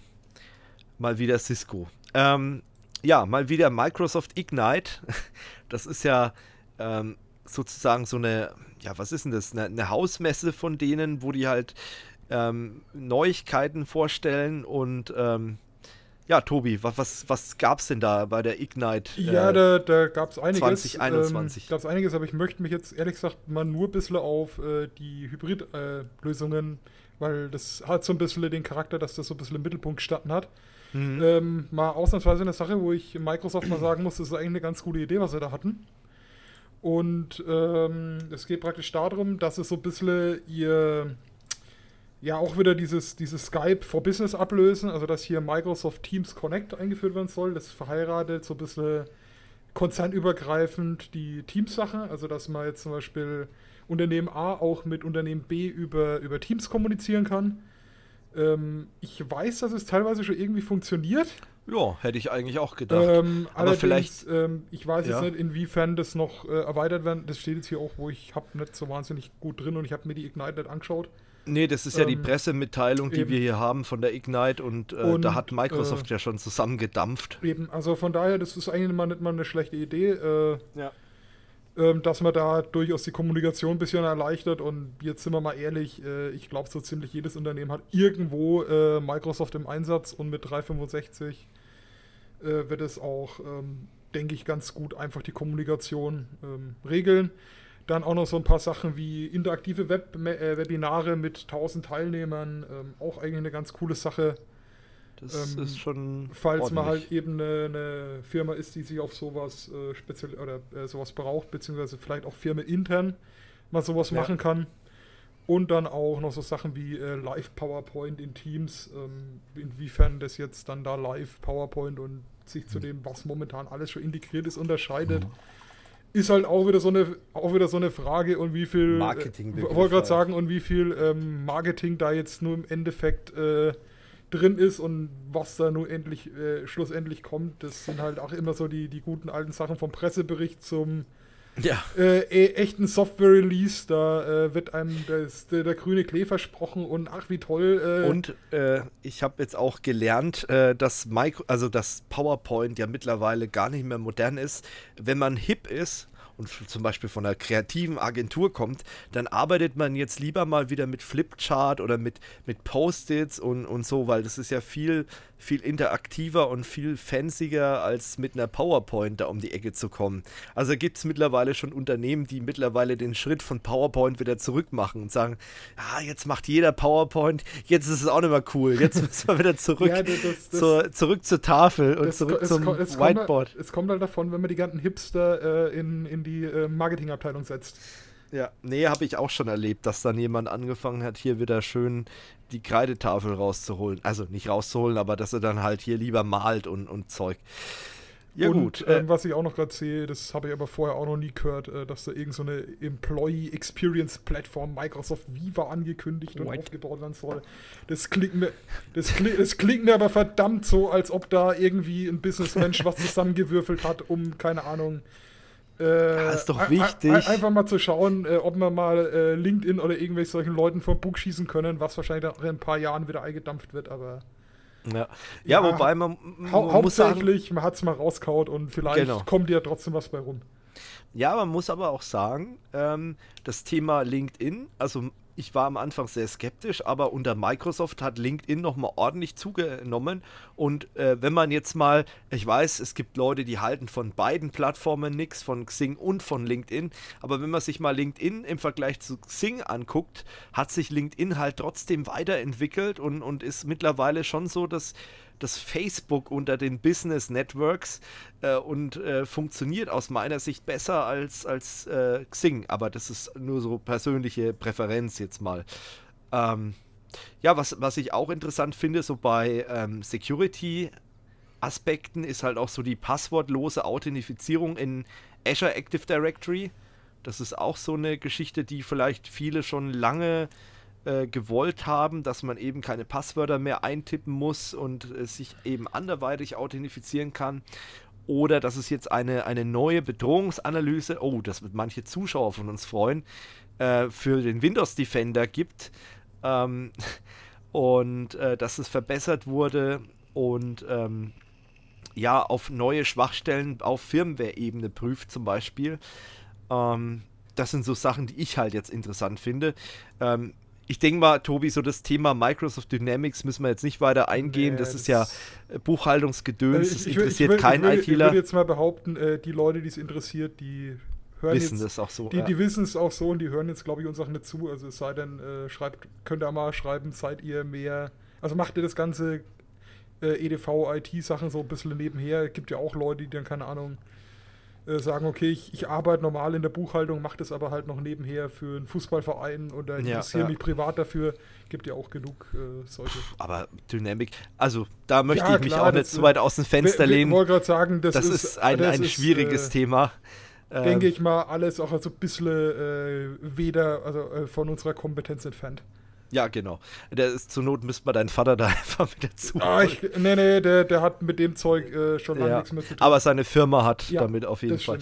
Mal wieder Cisco. Ähm, ja, mal wieder Microsoft Ignite. [laughs] Das ist ja ähm, sozusagen so eine, ja, was ist denn das? Eine, eine Hausmesse von denen, wo die halt ähm, Neuigkeiten vorstellen und ähm, ja, Tobi, was, was, was gab es denn da bei der Ignite? Äh, ja, da, da gab es einiges. 2021. Ähm, gab es einiges, aber ich möchte mich jetzt ehrlich gesagt mal nur ein bisschen auf äh, die Hybrid-Lösungen, äh, weil das hat so ein bisschen den Charakter, dass das so ein bisschen im Mittelpunkt gestanden hat. Mhm. Ähm, mal ausnahmsweise eine Sache, wo ich Microsoft mal sagen muss, das ist eigentlich eine ganz gute Idee, was sie da hatten. Und ähm, es geht praktisch darum, dass es so ein bisschen ihr, ja, auch wieder dieses, dieses Skype for Business ablösen, also dass hier Microsoft Teams Connect eingeführt werden soll. Das verheiratet so ein bisschen konzernübergreifend die Teams-Sache, also dass man jetzt zum Beispiel Unternehmen A auch mit Unternehmen B über, über Teams kommunizieren kann. Ähm, ich weiß, dass es teilweise schon irgendwie funktioniert. Ja, hätte ich eigentlich auch gedacht. Ähm, aber vielleicht. Ähm, ich weiß ja. jetzt nicht, inwiefern das noch äh, erweitert werden. Das steht jetzt hier auch, wo ich habe nicht so wahnsinnig gut drin und ich habe mir die Ignite nicht angeschaut. Nee, das ist ja ähm, die Pressemitteilung, die eben. wir hier haben von der Ignite und, äh, und da hat Microsoft äh, ja schon zusammengedampft. Eben, also von daher, das ist eigentlich mal nicht mal eine schlechte Idee. Äh, ja ähm, dass man da durchaus die Kommunikation ein bisschen erleichtert. Und jetzt sind wir mal ehrlich, äh, ich glaube, so ziemlich jedes Unternehmen hat irgendwo äh, Microsoft im Einsatz und mit 365 äh, wird es auch, ähm, denke ich, ganz gut einfach die Kommunikation ähm, regeln. Dann auch noch so ein paar Sachen wie interaktive Web äh, Webinare mit 1000 Teilnehmern, ähm, auch eigentlich eine ganz coole Sache. Das ähm, ist schon. Falls ordentlich. man halt eben eine, eine, Firma ist, die sich auf sowas äh, speziell oder äh, sowas braucht, beziehungsweise vielleicht auch Firma intern mal sowas ja. machen kann. Und dann auch noch so Sachen wie äh, Live-PowerPoint in Teams, ähm, inwiefern das jetzt dann da Live-PowerPoint und sich zu mhm. dem, was momentan alles schon integriert ist, unterscheidet. Mhm. Ist halt auch wieder so eine, auch wieder so eine Frage und wie viel Marketing. Äh, wollte gerade halt. sagen, und wie viel ähm, Marketing da jetzt nur im Endeffekt äh, drin ist und was da nun endlich äh, schlussendlich kommt, das sind halt auch immer so die, die guten alten Sachen vom Pressebericht zum ja. äh, e-, echten Software-Release. Da äh, wird einem das, der, der, grüne Klee versprochen und ach, wie toll. Äh, und äh, ich habe jetzt auch gelernt, äh, dass, Micro, also dass PowerPoint ja mittlerweile gar nicht mehr modern ist. Wenn man hip ist, und zum Beispiel von einer kreativen Agentur kommt, dann arbeitet man jetzt lieber mal wieder mit Flipchart oder mit, mit Post-its und, und so, weil das ist ja viel viel interaktiver und viel fanziger, als mit einer PowerPoint da um die Ecke zu kommen. Also gibt es mittlerweile schon Unternehmen, die mittlerweile den Schritt von PowerPoint wieder zurück machen und sagen, ah, jetzt macht jeder PowerPoint, jetzt ist es auch nicht mehr cool, jetzt [laughs] müssen wir wieder zurück, ja, das, das, zur, zurück zur Tafel und zurück zum Whiteboard. Kommt halt, es kommt halt davon, wenn man die ganzen Hipster äh, in, in die äh, Marketingabteilung setzt. Ja, nee, habe ich auch schon erlebt, dass dann jemand angefangen hat, hier wieder schön die Kreidetafel rauszuholen. Also nicht rauszuholen, aber dass er dann halt hier lieber malt und, und Zeug. Ja, und, gut. Ähm, äh, was ich auch noch gerade sehe, das habe ich aber vorher auch noch nie gehört, äh, dass da irgendeine so Employee Experience Plattform Microsoft Viva angekündigt What? und aufgebaut werden soll. Das klingt, mir, das, kling, das klingt mir aber verdammt so, als ob da irgendwie ein Businessmensch was zusammengewürfelt hat, um, keine Ahnung, äh, ja, ist doch wichtig. einfach mal zu schauen, äh, ob wir mal äh, LinkedIn oder irgendwelche solchen Leuten vor Bug schießen können, was wahrscheinlich auch in ein paar Jahren wieder eingedampft wird, aber. Ja, ja, ja wobei man. man hau hauptsächlich, sagen, man hat es mal rauskaut und vielleicht genau. kommt ja trotzdem was bei rum. Ja, man muss aber auch sagen, ähm, das Thema LinkedIn, also ich war am Anfang sehr skeptisch, aber unter Microsoft hat LinkedIn nochmal ordentlich zugenommen. Und äh, wenn man jetzt mal, ich weiß, es gibt Leute, die halten von beiden Plattformen nichts, von Xing und von LinkedIn, aber wenn man sich mal LinkedIn im Vergleich zu Xing anguckt, hat sich LinkedIn halt trotzdem weiterentwickelt und, und ist mittlerweile schon so, dass das Facebook unter den Business Networks äh, und äh, funktioniert aus meiner Sicht besser als, als äh, Xing. Aber das ist nur so persönliche Präferenz jetzt mal. Ähm, ja, was, was ich auch interessant finde, so bei ähm, Security. Aspekten ist halt auch so die passwortlose Authentifizierung in Azure Active Directory. Das ist auch so eine Geschichte, die vielleicht viele schon lange äh, äh, gewollt haben, dass man eben keine Passwörter mehr eintippen muss und äh, sich eben anderweitig authentifizieren kann. Oder dass es jetzt eine, eine neue Bedrohungsanalyse, oh, das wird manche Zuschauer von uns freuen, äh, für den Windows Defender gibt. Ähm, [laughs] und äh, dass es verbessert wurde und ähm, ja, auf neue Schwachstellen auf Firmware-Ebene prüft zum Beispiel. Ähm, das sind so Sachen, die ich halt jetzt interessant finde. Ähm, ich denke mal, Tobi, so das Thema Microsoft Dynamics müssen wir jetzt nicht weiter eingehen. Nee, das, das, ist ja äh, Buchhaltungsgedöns, äh, das interessiert will, kein ITler. Ich würde jetzt mal behaupten, äh, die Leute, die es interessiert, die hören wissen jetzt, das auch so. Die, ja. die wissen es auch so und die hören jetzt, glaube ich, uns auch nicht zu. Also es sei denn, äh, schreibt, könnt ihr mal schreiben, seid ihr mehr, also macht ihr das ganze äh, EDV-IT-Sachen so ein bisschen nebenher. Es gibt ja auch Leute, die dann, keine Ahnung, äh, sagen, okay, ich, ich, arbeite normal in der Buchhaltung, mache das aber halt noch nebenher für einen Fußballverein oder interessiere ja, mich privat dafür. Gibt ja auch genug äh, solche. Aber Dynamic, also da möchte ich mich auch nicht zu so weit aus dem äh, Fenster wir, lehnen. Ich wollte gerade sagen, das, das ist, ist, ein, das ein ist, schwieriges äh, Thema. Denke ähm, ich mal, alles auch so ein bisschen äh, weder also, von unserer Kompetenz entfernt. Ja, genau. Der ist zur Not müsste man deinen Vater da [laughs] einfach wieder dazu. Ah, ich, nee, nee, der, der hat mit dem Zeug äh, schon lange ja, nichts mehr zu tun. Aber seine Firma hat ja, damit auf jeden Fall.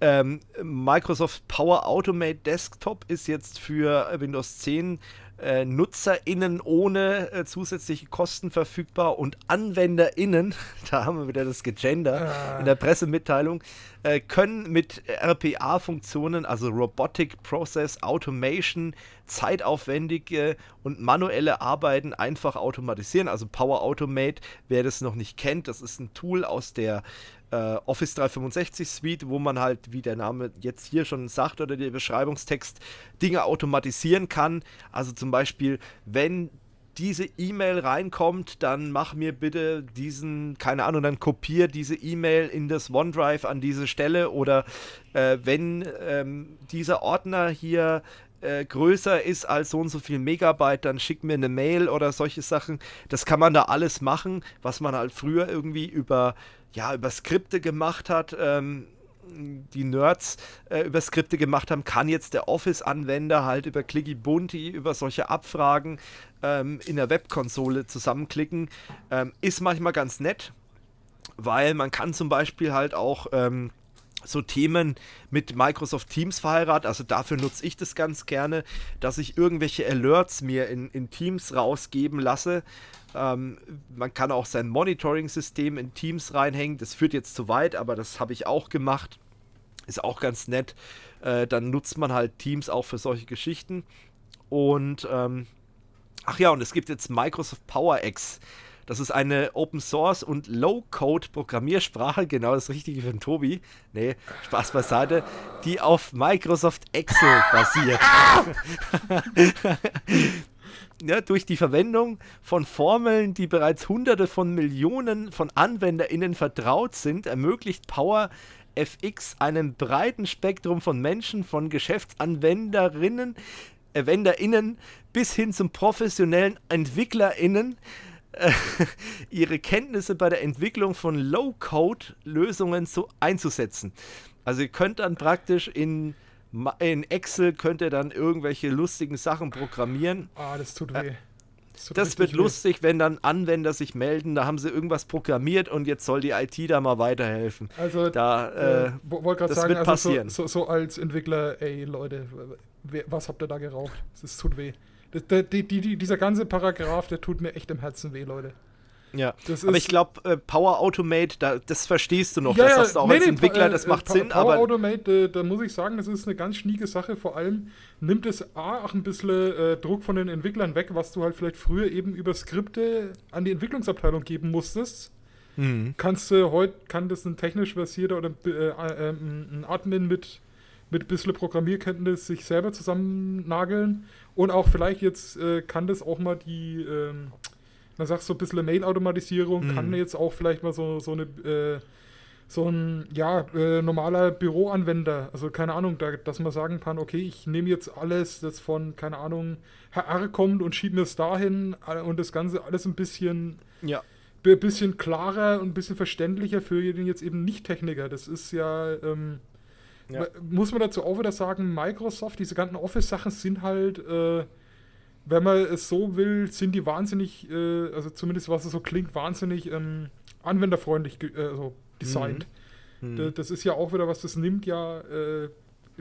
Ähm, Microsoft Power Automate Desktop ist jetzt für Windows 10 äh, NutzerInnen ohne äh, zusätzliche Kosten verfügbar und AnwenderInnen, [laughs] da haben wir wieder das Gegender ah. in der ah. Pressemitteilung, äh, können mit RPA-Funktionen, also Robotic Process Automation, zeitaufwendige und manuelle Arbeiten einfach automatisieren. Also Power Automate, wer das noch nicht kennt, das ist ein Tool aus der äh, Office 365 Suite, wo man halt, wie der Name jetzt hier schon sagt oder der Beschreibungstext, Dinge automatisieren kann. Also zum Beispiel, wenn diese E-Mail reinkommt, dann mach mir bitte diesen, keine Ahnung, dann kopier diese E-Mail in das OneDrive an diese Stelle oder äh, wenn ähm, dieser Ordner hier äh, größer ist als so und so viel Megabyte, dann schick mir eine Mail oder solche Sachen. Das kann man da alles machen, was man halt früher irgendwie über ja, über Skripte gemacht hat, ähm, die Nerds äh, über Skripte gemacht haben, kann jetzt der Office-Anwender halt über Clicky Bunti, über solche Abfragen ähm, in der Webkonsole zusammenklicken. Ähm, ist manchmal ganz nett, weil man kann zum Beispiel halt auch ähm, so Themen mit Microsoft Teams verheiratet. Also dafür nutze ich das ganz gerne, dass ich irgendwelche Alerts mir in, in Teams rausgeben lasse. Ähm, man kann auch sein Monitoring-System in Teams reinhängen. Das führt jetzt zu weit, aber das habe ich auch gemacht. Ist auch ganz nett. Äh, dann nutzt man halt Teams auch für solche Geschichten. Und ähm, ach ja, und es gibt jetzt Microsoft PowerX. Das ist eine Open Source und Low-Code Programmiersprache, genau das Richtige für den Tobi. Nee, Spaß beiseite, die auf Microsoft Excel basiert. [laughs] [laughs] ja, ne, durch die Verwendung von Formeln, die bereits Hunderte von Millionen von AnwenderInnen vertraut sind, ermöglicht Power FX einem breiten Spektrum von Menschen, von Geschäftsanwenderinnen, AnwenderInnen bis hin zum professionellen EntwicklerInnen äh, [laughs] ihre Kenntnisse bei der Entwicklung von Low-Code-Lösungen einzusetzen. Also ihr könnt dann praktisch in in Excel könnt ihr dann irgendwelche lustigen Sachen programmieren. Ah, oh, das tut weh. Das, tut das wird lustig, wenn dann Anwender sich melden, da haben sie irgendwas programmiert und jetzt soll die IT da mal weiterhelfen. Also, da, äh, äh, wollte gerade sagen, also passieren. So, so, so, als Entwickler, ey Leute, was habt ihr da geraucht? Das tut weh. Das, die, die, dieser ganze Paragraph, der tut mir echt im Herzen weh, Leute. Ja. aber ich glaube, äh, Power Automate, da, das verstehst du noch. Ja, das hast du auch nee, als Entwickler, nee, äh, das äh, macht pa Sinn. Power aber Automate, äh, da muss ich sagen, das ist eine ganz schnieke Sache. Vor allem nimmt es A, auch ein bisschen äh, Druck von den Entwicklern weg, was du halt vielleicht früher eben über Skripte an die Entwicklungsabteilung geben musstest. Mhm. Kannst du heute, kann das ein technisch versierter oder äh, ein Admin mit mit ein bisschen Programmierkenntnis sich selber zusammennageln. Und auch vielleicht jetzt äh, kann das auch mal die, ähm, dann sagst du ein bisschen Mail-Automatisierung, mhm. kann jetzt auch vielleicht mal so, so eine. Äh, so ein ja, äh, normaler Büroanwender, also keine Ahnung, da, dass man sagen kann, okay, ich nehme jetzt alles, das von, keine Ahnung, Herr R kommt und schiebe mir es dahin äh, und das Ganze alles ein bisschen, ja. bisschen klarer und ein bisschen verständlicher für den jetzt eben Nicht-Techniker. Das ist ja, ähm, ja, muss man dazu auch wieder sagen, Microsoft, diese ganzen Office-Sachen sind halt äh, wenn man es so will, sind die wahnsinnig, äh, also zumindest was es so klingt, wahnsinnig ähm, anwenderfreundlich äh, also designt. Mhm. Mhm. Das ist ja auch wieder was, das nimmt ja äh,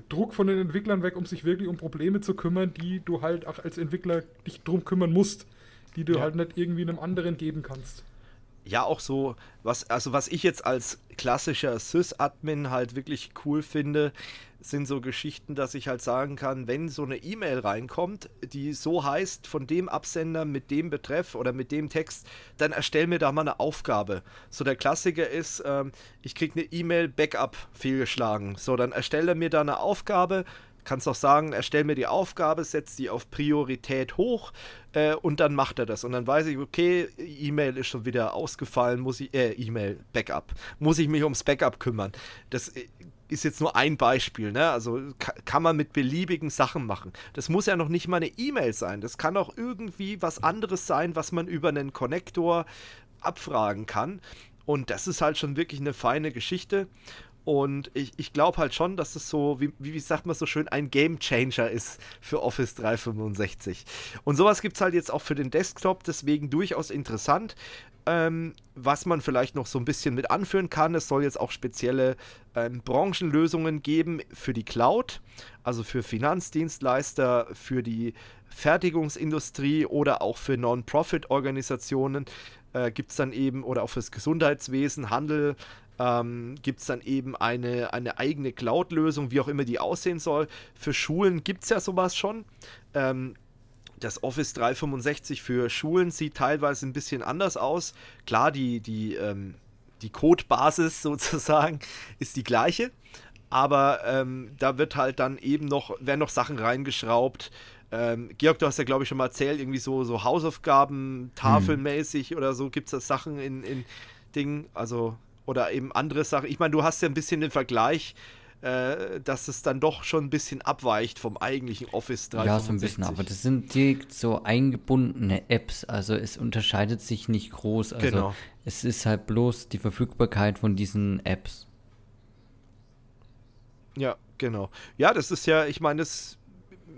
Druck von den Entwicklern weg, um sich wirklich um Probleme zu kümmern, die du halt auch als Entwickler dich drum kümmern musst, die du ja. halt nicht irgendwie einem anderen geben kannst ja auch so, was, also was ich jetzt als klassischer Sys-Admin halt wirklich cool finde, sind so Geschichten, dass ich halt sagen kann, wenn so eine E-Mail reinkommt, die so heißt, von dem Absender mit dem Betreff oder mit dem Text, dann erstell mir da mal eine Aufgabe. So der Klassiker ist, ähm, ich kriege eine E-Mail Backup fehlgeschlagen. So, dann erstelle mir da eine Aufgabe, kannst auch sagen, erstell mir die Aufgabe, setz die auf Priorität hoch äh, und dann macht er das. Und dann weiß ich, okay, E-Mail ist schon wieder ausgefallen, muss ich, äh, E-Mail, Backup, muss ich mich ums Backup kümmern. Das äh, ist jetzt nur ein Beispiel, ne? Also kann man mit beliebigen Sachen machen. Das muss ja noch nicht mal eine E-Mail sein. Das kann auch irgendwie was anderes sein, was man über einen Konnektor abfragen kann. Und das ist halt schon wirklich eine feine Geschichte. Und ich, ich glaube halt schon, dass es so, wie, wie sagt man so schön, ein Game Changer ist für Office 365. Und sowas gibt es halt jetzt auch für den Desktop, deswegen durchaus interessant. Ähm, was man vielleicht noch so ein bisschen mit anführen kann, es soll jetzt auch spezielle ähm, Branchenlösungen geben für die Cloud, also für Finanzdienstleister, für die Fertigungsindustrie oder auch für Non-Profit-Organisationen äh, gibt es dann eben, oder auch fürs Gesundheitswesen, Handel, ähm, gibt es dann eben eine, eine eigene Cloud-Lösung, wie auch immer die aussehen soll. Für Schulen gibt es ja sowas schon. Ähm, das Office 365 für Schulen sieht teilweise ein bisschen anders aus. Klar, die, die, ähm, die Codebasis [laughs] sozusagen ist die gleiche, aber ähm, da wird halt dann eben noch, werden noch Sachen reingeschraubt. Ähm, Georg, du hast ja, glaube ich, schon mal erzählt, irgendwie so, so Hausaufgaben, tafelmäßig hm. oder so gibt es da Sachen in, in Dingen, also oder eben andere Sachen. Ich meine, du hast ja ein bisschen den Vergleich äh, dass es dann doch schon ein bisschen abweicht vom eigentlichen Office 365. Ja, so ein bisschen, aber das sind direkt so eingebundene Apps, also es unterscheidet sich nicht groß. Also genau. es ist halt bloß die Verfügbarkeit von diesen Apps. Ja, genau. Ja, das ist ja, ich meine, das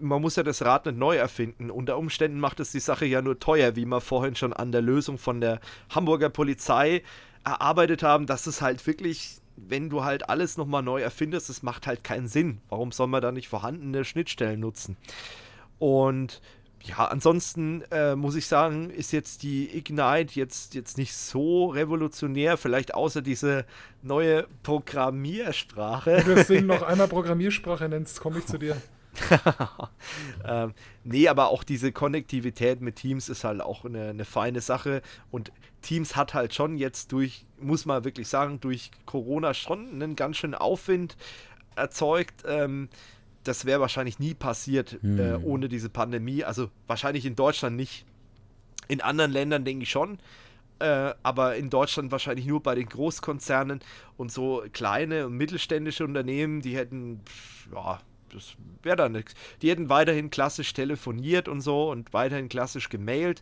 man muss ja das Rad nicht neu erfinden. Unter Umständen macht es die Sache ja nur teuer, wie wir vorhin schon an der Lösung von der Hamburger Polizei erarbeitet haben, dass es halt wirklich wenn du halt alles nochmal neu erfindest, das macht halt keinen Sinn. Warum soll man da nicht vorhandene Schnittstellen nutzen? Und ja, ansonsten äh, muss ich sagen, ist jetzt die Ignite jetzt, jetzt nicht so revolutionär, vielleicht außer diese neue Programmiersprache. Wenn du Wir sind noch [laughs] einmal Programmiersprache, nennst, komme ich zu dir. [laughs] ähm, nee, aber auch diese Konnektivität mit Teams ist halt auch eine, eine, feine Sache. Und Teams hat halt schon jetzt durch, muss man wirklich sagen, durch Corona schon einen ganz schönen Aufwind erzeugt. Ähm, das wäre wahrscheinlich nie passiert äh, hm. äh, ohne diese Pandemie. Also wahrscheinlich in Deutschland nicht. In anderen Ländern denke ich schon. Äh, aber in Deutschland wahrscheinlich nur bei den Großkonzernen und so kleine und mittelständische Unternehmen, die hätten, pff, ja, das wäre da nichts. Die hätten weiterhin klassisch telefoniert und so und weiterhin klassisch gemailt,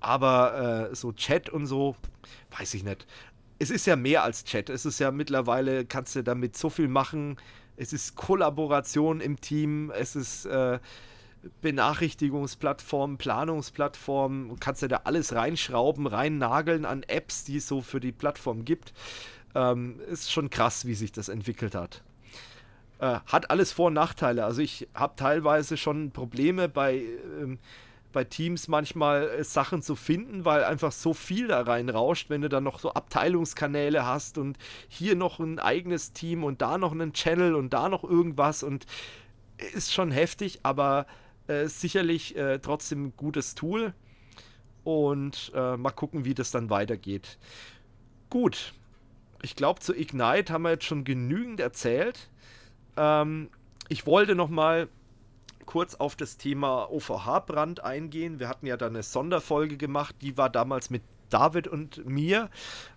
aber äh, so Chat und so, weiß ich nicht. Es ist ja mehr als Chat. Es ist ja mittlerweile, kannst du damit so viel machen. Es ist Kollaboration im Team. Es ist äh, Benachrichtigungsplattformen, Planungsplattformen. Kannst du da alles reinschrauben, reinnageln an Apps, die es so für die Plattform gibt. Ähm, ist schon krass, wie sich das entwickelt hat. Äh, hat alles Vor- und Nachteile. Also ich habe teilweise schon Probleme bei, ähm, bei Teams manchmal äh, Sachen zu finden, weil einfach so viel da reinrauscht, wenn du dann noch so Abteilungskanäle hast und hier noch ein eigenes Team und da noch einen Channel und da noch irgendwas und äh, ist schon heftig, aber äh, sicherlich äh, trotzdem ein gutes Tool. Und äh, mal gucken, wie das dann weitergeht. Gut, ich glaube, zu Ignite haben wir jetzt schon genügend erzählt. Ähm, ich wollte noch mal kurz auf das Thema OVH-Brand eingehen. Wir hatten ja da eine Sonderfolge gemacht, die war damals mit David und mir.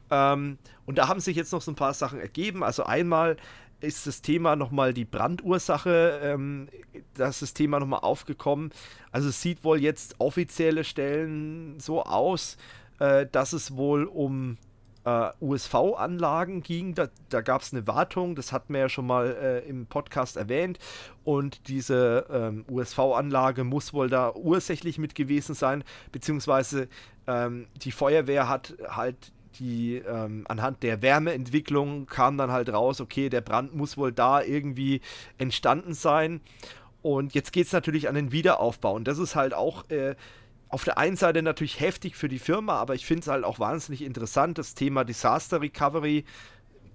Ähm, und da haben sich jetzt noch so ein paar Sachen ergeben. Also einmal ist das Thema nochmal die Brandursache, ähm, das ist das Thema nochmal aufgekommen. Also es sieht wohl jetzt offizielle Stellen so aus, äh, dass es wohl um äh, USV-Anlagen ging. Da, da gab es eine Wartung, das hatten wir ja schon mal äh, im Podcast erwähnt. Und diese ähm, USV-Anlage muss wohl da ursächlich mit gewesen sein, beziehungsweise ähm, die Feuerwehr hat halt die ähm, anhand der Wärmeentwicklung kam dann halt raus, okay, der Brand muss wohl da irgendwie entstanden sein. Und jetzt geht es natürlich an den Wiederaufbau. Und das ist halt auch äh, auf der einen Seite natürlich heftig für die Firma, aber ich finde es halt auch wahnsinnig interessant, das Thema Disaster Recovery.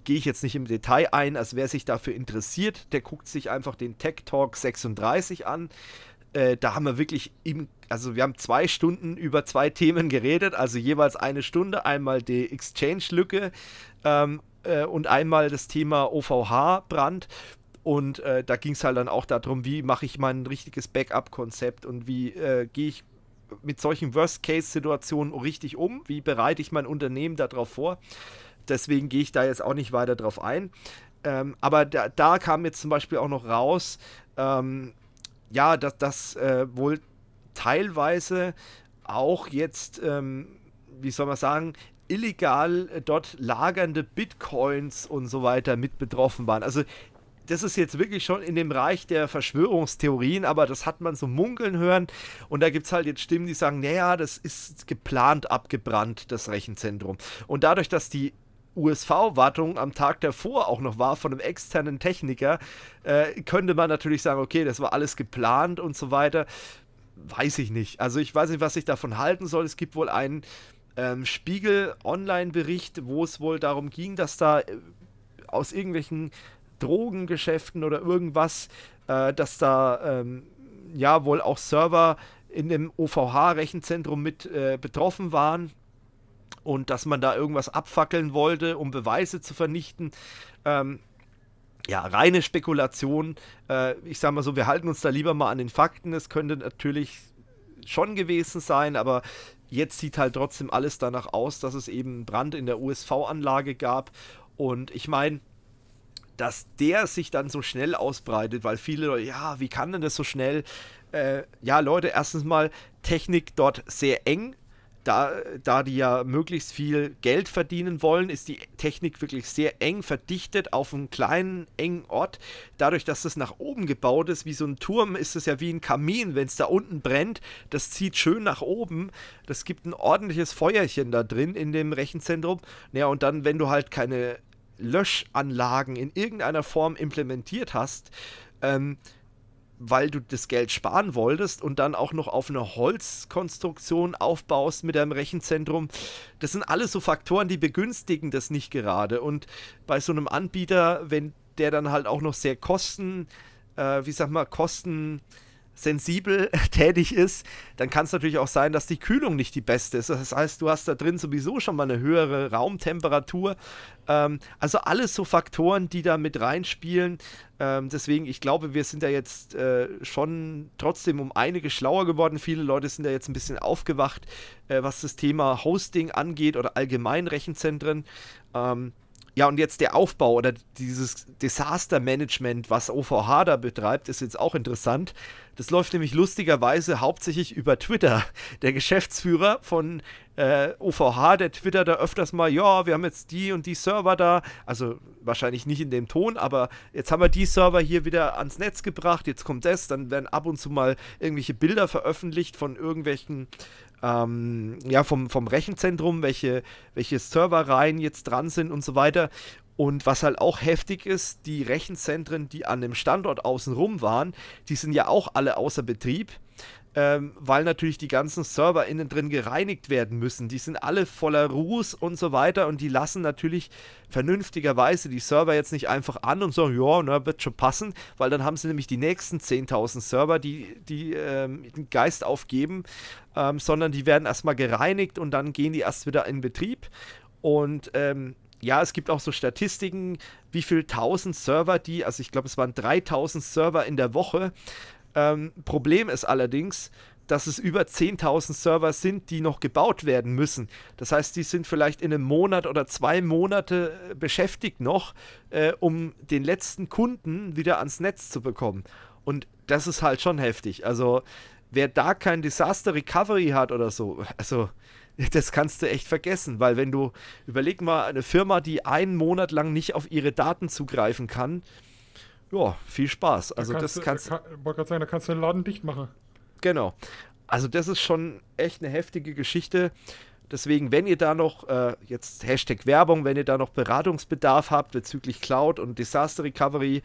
Gehe ich jetzt nicht im Detail ein, also wer sich dafür interessiert, der guckt sich einfach den Tech Talk 36 an. Äh, da haben wir wirklich, im, also wir haben zwei Stunden über zwei Themen geredet, also jeweils eine Stunde, einmal die Exchange-Lücke ähm, äh, und einmal das Thema OVH-Brand. Und äh, da ging es halt dann auch darum, wie mache ich mein richtiges Backup-Konzept und wie äh, gehe ich mit solchen Worst-Case-Situationen richtig um? Wie bereite ich mein Unternehmen darauf vor? Deswegen gehe ich da jetzt auch nicht weiter drauf ein. Ähm, aber da, da, kam jetzt zum Beispiel auch noch raus, ähm, ja, dass das äh, wohl teilweise auch jetzt, ähm, wie soll man sagen, illegal äh, dort lagernde Bitcoins und so weiter mit betroffen waren. Also das ist jetzt wirklich schon in dem Bereich der Verschwörungstheorien, aber das hat man so munkeln hören. Und da gibt es halt jetzt Stimmen, die sagen, naja, das ist geplant abgebrannt, das Rechenzentrum. Und dadurch, dass die USV-Wartung am Tag davor auch noch war von einem externen Techniker, äh, könnte man natürlich sagen, okay, das war alles geplant und so weiter. Weiß ich nicht. Also ich weiß nicht, was ich davon halten soll. Es gibt wohl einen ähm, Spiegel-Online-Bericht, wo es wohl darum ging, dass da äh, aus irgendwelchen Drogengeschäften oder irgendwas, äh, dass da ähm, ja wohl auch Server in dem OVH-Rechenzentrum mit äh, betroffen waren und dass man da irgendwas abfackeln wollte, um Beweise zu vernichten. Ähm, ja, reine Spekulation. Äh, ich sag mal so, wir halten uns da lieber mal an den Fakten. Es könnte natürlich schon gewesen sein, aber jetzt sieht halt trotzdem alles danach aus, dass es eben einen Brand in der USV-Anlage gab. Und ich meine, dass der sich dann so schnell ausbreitet, weil viele Leute, ja, wie kann denn das so schnell? Äh, ja, Leute, erstens mal Technik dort sehr eng. Da, da die ja möglichst viel Geld verdienen wollen, ist die Technik wirklich sehr eng verdichtet auf einem kleinen, engen Ort. Dadurch, dass das nach oben gebaut ist, wie so ein Turm, ist es ja wie ein Kamin. Wenn es da unten brennt, das zieht schön nach oben. Das gibt ein ordentliches Feuerchen da drin in dem Rechenzentrum. Naja, und dann, wenn du halt keine Löschanlagen in irgendeiner Form implementiert hast, ähm, weil du das Geld sparen wolltest und dann auch noch auf eine Holzkonstruktion aufbaust mit deinem Rechenzentrum. Das sind alles so Faktoren, die begünstigen das nicht gerade. Und bei so einem Anbieter, wenn der dann halt auch noch sehr kosten, äh, wie sag mal, kosten sensibel [laughs] tätig ist, dann kann es natürlich auch sein, dass die Kühlung nicht die beste ist. Das heißt, du hast da drin sowieso schon mal eine höhere Raumtemperatur. Ähm, also alles so Faktoren, die da mit reinspielen. Ähm, deswegen, ich glaube, wir sind da jetzt äh, schon trotzdem um einige schlauer geworden. Viele Leute sind da jetzt ein bisschen aufgewacht, äh, was das Thema Hosting angeht oder allgemein Rechenzentren. Ähm, ja, und jetzt der Aufbau oder dieses Disaster Management, was OVH da betreibt, ist jetzt auch interessant. Das läuft nämlich lustigerweise hauptsächlich über Twitter. Der Geschäftsführer von äh, OVH, der twittert da öfters mal, ja, wir haben jetzt die und die Server da. Also wahrscheinlich nicht in dem Ton, aber jetzt haben wir die Server hier wieder ans Netz gebracht, jetzt kommt das, dann werden ab und zu mal irgendwelche Bilder veröffentlicht von irgendwelchen ähm, ja, vom, vom Rechenzentrum, welche, welche Serverreihen jetzt dran sind und so weiter. Und was halt auch heftig ist, die Rechenzentren, die an dem Standort außenrum waren, die sind ja auch alle außer Betrieb ähm, weil natürlich die ganzen Server innen drin gereinigt werden müssen. Die sind alle voller Ruß und so weiter und die lassen natürlich vernünftigerweise die Server jetzt nicht einfach an und sagen, ja, na, wird schon passen, weil dann haben sie nämlich die nächsten 10.000 Server, die, die ähm, den Geist aufgeben, ähm, sondern die werden erstmal gereinigt und dann gehen die erst wieder in Betrieb und ähm, ja, es gibt auch so Statistiken, wie viel 1.000 Server die, also ich glaube, es waren 3000 Server in der Woche, ähm, Problem ist allerdings, dass es über 10.000 Server sind, die noch gebaut werden müssen. Das heißt, die sind vielleicht in einem Monat oder zwei Monate äh, beschäftigt noch, äh, um den letzten Kunden wieder ans Netz zu bekommen. Und das ist halt schon heftig. Also wer da kein Disaster Recovery hat oder so, also [laughs] das kannst du echt vergessen, weil wenn du überleg mal eine Firma, die einen Monat lang nicht auf ihre Daten zugreifen kann, ja, viel Spaß. Also da kannst das kannst du. Kann, kann, sagen, da kannst du den Laden dicht machen. Genau. Also das ist schon echt eine heftige Geschichte. Deswegen, wenn ihr da noch, äh, jetzt Hashtag Werbung, wenn ihr da noch Beratungsbedarf habt bezüglich Cloud und Disaster Recovery,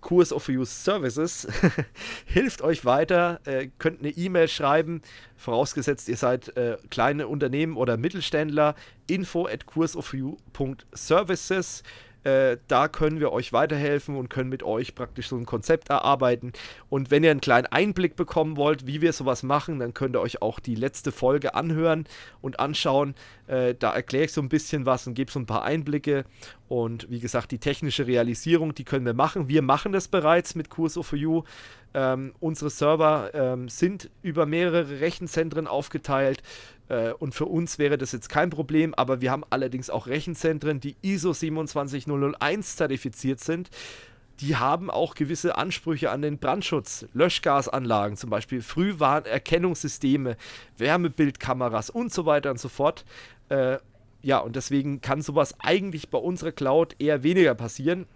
Kurs of Use Services, [laughs] hilft euch weiter, äh, könnt eine E-Mail schreiben, vorausgesetzt ihr seid äh, kleine Unternehmen oder Mittelständler, info at kursofu.services. Äh, da können wir euch weiterhelfen und können mit euch praktisch so ein Konzept erarbeiten. Und wenn ihr einen kleinen Einblick bekommen wollt, wie wir sowas machen, dann könnt ihr euch auch die letzte Folge anhören und anschauen. Äh, da erkläre ich so ein bisschen was und gebe so ein paar Einblicke. Und wie gesagt, die technische Realisierung, die können wir machen. Wir machen das bereits mit Curso for You. Ähm, unsere Server ähm, sind über mehrere Rechenzentren aufgeteilt. Äh, und für uns wäre das jetzt kein Problem, aber wir haben allerdings auch Rechenzentren, die ISO 27001 zertifiziert sind. Die haben auch gewisse Ansprüche an den Brandschutz, Löschgasanlagen zum Beispiel, Frühwarnerkennungssysteme, Wärmebildkameras und so weiter und so fort. Äh, ja, und deswegen kann sowas eigentlich bei unserer Cloud eher weniger passieren.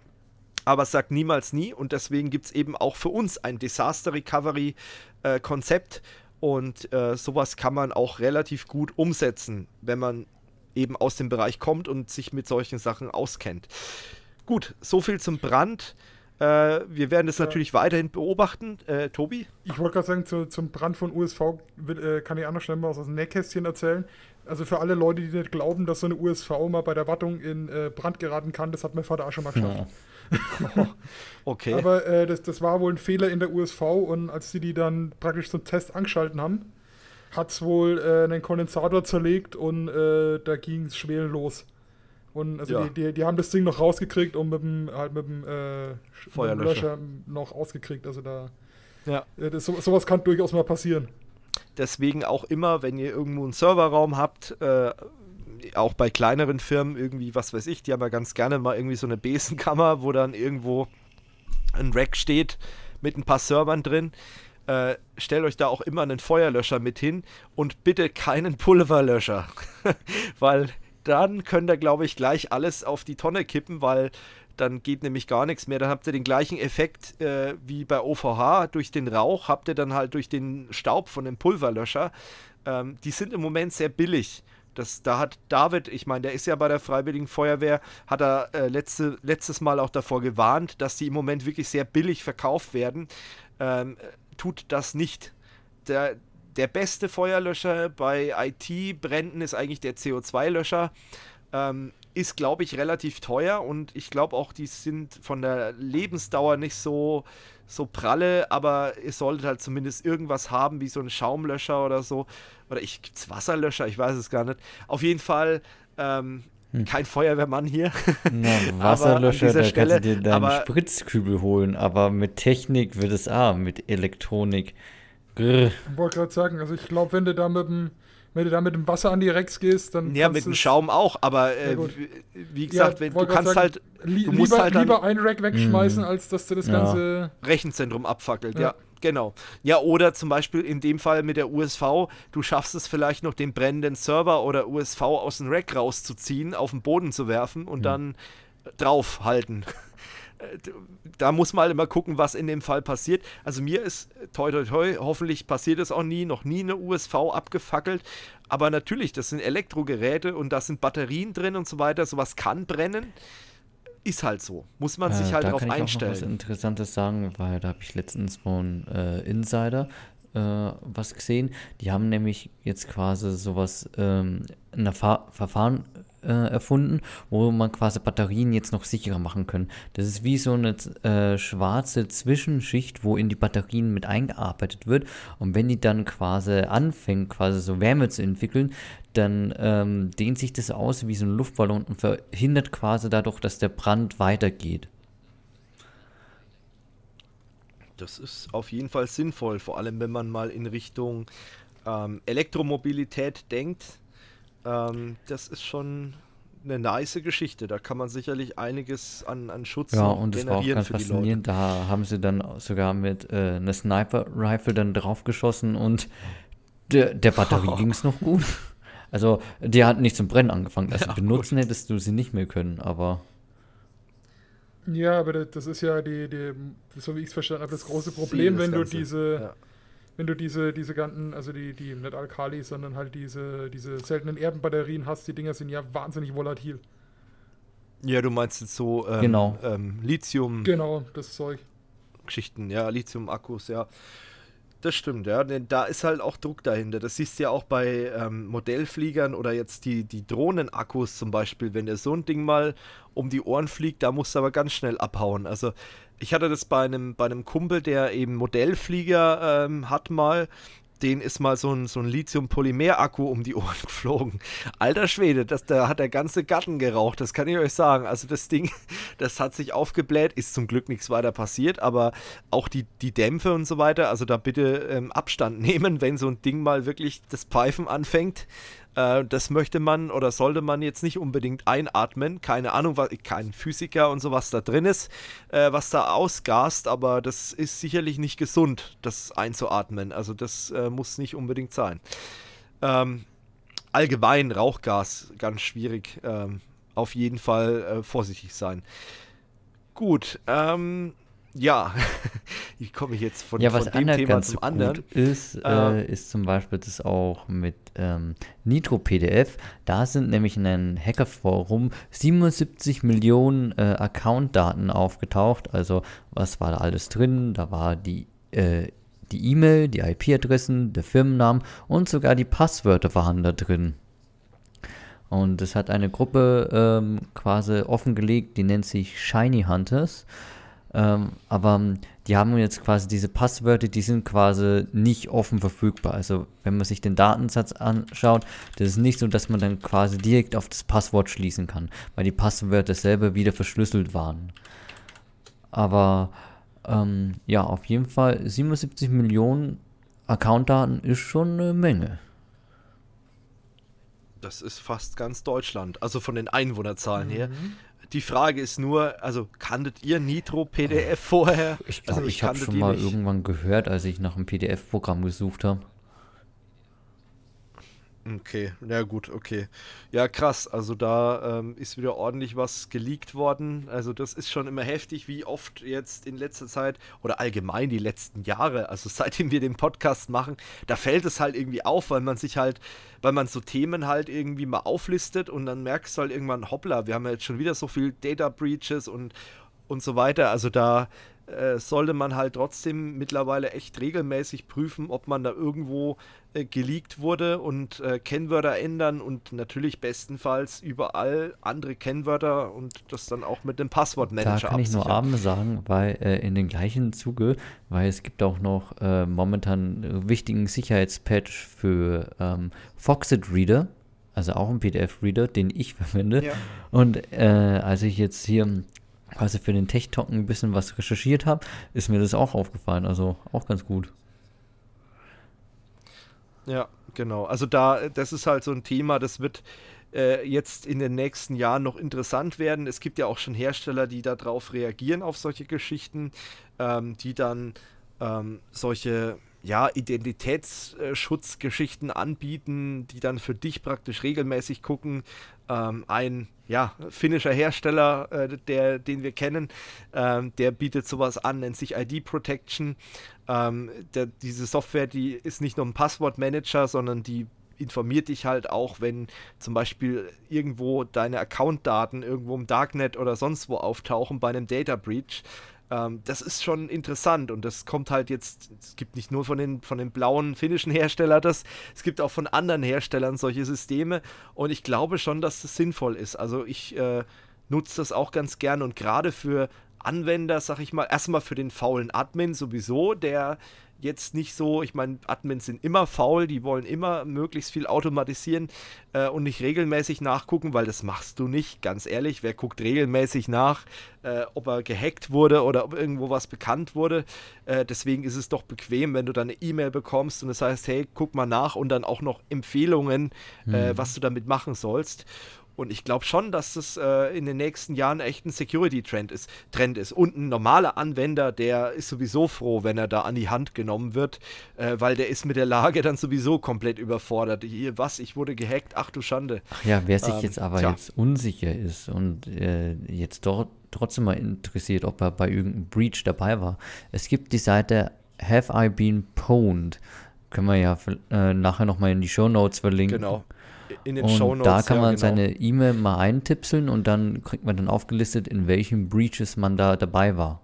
Aber es sagt niemals nie und deswegen gibt es eben auch für uns ein Disaster Recovery äh, Konzept und äh, sowas kann man auch relativ gut umsetzen, wenn man eben aus dem Bereich kommt und sich mit solchen Sachen auskennt. Gut, so viel zum Brand. Äh, wir werden das ja. natürlich weiterhin beobachten. Äh, Tobi? Ich wollte gerade sagen, zu, zum Brand von USV äh, kann ich auch noch schnell mal aus dem Nähkästchen erzählen. Also für alle Leute, die nicht glauben, dass so eine USV mal bei der Wartung in äh, Brand geraten kann, das hat mein Vater auch schon mal geschafft. Ja. [laughs] okay. Aber äh, das, das war wohl ein Fehler in der USV und als sie die dann praktisch zum Test angeschalten haben, hat es wohl äh, einen Kondensator zerlegt und äh, da ging es schwer los. Und also ja. die, die, die, haben das Ding noch rausgekriegt und mit dem, halt mit dem, äh, Feuerlöscher noch ausgekriegt. Also da. Ja. Äh, das, so, sowas kann durchaus mal passieren. Deswegen auch immer, wenn ihr irgendwo einen Serverraum habt, äh, auch bei kleineren Firmen irgendwie, was weiß ich, die haben ja ganz gerne mal irgendwie so eine Besenkammer, wo dann irgendwo ein Rack steht mit ein paar Servern drin. Äh, stellt euch da auch immer einen Feuerlöscher mit hin und bitte keinen Pulverlöscher, [laughs] weil dann könnt ihr, glaube ich, gleich alles auf die Tonne kippen, weil dann geht nämlich gar nichts mehr. Dann habt ihr den gleichen Effekt äh, wie bei OVH durch den Rauch, habt ihr dann halt durch den Staub von dem Pulverlöscher. Ähm, die sind im Moment sehr billig das, da hat David, ich meine, der ist ja bei der Freiwilligen Feuerwehr, hat er äh, letzte, letztes Mal auch davor gewarnt, dass die im Moment wirklich sehr billig verkauft werden. Ähm, tut das nicht. Der, der beste Feuerlöscher bei IT-Bränden ist eigentlich der CO2-Löscher. Ähm, ist, glaube ich, relativ teuer und ich glaube auch, die sind von der Lebensdauer nicht so, so pralle, aber ihr solltet halt zumindest irgendwas haben wie so ein Schaumlöscher oder so, oder ich gibt's Wasserlöscher, ich weiß es gar nicht. Auf jeden Fall ähm, hm. kein Feuerwehrmann hier. Na, [laughs] Wasserlöscher, da kannst du dir deinen aber, Spritzkübel holen, aber mit Technik wird es arm, mit Elektronik. Ich wollte gerade sagen, also ich glaube, wenn du da mit dem wenn du da mit dem Wasser an die Rex gehst, dann. Ja, mit dem Schaum auch, aber äh, wie gesagt, ja, wenn, du kannst sagen, halt. Du musst lieber, halt lieber ein Rack wegschmeißen, mh. als dass du das ja. ganze. Rechenzentrum abfackelt, ja. Genau. Ja, oder zum Beispiel in dem Fall mit der USV, du schaffst es vielleicht noch, den brennenden Server oder USV aus dem Rack rauszuziehen, auf den Boden zu werfen und mhm. dann draufhalten da muss man halt immer gucken, was in dem Fall passiert. Also mir ist, toi toi toi, hoffentlich passiert es auch nie, noch nie eine USV abgefackelt. Aber natürlich, das sind Elektrogeräte und da sind Batterien drin und so weiter. Sowas kann brennen. Ist halt so. Muss man sich äh, halt darauf einstellen. Ich kann was Interessantes sagen, weil da habe ich letztens von äh, Insider äh, was gesehen. Die haben nämlich jetzt quasi sowas ähm, ein Verfahren äh, erfunden, wo man quasi Batterien jetzt noch sicherer machen können. Das ist wie so eine äh, schwarze Zwischenschicht, wo in die Batterien mit eingearbeitet wird. Und wenn die dann quasi anfängt, quasi so Wärme zu entwickeln, dann ähm, dehnt sich das aus wie so ein Luftballon und verhindert quasi dadurch, dass der Brand weitergeht. Das ist auf jeden Fall sinnvoll, vor allem wenn man mal in Richtung ähm, Elektromobilität denkt ähm, das ist schon eine nice Geschichte. Da kann man sicherlich einiges an, an Schutz ja, und das war auch ganz faszinierend. Da haben sie dann sogar mit äh, einer Sniper-Rifle dann draufgeschossen und der, der Batterie oh. [laughs] ging es noch gut. Also, die hat nicht zum Brennen angefangen. Also, ja, benutzen gut. hättest du sie nicht mehr können, aber. Ja, aber das ist ja die, die so wie ich es verstanden habe, das große Problem, das wenn Ganze. du diese. Ja wenn du diese, diese ganzen, also die, die, nicht Alkali, sondern halt diese, diese seltenen Erdenbatterien hast, die Dinger sind ja wahnsinnig volatil. Ja, du meinst jetzt so ähm, genau. Ähm, Lithium. Genau, das Zeug. Geschichten, ja, Lithium-Akkus, ja. Das stimmt, ja. Denn ne, da ist halt auch Druck dahinter. Das siehst du ja auch bei ähm, Modellfliegern oder jetzt die, die Drohnenakkus zum Beispiel. Wenn dir so ein Ding mal um die Ohren fliegt, da musst du aber ganz schnell abhauen. Also ich hatte das bei einem, bei einem Kumpel, der eben Modellflieger ähm, hat mal den ist mal so ein, so ein Lithium-Polymer-Akku um die Ohren [laughs] geflogen. Alter Schwede, das, da hat der ganze Garten geraucht, das kann ich euch sagen. Also das Ding, [laughs] das hat sich aufgebläht, ist zum Glück nichts weiter passiert, aber auch die, die Dämpfe und so weiter, also da bitte ähm, Abstand [laughs] nehmen, wenn so ein Ding mal wirklich das Pfeifen anfängt. Äh, das möchte man oder sollte man jetzt nicht unbedingt einatmen. Keine Ahnung, was, kein Physiker und sowas da drin ist, äh, was da ausgast, aber das ist sicherlich nicht gesund, das einzuatmen. Also das äh, muss nicht unbedingt sein. Ähm, allgemein Rauchgas, ganz schwierig. Ähm, auf jeden Fall äh, vorsichtig sein. Gut, ähm, ja, [laughs] ich komme jetzt von, ja, von dem Thema zum anderen. Ist, äh, ähm, ist zum Beispiel das auch mit ähm, Nitro PDF. Da sind nämlich in einem Hackerforum 77 Millionen äh, Account-Daten aufgetaucht. Also was war da alles drin? Da war die äh, E-Mail, die IP-Adressen, der Firmennamen und sogar die Passwörter waren da drin. Und es hat eine Gruppe ähm, quasi offengelegt, die nennt sich Shiny Hunters. Ähm, aber ähm, die haben jetzt quasi diese Passwörter, die sind quasi nicht offen verfügbar. Also wenn man sich den Datensatz anschaut, das ist nicht so, dass man dann quasi direkt auf das Passwort schließen kann, weil die Passwörter selber wieder verschlüsselt waren. Aber ähm, ja, auf jeden Fall 77 Millionen Accountdaten ist schon eine Menge. Das ist fast ganz Deutschland, also von den Einwohnerzahlen mhm. her. Die Frage ist nur, also kanntet ihr Nitro PDF vorher? Ich glaube, also ich, ich habe schon mal nicht. irgendwann gehört, als ich nach einem PDF-Programm gesucht habe. Okay, ja gut, okay. Ja, krass. Also da ähm, ist wieder ordentlich was geleakt worden. Also das ist schon immer heftig, wie oft jetzt in letzter Zeit oder allgemein die letzten Jahre, also [laughs] seitdem wir den Podcast machen, da fällt es halt irgendwie auf, weil man sich halt, weil man so Themen halt irgendwie mal auflistet und dann merkst du halt irgendwann, hoppla, wir haben ja jetzt schon wieder so viel Data Breaches und, und so weiter. Also da äh, sollte man halt trotzdem mittlerweile echt regelmäßig prüfen, ob man da irgendwo äh, geleakt wurde und äh, Kennwörter ändern und natürlich bestenfalls überall andere Kennwörter und das dann auch mit dem Passwortmanager Da kann ich nur Abend sagen, weil äh, in dem gleichen Zuge, weil es gibt auch noch äh, momentan einen wichtigen Sicherheitspatch für ähm, Foxit Reader, also auch ein PDF-Reader, den ich [laughs] verwende. Ja. Und äh, als ich jetzt hier falls für den Tech-Talk ein bisschen was recherchiert habe, ist mir das auch aufgefallen. Also auch ganz gut. Ja, genau. Also da, das ist halt so ein Thema, das wird äh, jetzt in den nächsten Jahren noch interessant werden. Es gibt ja auch schon Hersteller, die darauf reagieren, auf solche Geschichten, ähm, die dann ähm, solche ja, Identitätsschutzgeschichten anbieten, die dann für dich praktisch regelmäßig gucken, ähm, ein ja, finnischer Hersteller, äh, der, den wir kennen, ähm, der bietet sowas an, nennt sich ID Protection. Ähm, der, diese Software, die ist nicht nur ein Passwortmanager, sondern die informiert dich halt auch, wenn zum Beispiel irgendwo deine Accountdaten irgendwo im Darknet oder sonst wo auftauchen bei einem Data Breach. Ähm, das ist schon interessant und das kommt halt jetzt, es gibt nicht nur von den, von den blauen finnischen [laughs] Herstellern das, es gibt auch von anderen Herstellern solche Systeme und ich glaube schon, dass das sinnvoll ist. Also ich äh, nutze das auch ganz gern und gerade für Anwender, sag ich mal, erstmal für den faulen Admin sowieso, der jetzt nicht so, ich meine, Admins sind immer faul, die wollen immer möglichst viel automatisieren äh, und nicht regelmäßig nachgucken, weil das machst du nicht, ganz ehrlich. Wer guckt regelmäßig nach, äh, ob er gehackt wurde oder ob irgendwo was bekannt wurde? Äh, deswegen ist es doch bequem, wenn du dann eine E-Mail bekommst und es das heißt, hey, guck mal nach und dann auch noch Empfehlungen, äh, mhm. was du damit machen sollst. Und ich glaube schon, dass das äh, in den nächsten Jahren echt ein Security-Trend ist, Trend ist. Und ein normaler Anwender, der ist sowieso froh, wenn er da an die Hand genommen wird, äh, weil der ist mit der Lage dann sowieso komplett überfordert. Hier, was? Ich wurde gehackt, ach du Schande. Ach ja, wer sich ähm, jetzt aber tja. jetzt unsicher ist und äh, jetzt dort trotzdem mal interessiert, ob er bei irgendeinem Breach dabei war. Es gibt die Seite Have I Been Pwned? Können wir ja äh, nachher nochmal in die Show Notes verlinken. Genau. In den und Shownotes, da kann man genau. seine E-Mail mal eintipseln und dann kriegt man dann aufgelistet, in welchen Breaches man da dabei war.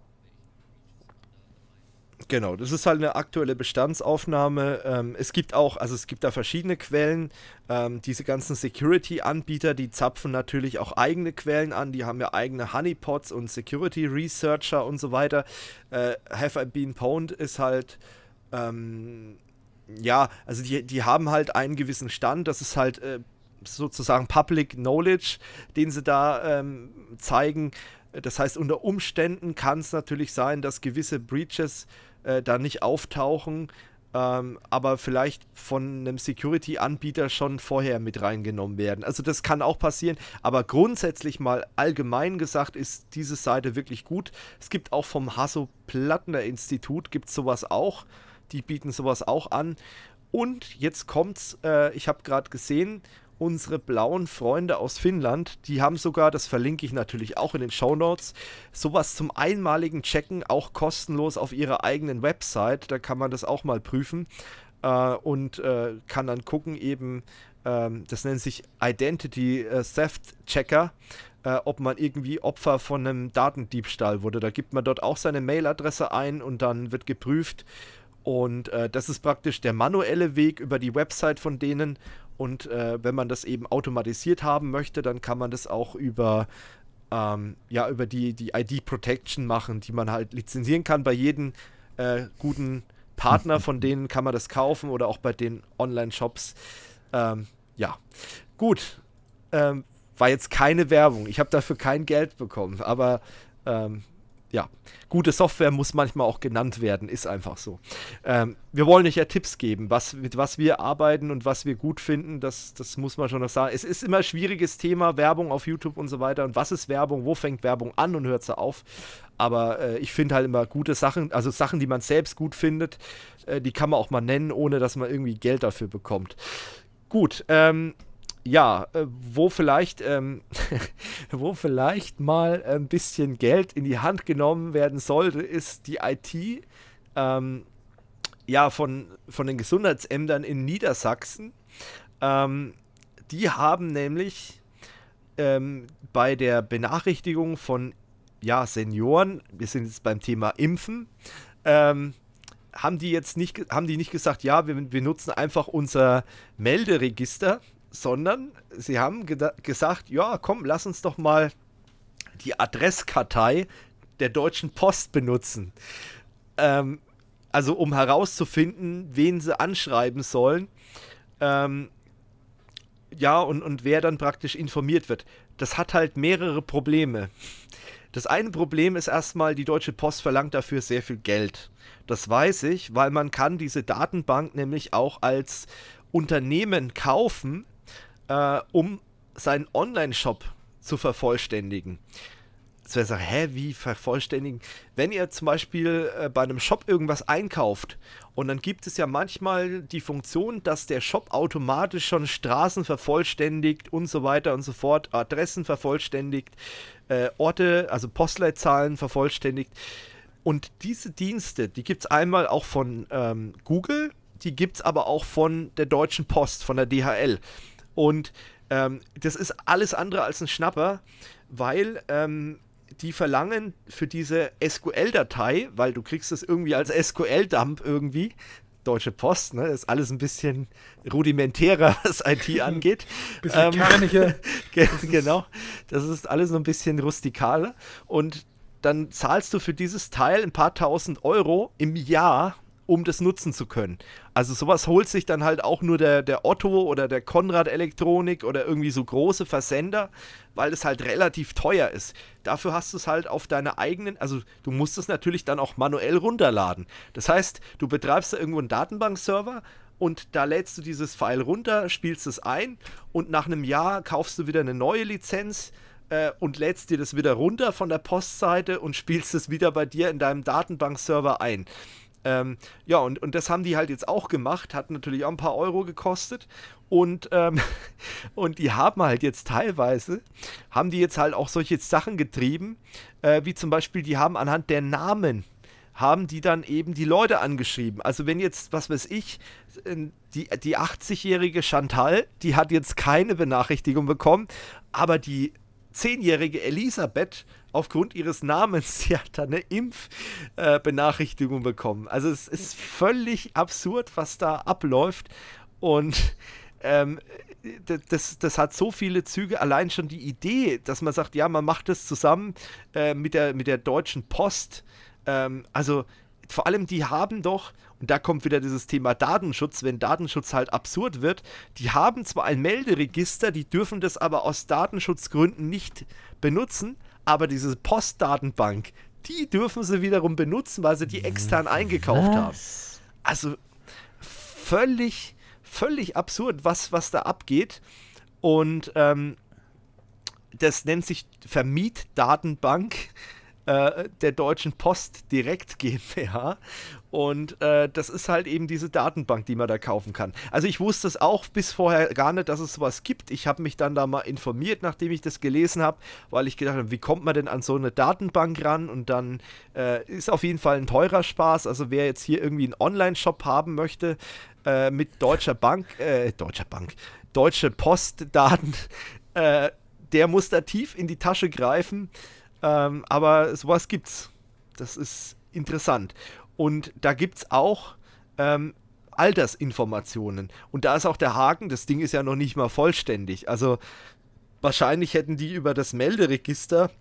Genau, das ist halt eine aktuelle Bestandsaufnahme. Ähm, es gibt auch, also es gibt da verschiedene Quellen. Ähm, diese ganzen Security-Anbieter, die zapfen natürlich auch eigene Quellen an. Die haben ja eigene Honeypots und Security-Researcher und so weiter. Äh, Have I Been Pwned ist halt ähm, ja, also die, die haben halt einen gewissen Stand, das ist halt äh, sozusagen Public Knowledge, den sie da ähm, zeigen. Das heißt, unter Umständen kann es natürlich sein, dass gewisse Breaches äh, da nicht auftauchen, ähm, aber vielleicht von einem Security-Anbieter schon vorher mit reingenommen werden. Also das kann auch passieren, aber grundsätzlich mal allgemein gesagt ist diese Seite wirklich gut. Es gibt auch vom Hasso Plattner Institut, gibt sowas auch die bieten sowas auch an. Und jetzt kommt's, äh, ich habe gerade gesehen, unsere blauen Freunde aus Finnland, die haben sogar, das verlinke ich natürlich auch in den Show Notes, sowas zum einmaligen Checken auch kostenlos auf ihrer eigenen Website. Da kann man das auch mal prüfen äh, und äh, kann dann gucken, eben, ähm, das nennt sich Identity äh, Theft Checker. Äh, ob man irgendwie Opfer von einem Datendiebstahl wurde. Da gibt man dort auch seine Mailadresse ein und dann wird geprüft, und äh, das ist praktisch der manuelle Weg über die Website von denen. Und äh, wenn man das eben automatisiert haben möchte, dann kann man das auch über, ähm, ja, über die, die ID-Protection machen, die man halt lizenzieren kann. Bei jedem äh, guten Partner von denen kann man das kaufen oder auch bei den Online-Shops. Ähm, ja, gut. Ähm, war jetzt keine Werbung. Ich habe dafür kein Geld bekommen, aber ähm, ja, gute Software muss manchmal auch genannt werden, ist einfach so. Ähm, wir wollen euch ja Tipps geben, was, mit was wir arbeiten und was wir gut finden, das, das muss man schon noch sagen. Es ist immer ein schwieriges Thema, Werbung auf YouTube und so weiter. Und was ist Werbung? Wo fängt Werbung an und hört sie auf? Aber äh, ich finde halt immer gute Sachen, also Sachen, die man selbst gut findet, äh, die kann man auch mal nennen, ohne dass man irgendwie Geld dafür bekommt. Gut, ähm, ja, äh, wo vielleicht, ähm, [laughs] wo vielleicht mal ein bisschen Geld in die Hand genommen werden sollte, ist die IT ähm, ja, von, von den Gesundheitsämtern in Niedersachsen. Ähm, die haben nämlich ähm, bei der Benachrichtigung von ja, Senioren, wir sind jetzt beim Thema Impfen, ähm, haben die jetzt nicht, haben die nicht gesagt, ja, wir, wir nutzen einfach unser Melderegister sondern sie haben gesagt, ja, komm, lass uns doch mal die Adresskartei der Deutschen Post benutzen. Ähm, also um herauszufinden, wen sie anschreiben sollen. Ähm, ja, und, und wer dann praktisch informiert wird. Das hat halt mehrere Probleme. Das eine Problem ist erstmal, die Deutsche Post verlangt dafür sehr viel Geld. Das weiß ich, weil man kann diese Datenbank nämlich auch als Unternehmen kaufen, äh, um seinen Online-Shop zu vervollständigen. Jetzt wäre sagen, hä, wie vervollständigen? Wenn ihr zum Beispiel äh, bei einem Shop irgendwas einkauft und dann gibt es ja manchmal die Funktion, dass der Shop automatisch schon Straßen vervollständigt und so weiter und so fort, Adressen vervollständigt, äh, Orte, also Postleitzahlen vervollständigt. Und diese Dienste, die gibt es einmal auch von ähm, Google, die gibt es aber auch von der Deutschen Post, von der DHL. Und ähm, das ist alles andere als ein Schnapper, weil ähm, die verlangen für diese SQL-Datei, weil du kriegst es irgendwie als SQL-Dump irgendwie, Deutsche Post, ne? ist alles ein bisschen rudimentärer, [laughs] was IT [laughs] angeht. bisschen ähm, kerniger. [laughs] genau. Das ist alles so ein bisschen rustikaler. Und dann zahlst du für dieses Teil ein paar tausend Euro im Jahr um das nutzen zu können. Also sowas holt sich dann halt auch nur der, der Otto oder der Konrad Elektronik oder irgendwie so große Versender, weil es halt relativ teuer ist. Dafür hast du es halt auf deine eigenen, also du musst es natürlich dann auch manuell runterladen. Das heißt, du betreibst da irgendwo einen Datenbankserver, und da lädst du dieses File runter, spielst es ein und nach einem Jahr kaufst du wieder eine neue Lizenz äh, und lädst dir das wieder runter von der Postseite und spielst es wieder bei dir in deinem Datenbankserver ein. Ähm, ja, und, und das haben die halt jetzt auch gemacht, hat natürlich auch ein paar Euro gekostet. Und, ähm, [laughs] und die haben halt jetzt teilweise, haben die jetzt halt auch solche Sachen getrieben, äh, wie zum Beispiel, die haben anhand der Namen haben die dann eben die Leute angeschrieben. Also wenn jetzt, was weiß ich, die, die 80-jährige Chantal, die hat jetzt keine Benachrichtigung bekommen, aber die zehnjährige Elisabeth aufgrund ihres Namens, sie hat da eine Impfbenachrichtigung äh, bekommen. Also es ist völlig absurd, was da abläuft. Und ähm, das, das, hat so viele Züge, allein schon die Idee, dass man sagt, ja, man macht das zusammen äh, mit, der, mit der deutschen Post. Ähm, also vor allem, die haben doch und da kommt wieder dieses Thema Datenschutz, wenn Datenschutz halt absurd wird. Die haben zwar ein Melderegister, die dürfen das aber aus Datenschutzgründen nicht benutzen, aber diese Postdatenbank, die dürfen sie wiederum benutzen, weil sie die extern eingekauft was? haben. Also völlig, völlig absurd, was, was da abgeht. Und ähm, das nennt sich Vermietdatenbank äh, der Deutschen Post Direkt GmbH. Und äh, das ist halt eben diese Datenbank, die man da kaufen kann. Also ich wusste es auch bis vorher gar nicht, dass es sowas gibt. Ich habe mich dann da mal informiert, nachdem ich das gelesen habe, weil ich gedacht habe, wie kommt man denn an so eine Datenbank ran? Und dann äh, ist auf jeden Fall ein teurer Spaß. Also wer jetzt hier irgendwie einen Online-Shop haben möchte äh, mit Deutscher Bank, äh, Deutscher Bank, Deutsche Postdaten, äh, der muss da tief in die Tasche greifen. Ähm, aber sowas gibt's. Das ist interessant. Und da gibt es auch ähm, Altersinformationen. Und da ist auch der Haken, das Ding ist ja noch nicht mal vollständig. Also wahrscheinlich hätten die über das Melderegister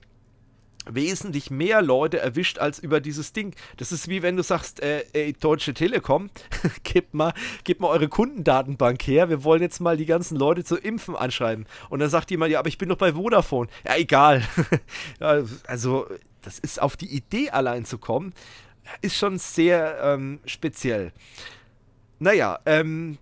wesentlich mehr Leute erwischt als über dieses Ding. Das ist wie wenn du sagst, äh, ey, Deutsche Telekom, [laughs] gebt mal, gebt mal eure Kundendatenbank her, wir wollen jetzt mal die ganzen Leute zu Impfen anschreiben. Und dann sagt jemand, ja, aber ich bin doch bei Vodafone. Ja, egal. [laughs] also, das ist auf die Idee allein zu kommen, ist schon sehr ähm, speziell. Naja, ähm,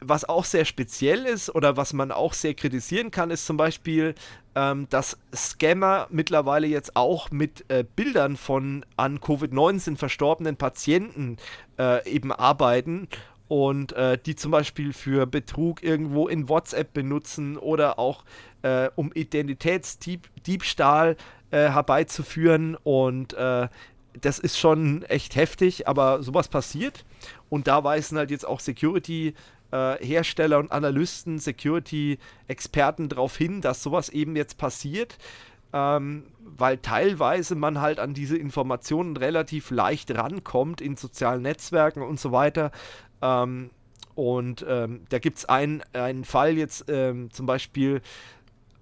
was auch sehr speziell ist oder was man auch sehr kritisieren kann, ist zum Beispiel, ähm, dass Scammer mittlerweile jetzt auch mit äh, Bildern von an Covid-19 verstorbenen Patienten äh, eben arbeiten und äh, die zum Beispiel für Betrug irgendwo in WhatsApp benutzen oder auch äh, um Identitätsdiebstahl äh, herbeizuführen und äh, das ist schon echt heftig, aber sowas passiert. Und da weisen halt jetzt auch Security-Hersteller äh, und Analysten, Security-Experten darauf hin, dass sowas eben jetzt passiert, ähm, weil teilweise man halt an diese Informationen relativ leicht rankommt in sozialen Netzwerken und so weiter. Ähm, und ähm, da gibt es einen, einen Fall jetzt ähm, zum Beispiel,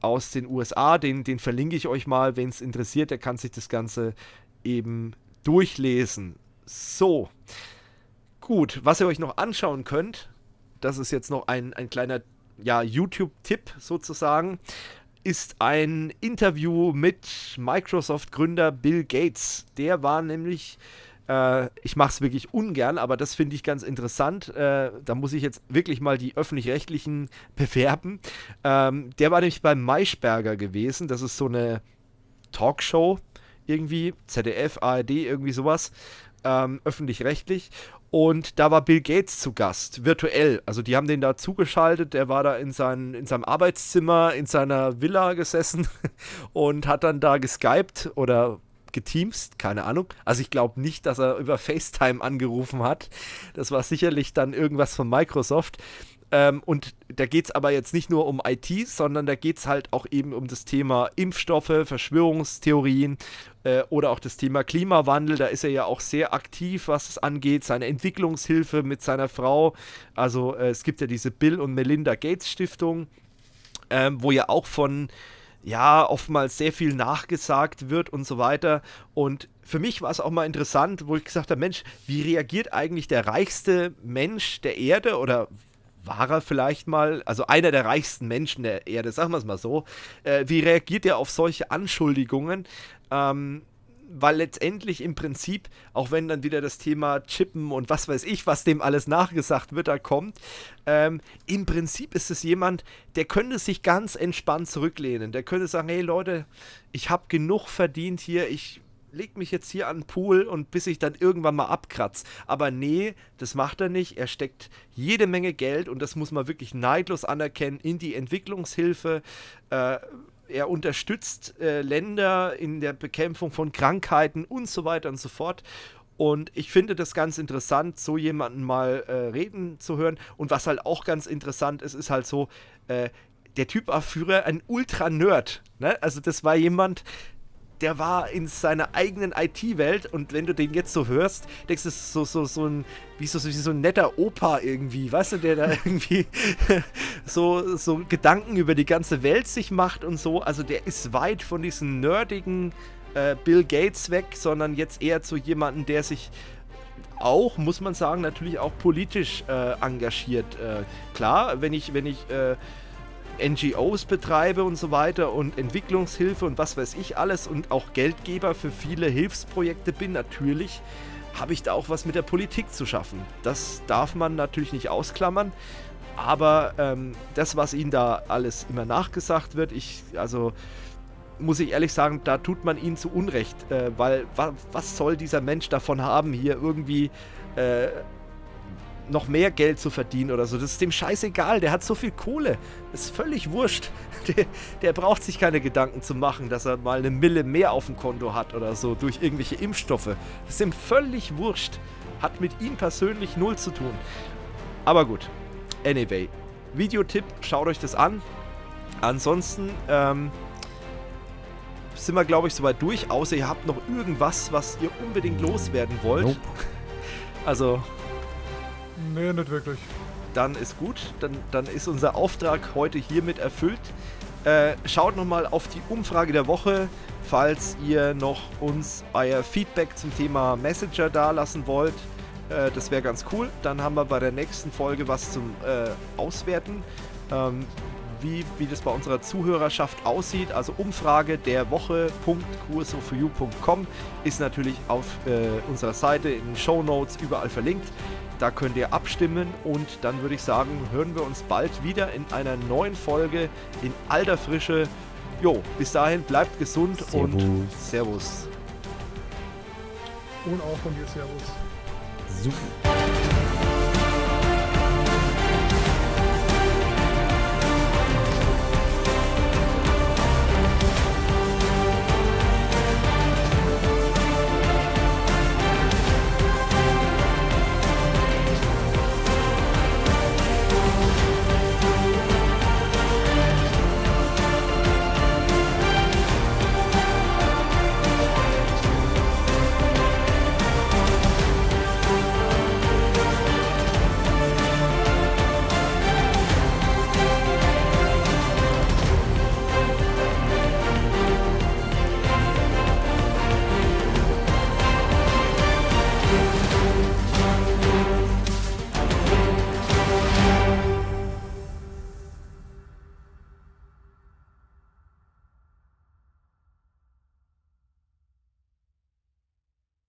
aus den USA. Den, den verlinke ich euch mal, wenn es interessiert. Der kann sich das Ganze eben durchlesen. So. Gut, was ihr euch noch anschauen könnt, das ist jetzt noch ein, ein kleiner ja, YouTube-Tipp sozusagen, ist ein Interview mit Microsoft-Gründer Bill Gates. Der war nämlich äh, ich mache es wirklich ungern, aber das finde ich ganz interessant. Äh, da muss ich jetzt wirklich mal die öffentlich-rechtlichen [laughs] bewerben. Ähm, der war nämlich beim Maischberger gewesen. Das ist so eine Talkshow, irgendwie, ZDF, ARD, irgendwie sowas, ähm, öffentlich-rechtlich. Und da war Bill Gates zu Gast, virtuell. Also die haben den da zugeschaltet, der war da in, sein, in seinem Arbeitszimmer, in seiner Villa gesessen [laughs] und hat dann da geskypt oder geteamst, keine Ahnung. Also ich glaube nicht, dass er über FaceTime angerufen hat. Das war sicherlich dann irgendwas von Microsoft. Ähm, und da geht es aber jetzt nicht nur um IT, sondern da geht es halt auch eben um das Thema Impfstoffe, Verschwörungstheorien äh, oder auch das Thema Klimawandel. Da ist er ja auch sehr aktiv, was es angeht. Seine Entwicklungshilfe mit seiner Frau. Also äh, es gibt ja diese Bill und Melinda Gates Stiftung, ähm, wo ja auch von ja, oftmals sehr viel nachgesagt wird und so weiter. Und für mich war es auch mal interessant, wo ich gesagt habe, Mensch, wie reagiert eigentlich der reichste Mensch der Erde oder war er vielleicht mal, also einer der reichsten Menschen der Erde, sagen wir es mal so. Äh, wie reagiert er auf solche Anschuldigungen? Ähm, weil letztendlich im Prinzip, auch wenn dann wieder das Thema Chippen und was weiß ich, was dem alles nachgesagt wird, da kommt, ähm, im Prinzip ist es jemand, der könnte sich ganz entspannt zurücklehnen. Der könnte sagen, hey Leute, ich habe genug verdient hier, ich leg mich jetzt hier an den Pool und bis ich dann irgendwann mal abkratze. Aber nee, das macht er nicht. Er steckt jede Menge Geld und das muss man wirklich neidlos anerkennen in die Entwicklungshilfe. Äh, er unterstützt äh, Länder in der Bekämpfung von Krankheiten und so weiter und so fort. Und ich finde das ganz interessant, so jemanden mal äh, reden zu hören. Und was halt auch ganz interessant ist, ist halt so, äh, der Typ war Führer ein Ultra-Nerd. Ne? Also das war jemand, der war in seiner eigenen IT-Welt und wenn du den jetzt so hörst, denkst du, so, so, so ein, wie so, wie so ein netter Opa irgendwie, weißt du, der da [laughs] irgendwie so, so Gedanken über die ganze Welt sich macht und so. Also der ist weit von diesen nerdigen äh, Bill Gates weg, sondern jetzt eher zu jemandem, der sich auch, muss man sagen, natürlich auch politisch äh, engagiert. Äh, klar, wenn ich, wenn ich äh, NGOs betreibe und so weiter und Entwicklungshilfe und was weiß ich alles und auch Geldgeber für viele Hilfsprojekte bin, natürlich habe ich da auch was mit der Politik zu schaffen. Das darf man natürlich nicht ausklammern. Aber ähm, das, was ihnen da alles immer nachgesagt wird, ich, also muss ich ehrlich sagen, da tut man ihnen zu Unrecht, äh, weil wa was soll dieser Mensch davon haben, hier irgendwie äh, noch mehr Geld zu verdienen oder so. Das ist dem scheißegal. Der hat so viel Kohle. Das ist völlig wurscht. [laughs] Der, der, braucht sich keine Gedanken zu machen, dass er mal eine Mille mehr auf dem Konto hat oder so durch irgendwelche Impfstoffe. Das ist ihm völlig wurscht. Hat mit ihm persönlich null zu tun. Aber gut. Anyway. Videotipp, schaut euch das an. Ansonsten, ähm, sind wir, glaube ich, soweit durch. Außer ihr habt noch irgendwas, was ihr unbedingt loswerden wollt. Nope. Also, Nee, nicht wirklich. Dann ist gut. Dann, dann ist unser Auftrag heute hiermit erfüllt. Äh, schaut nochmal auf die Umfrage der Woche, falls ihr noch uns euer Feedback zum Thema Messenger dalassen wollt. Äh, das wäre ganz cool. Dann haben wir bei der nächsten Folge was zum äh, Auswerten. Ähm, wie, wie das bei unserer Zuhörerschaft aussieht. Also Umfrage der Woche.curso4u.com ist natürlich auf äh, unserer Seite in den Show Notes überall verlinkt. Da könnt ihr abstimmen und dann würde ich sagen, hören wir uns bald wieder in einer neuen Folge in alter Frische. Jo, bis dahin bleibt gesund Servus. und Servus. Und auch von dir Servus. Super.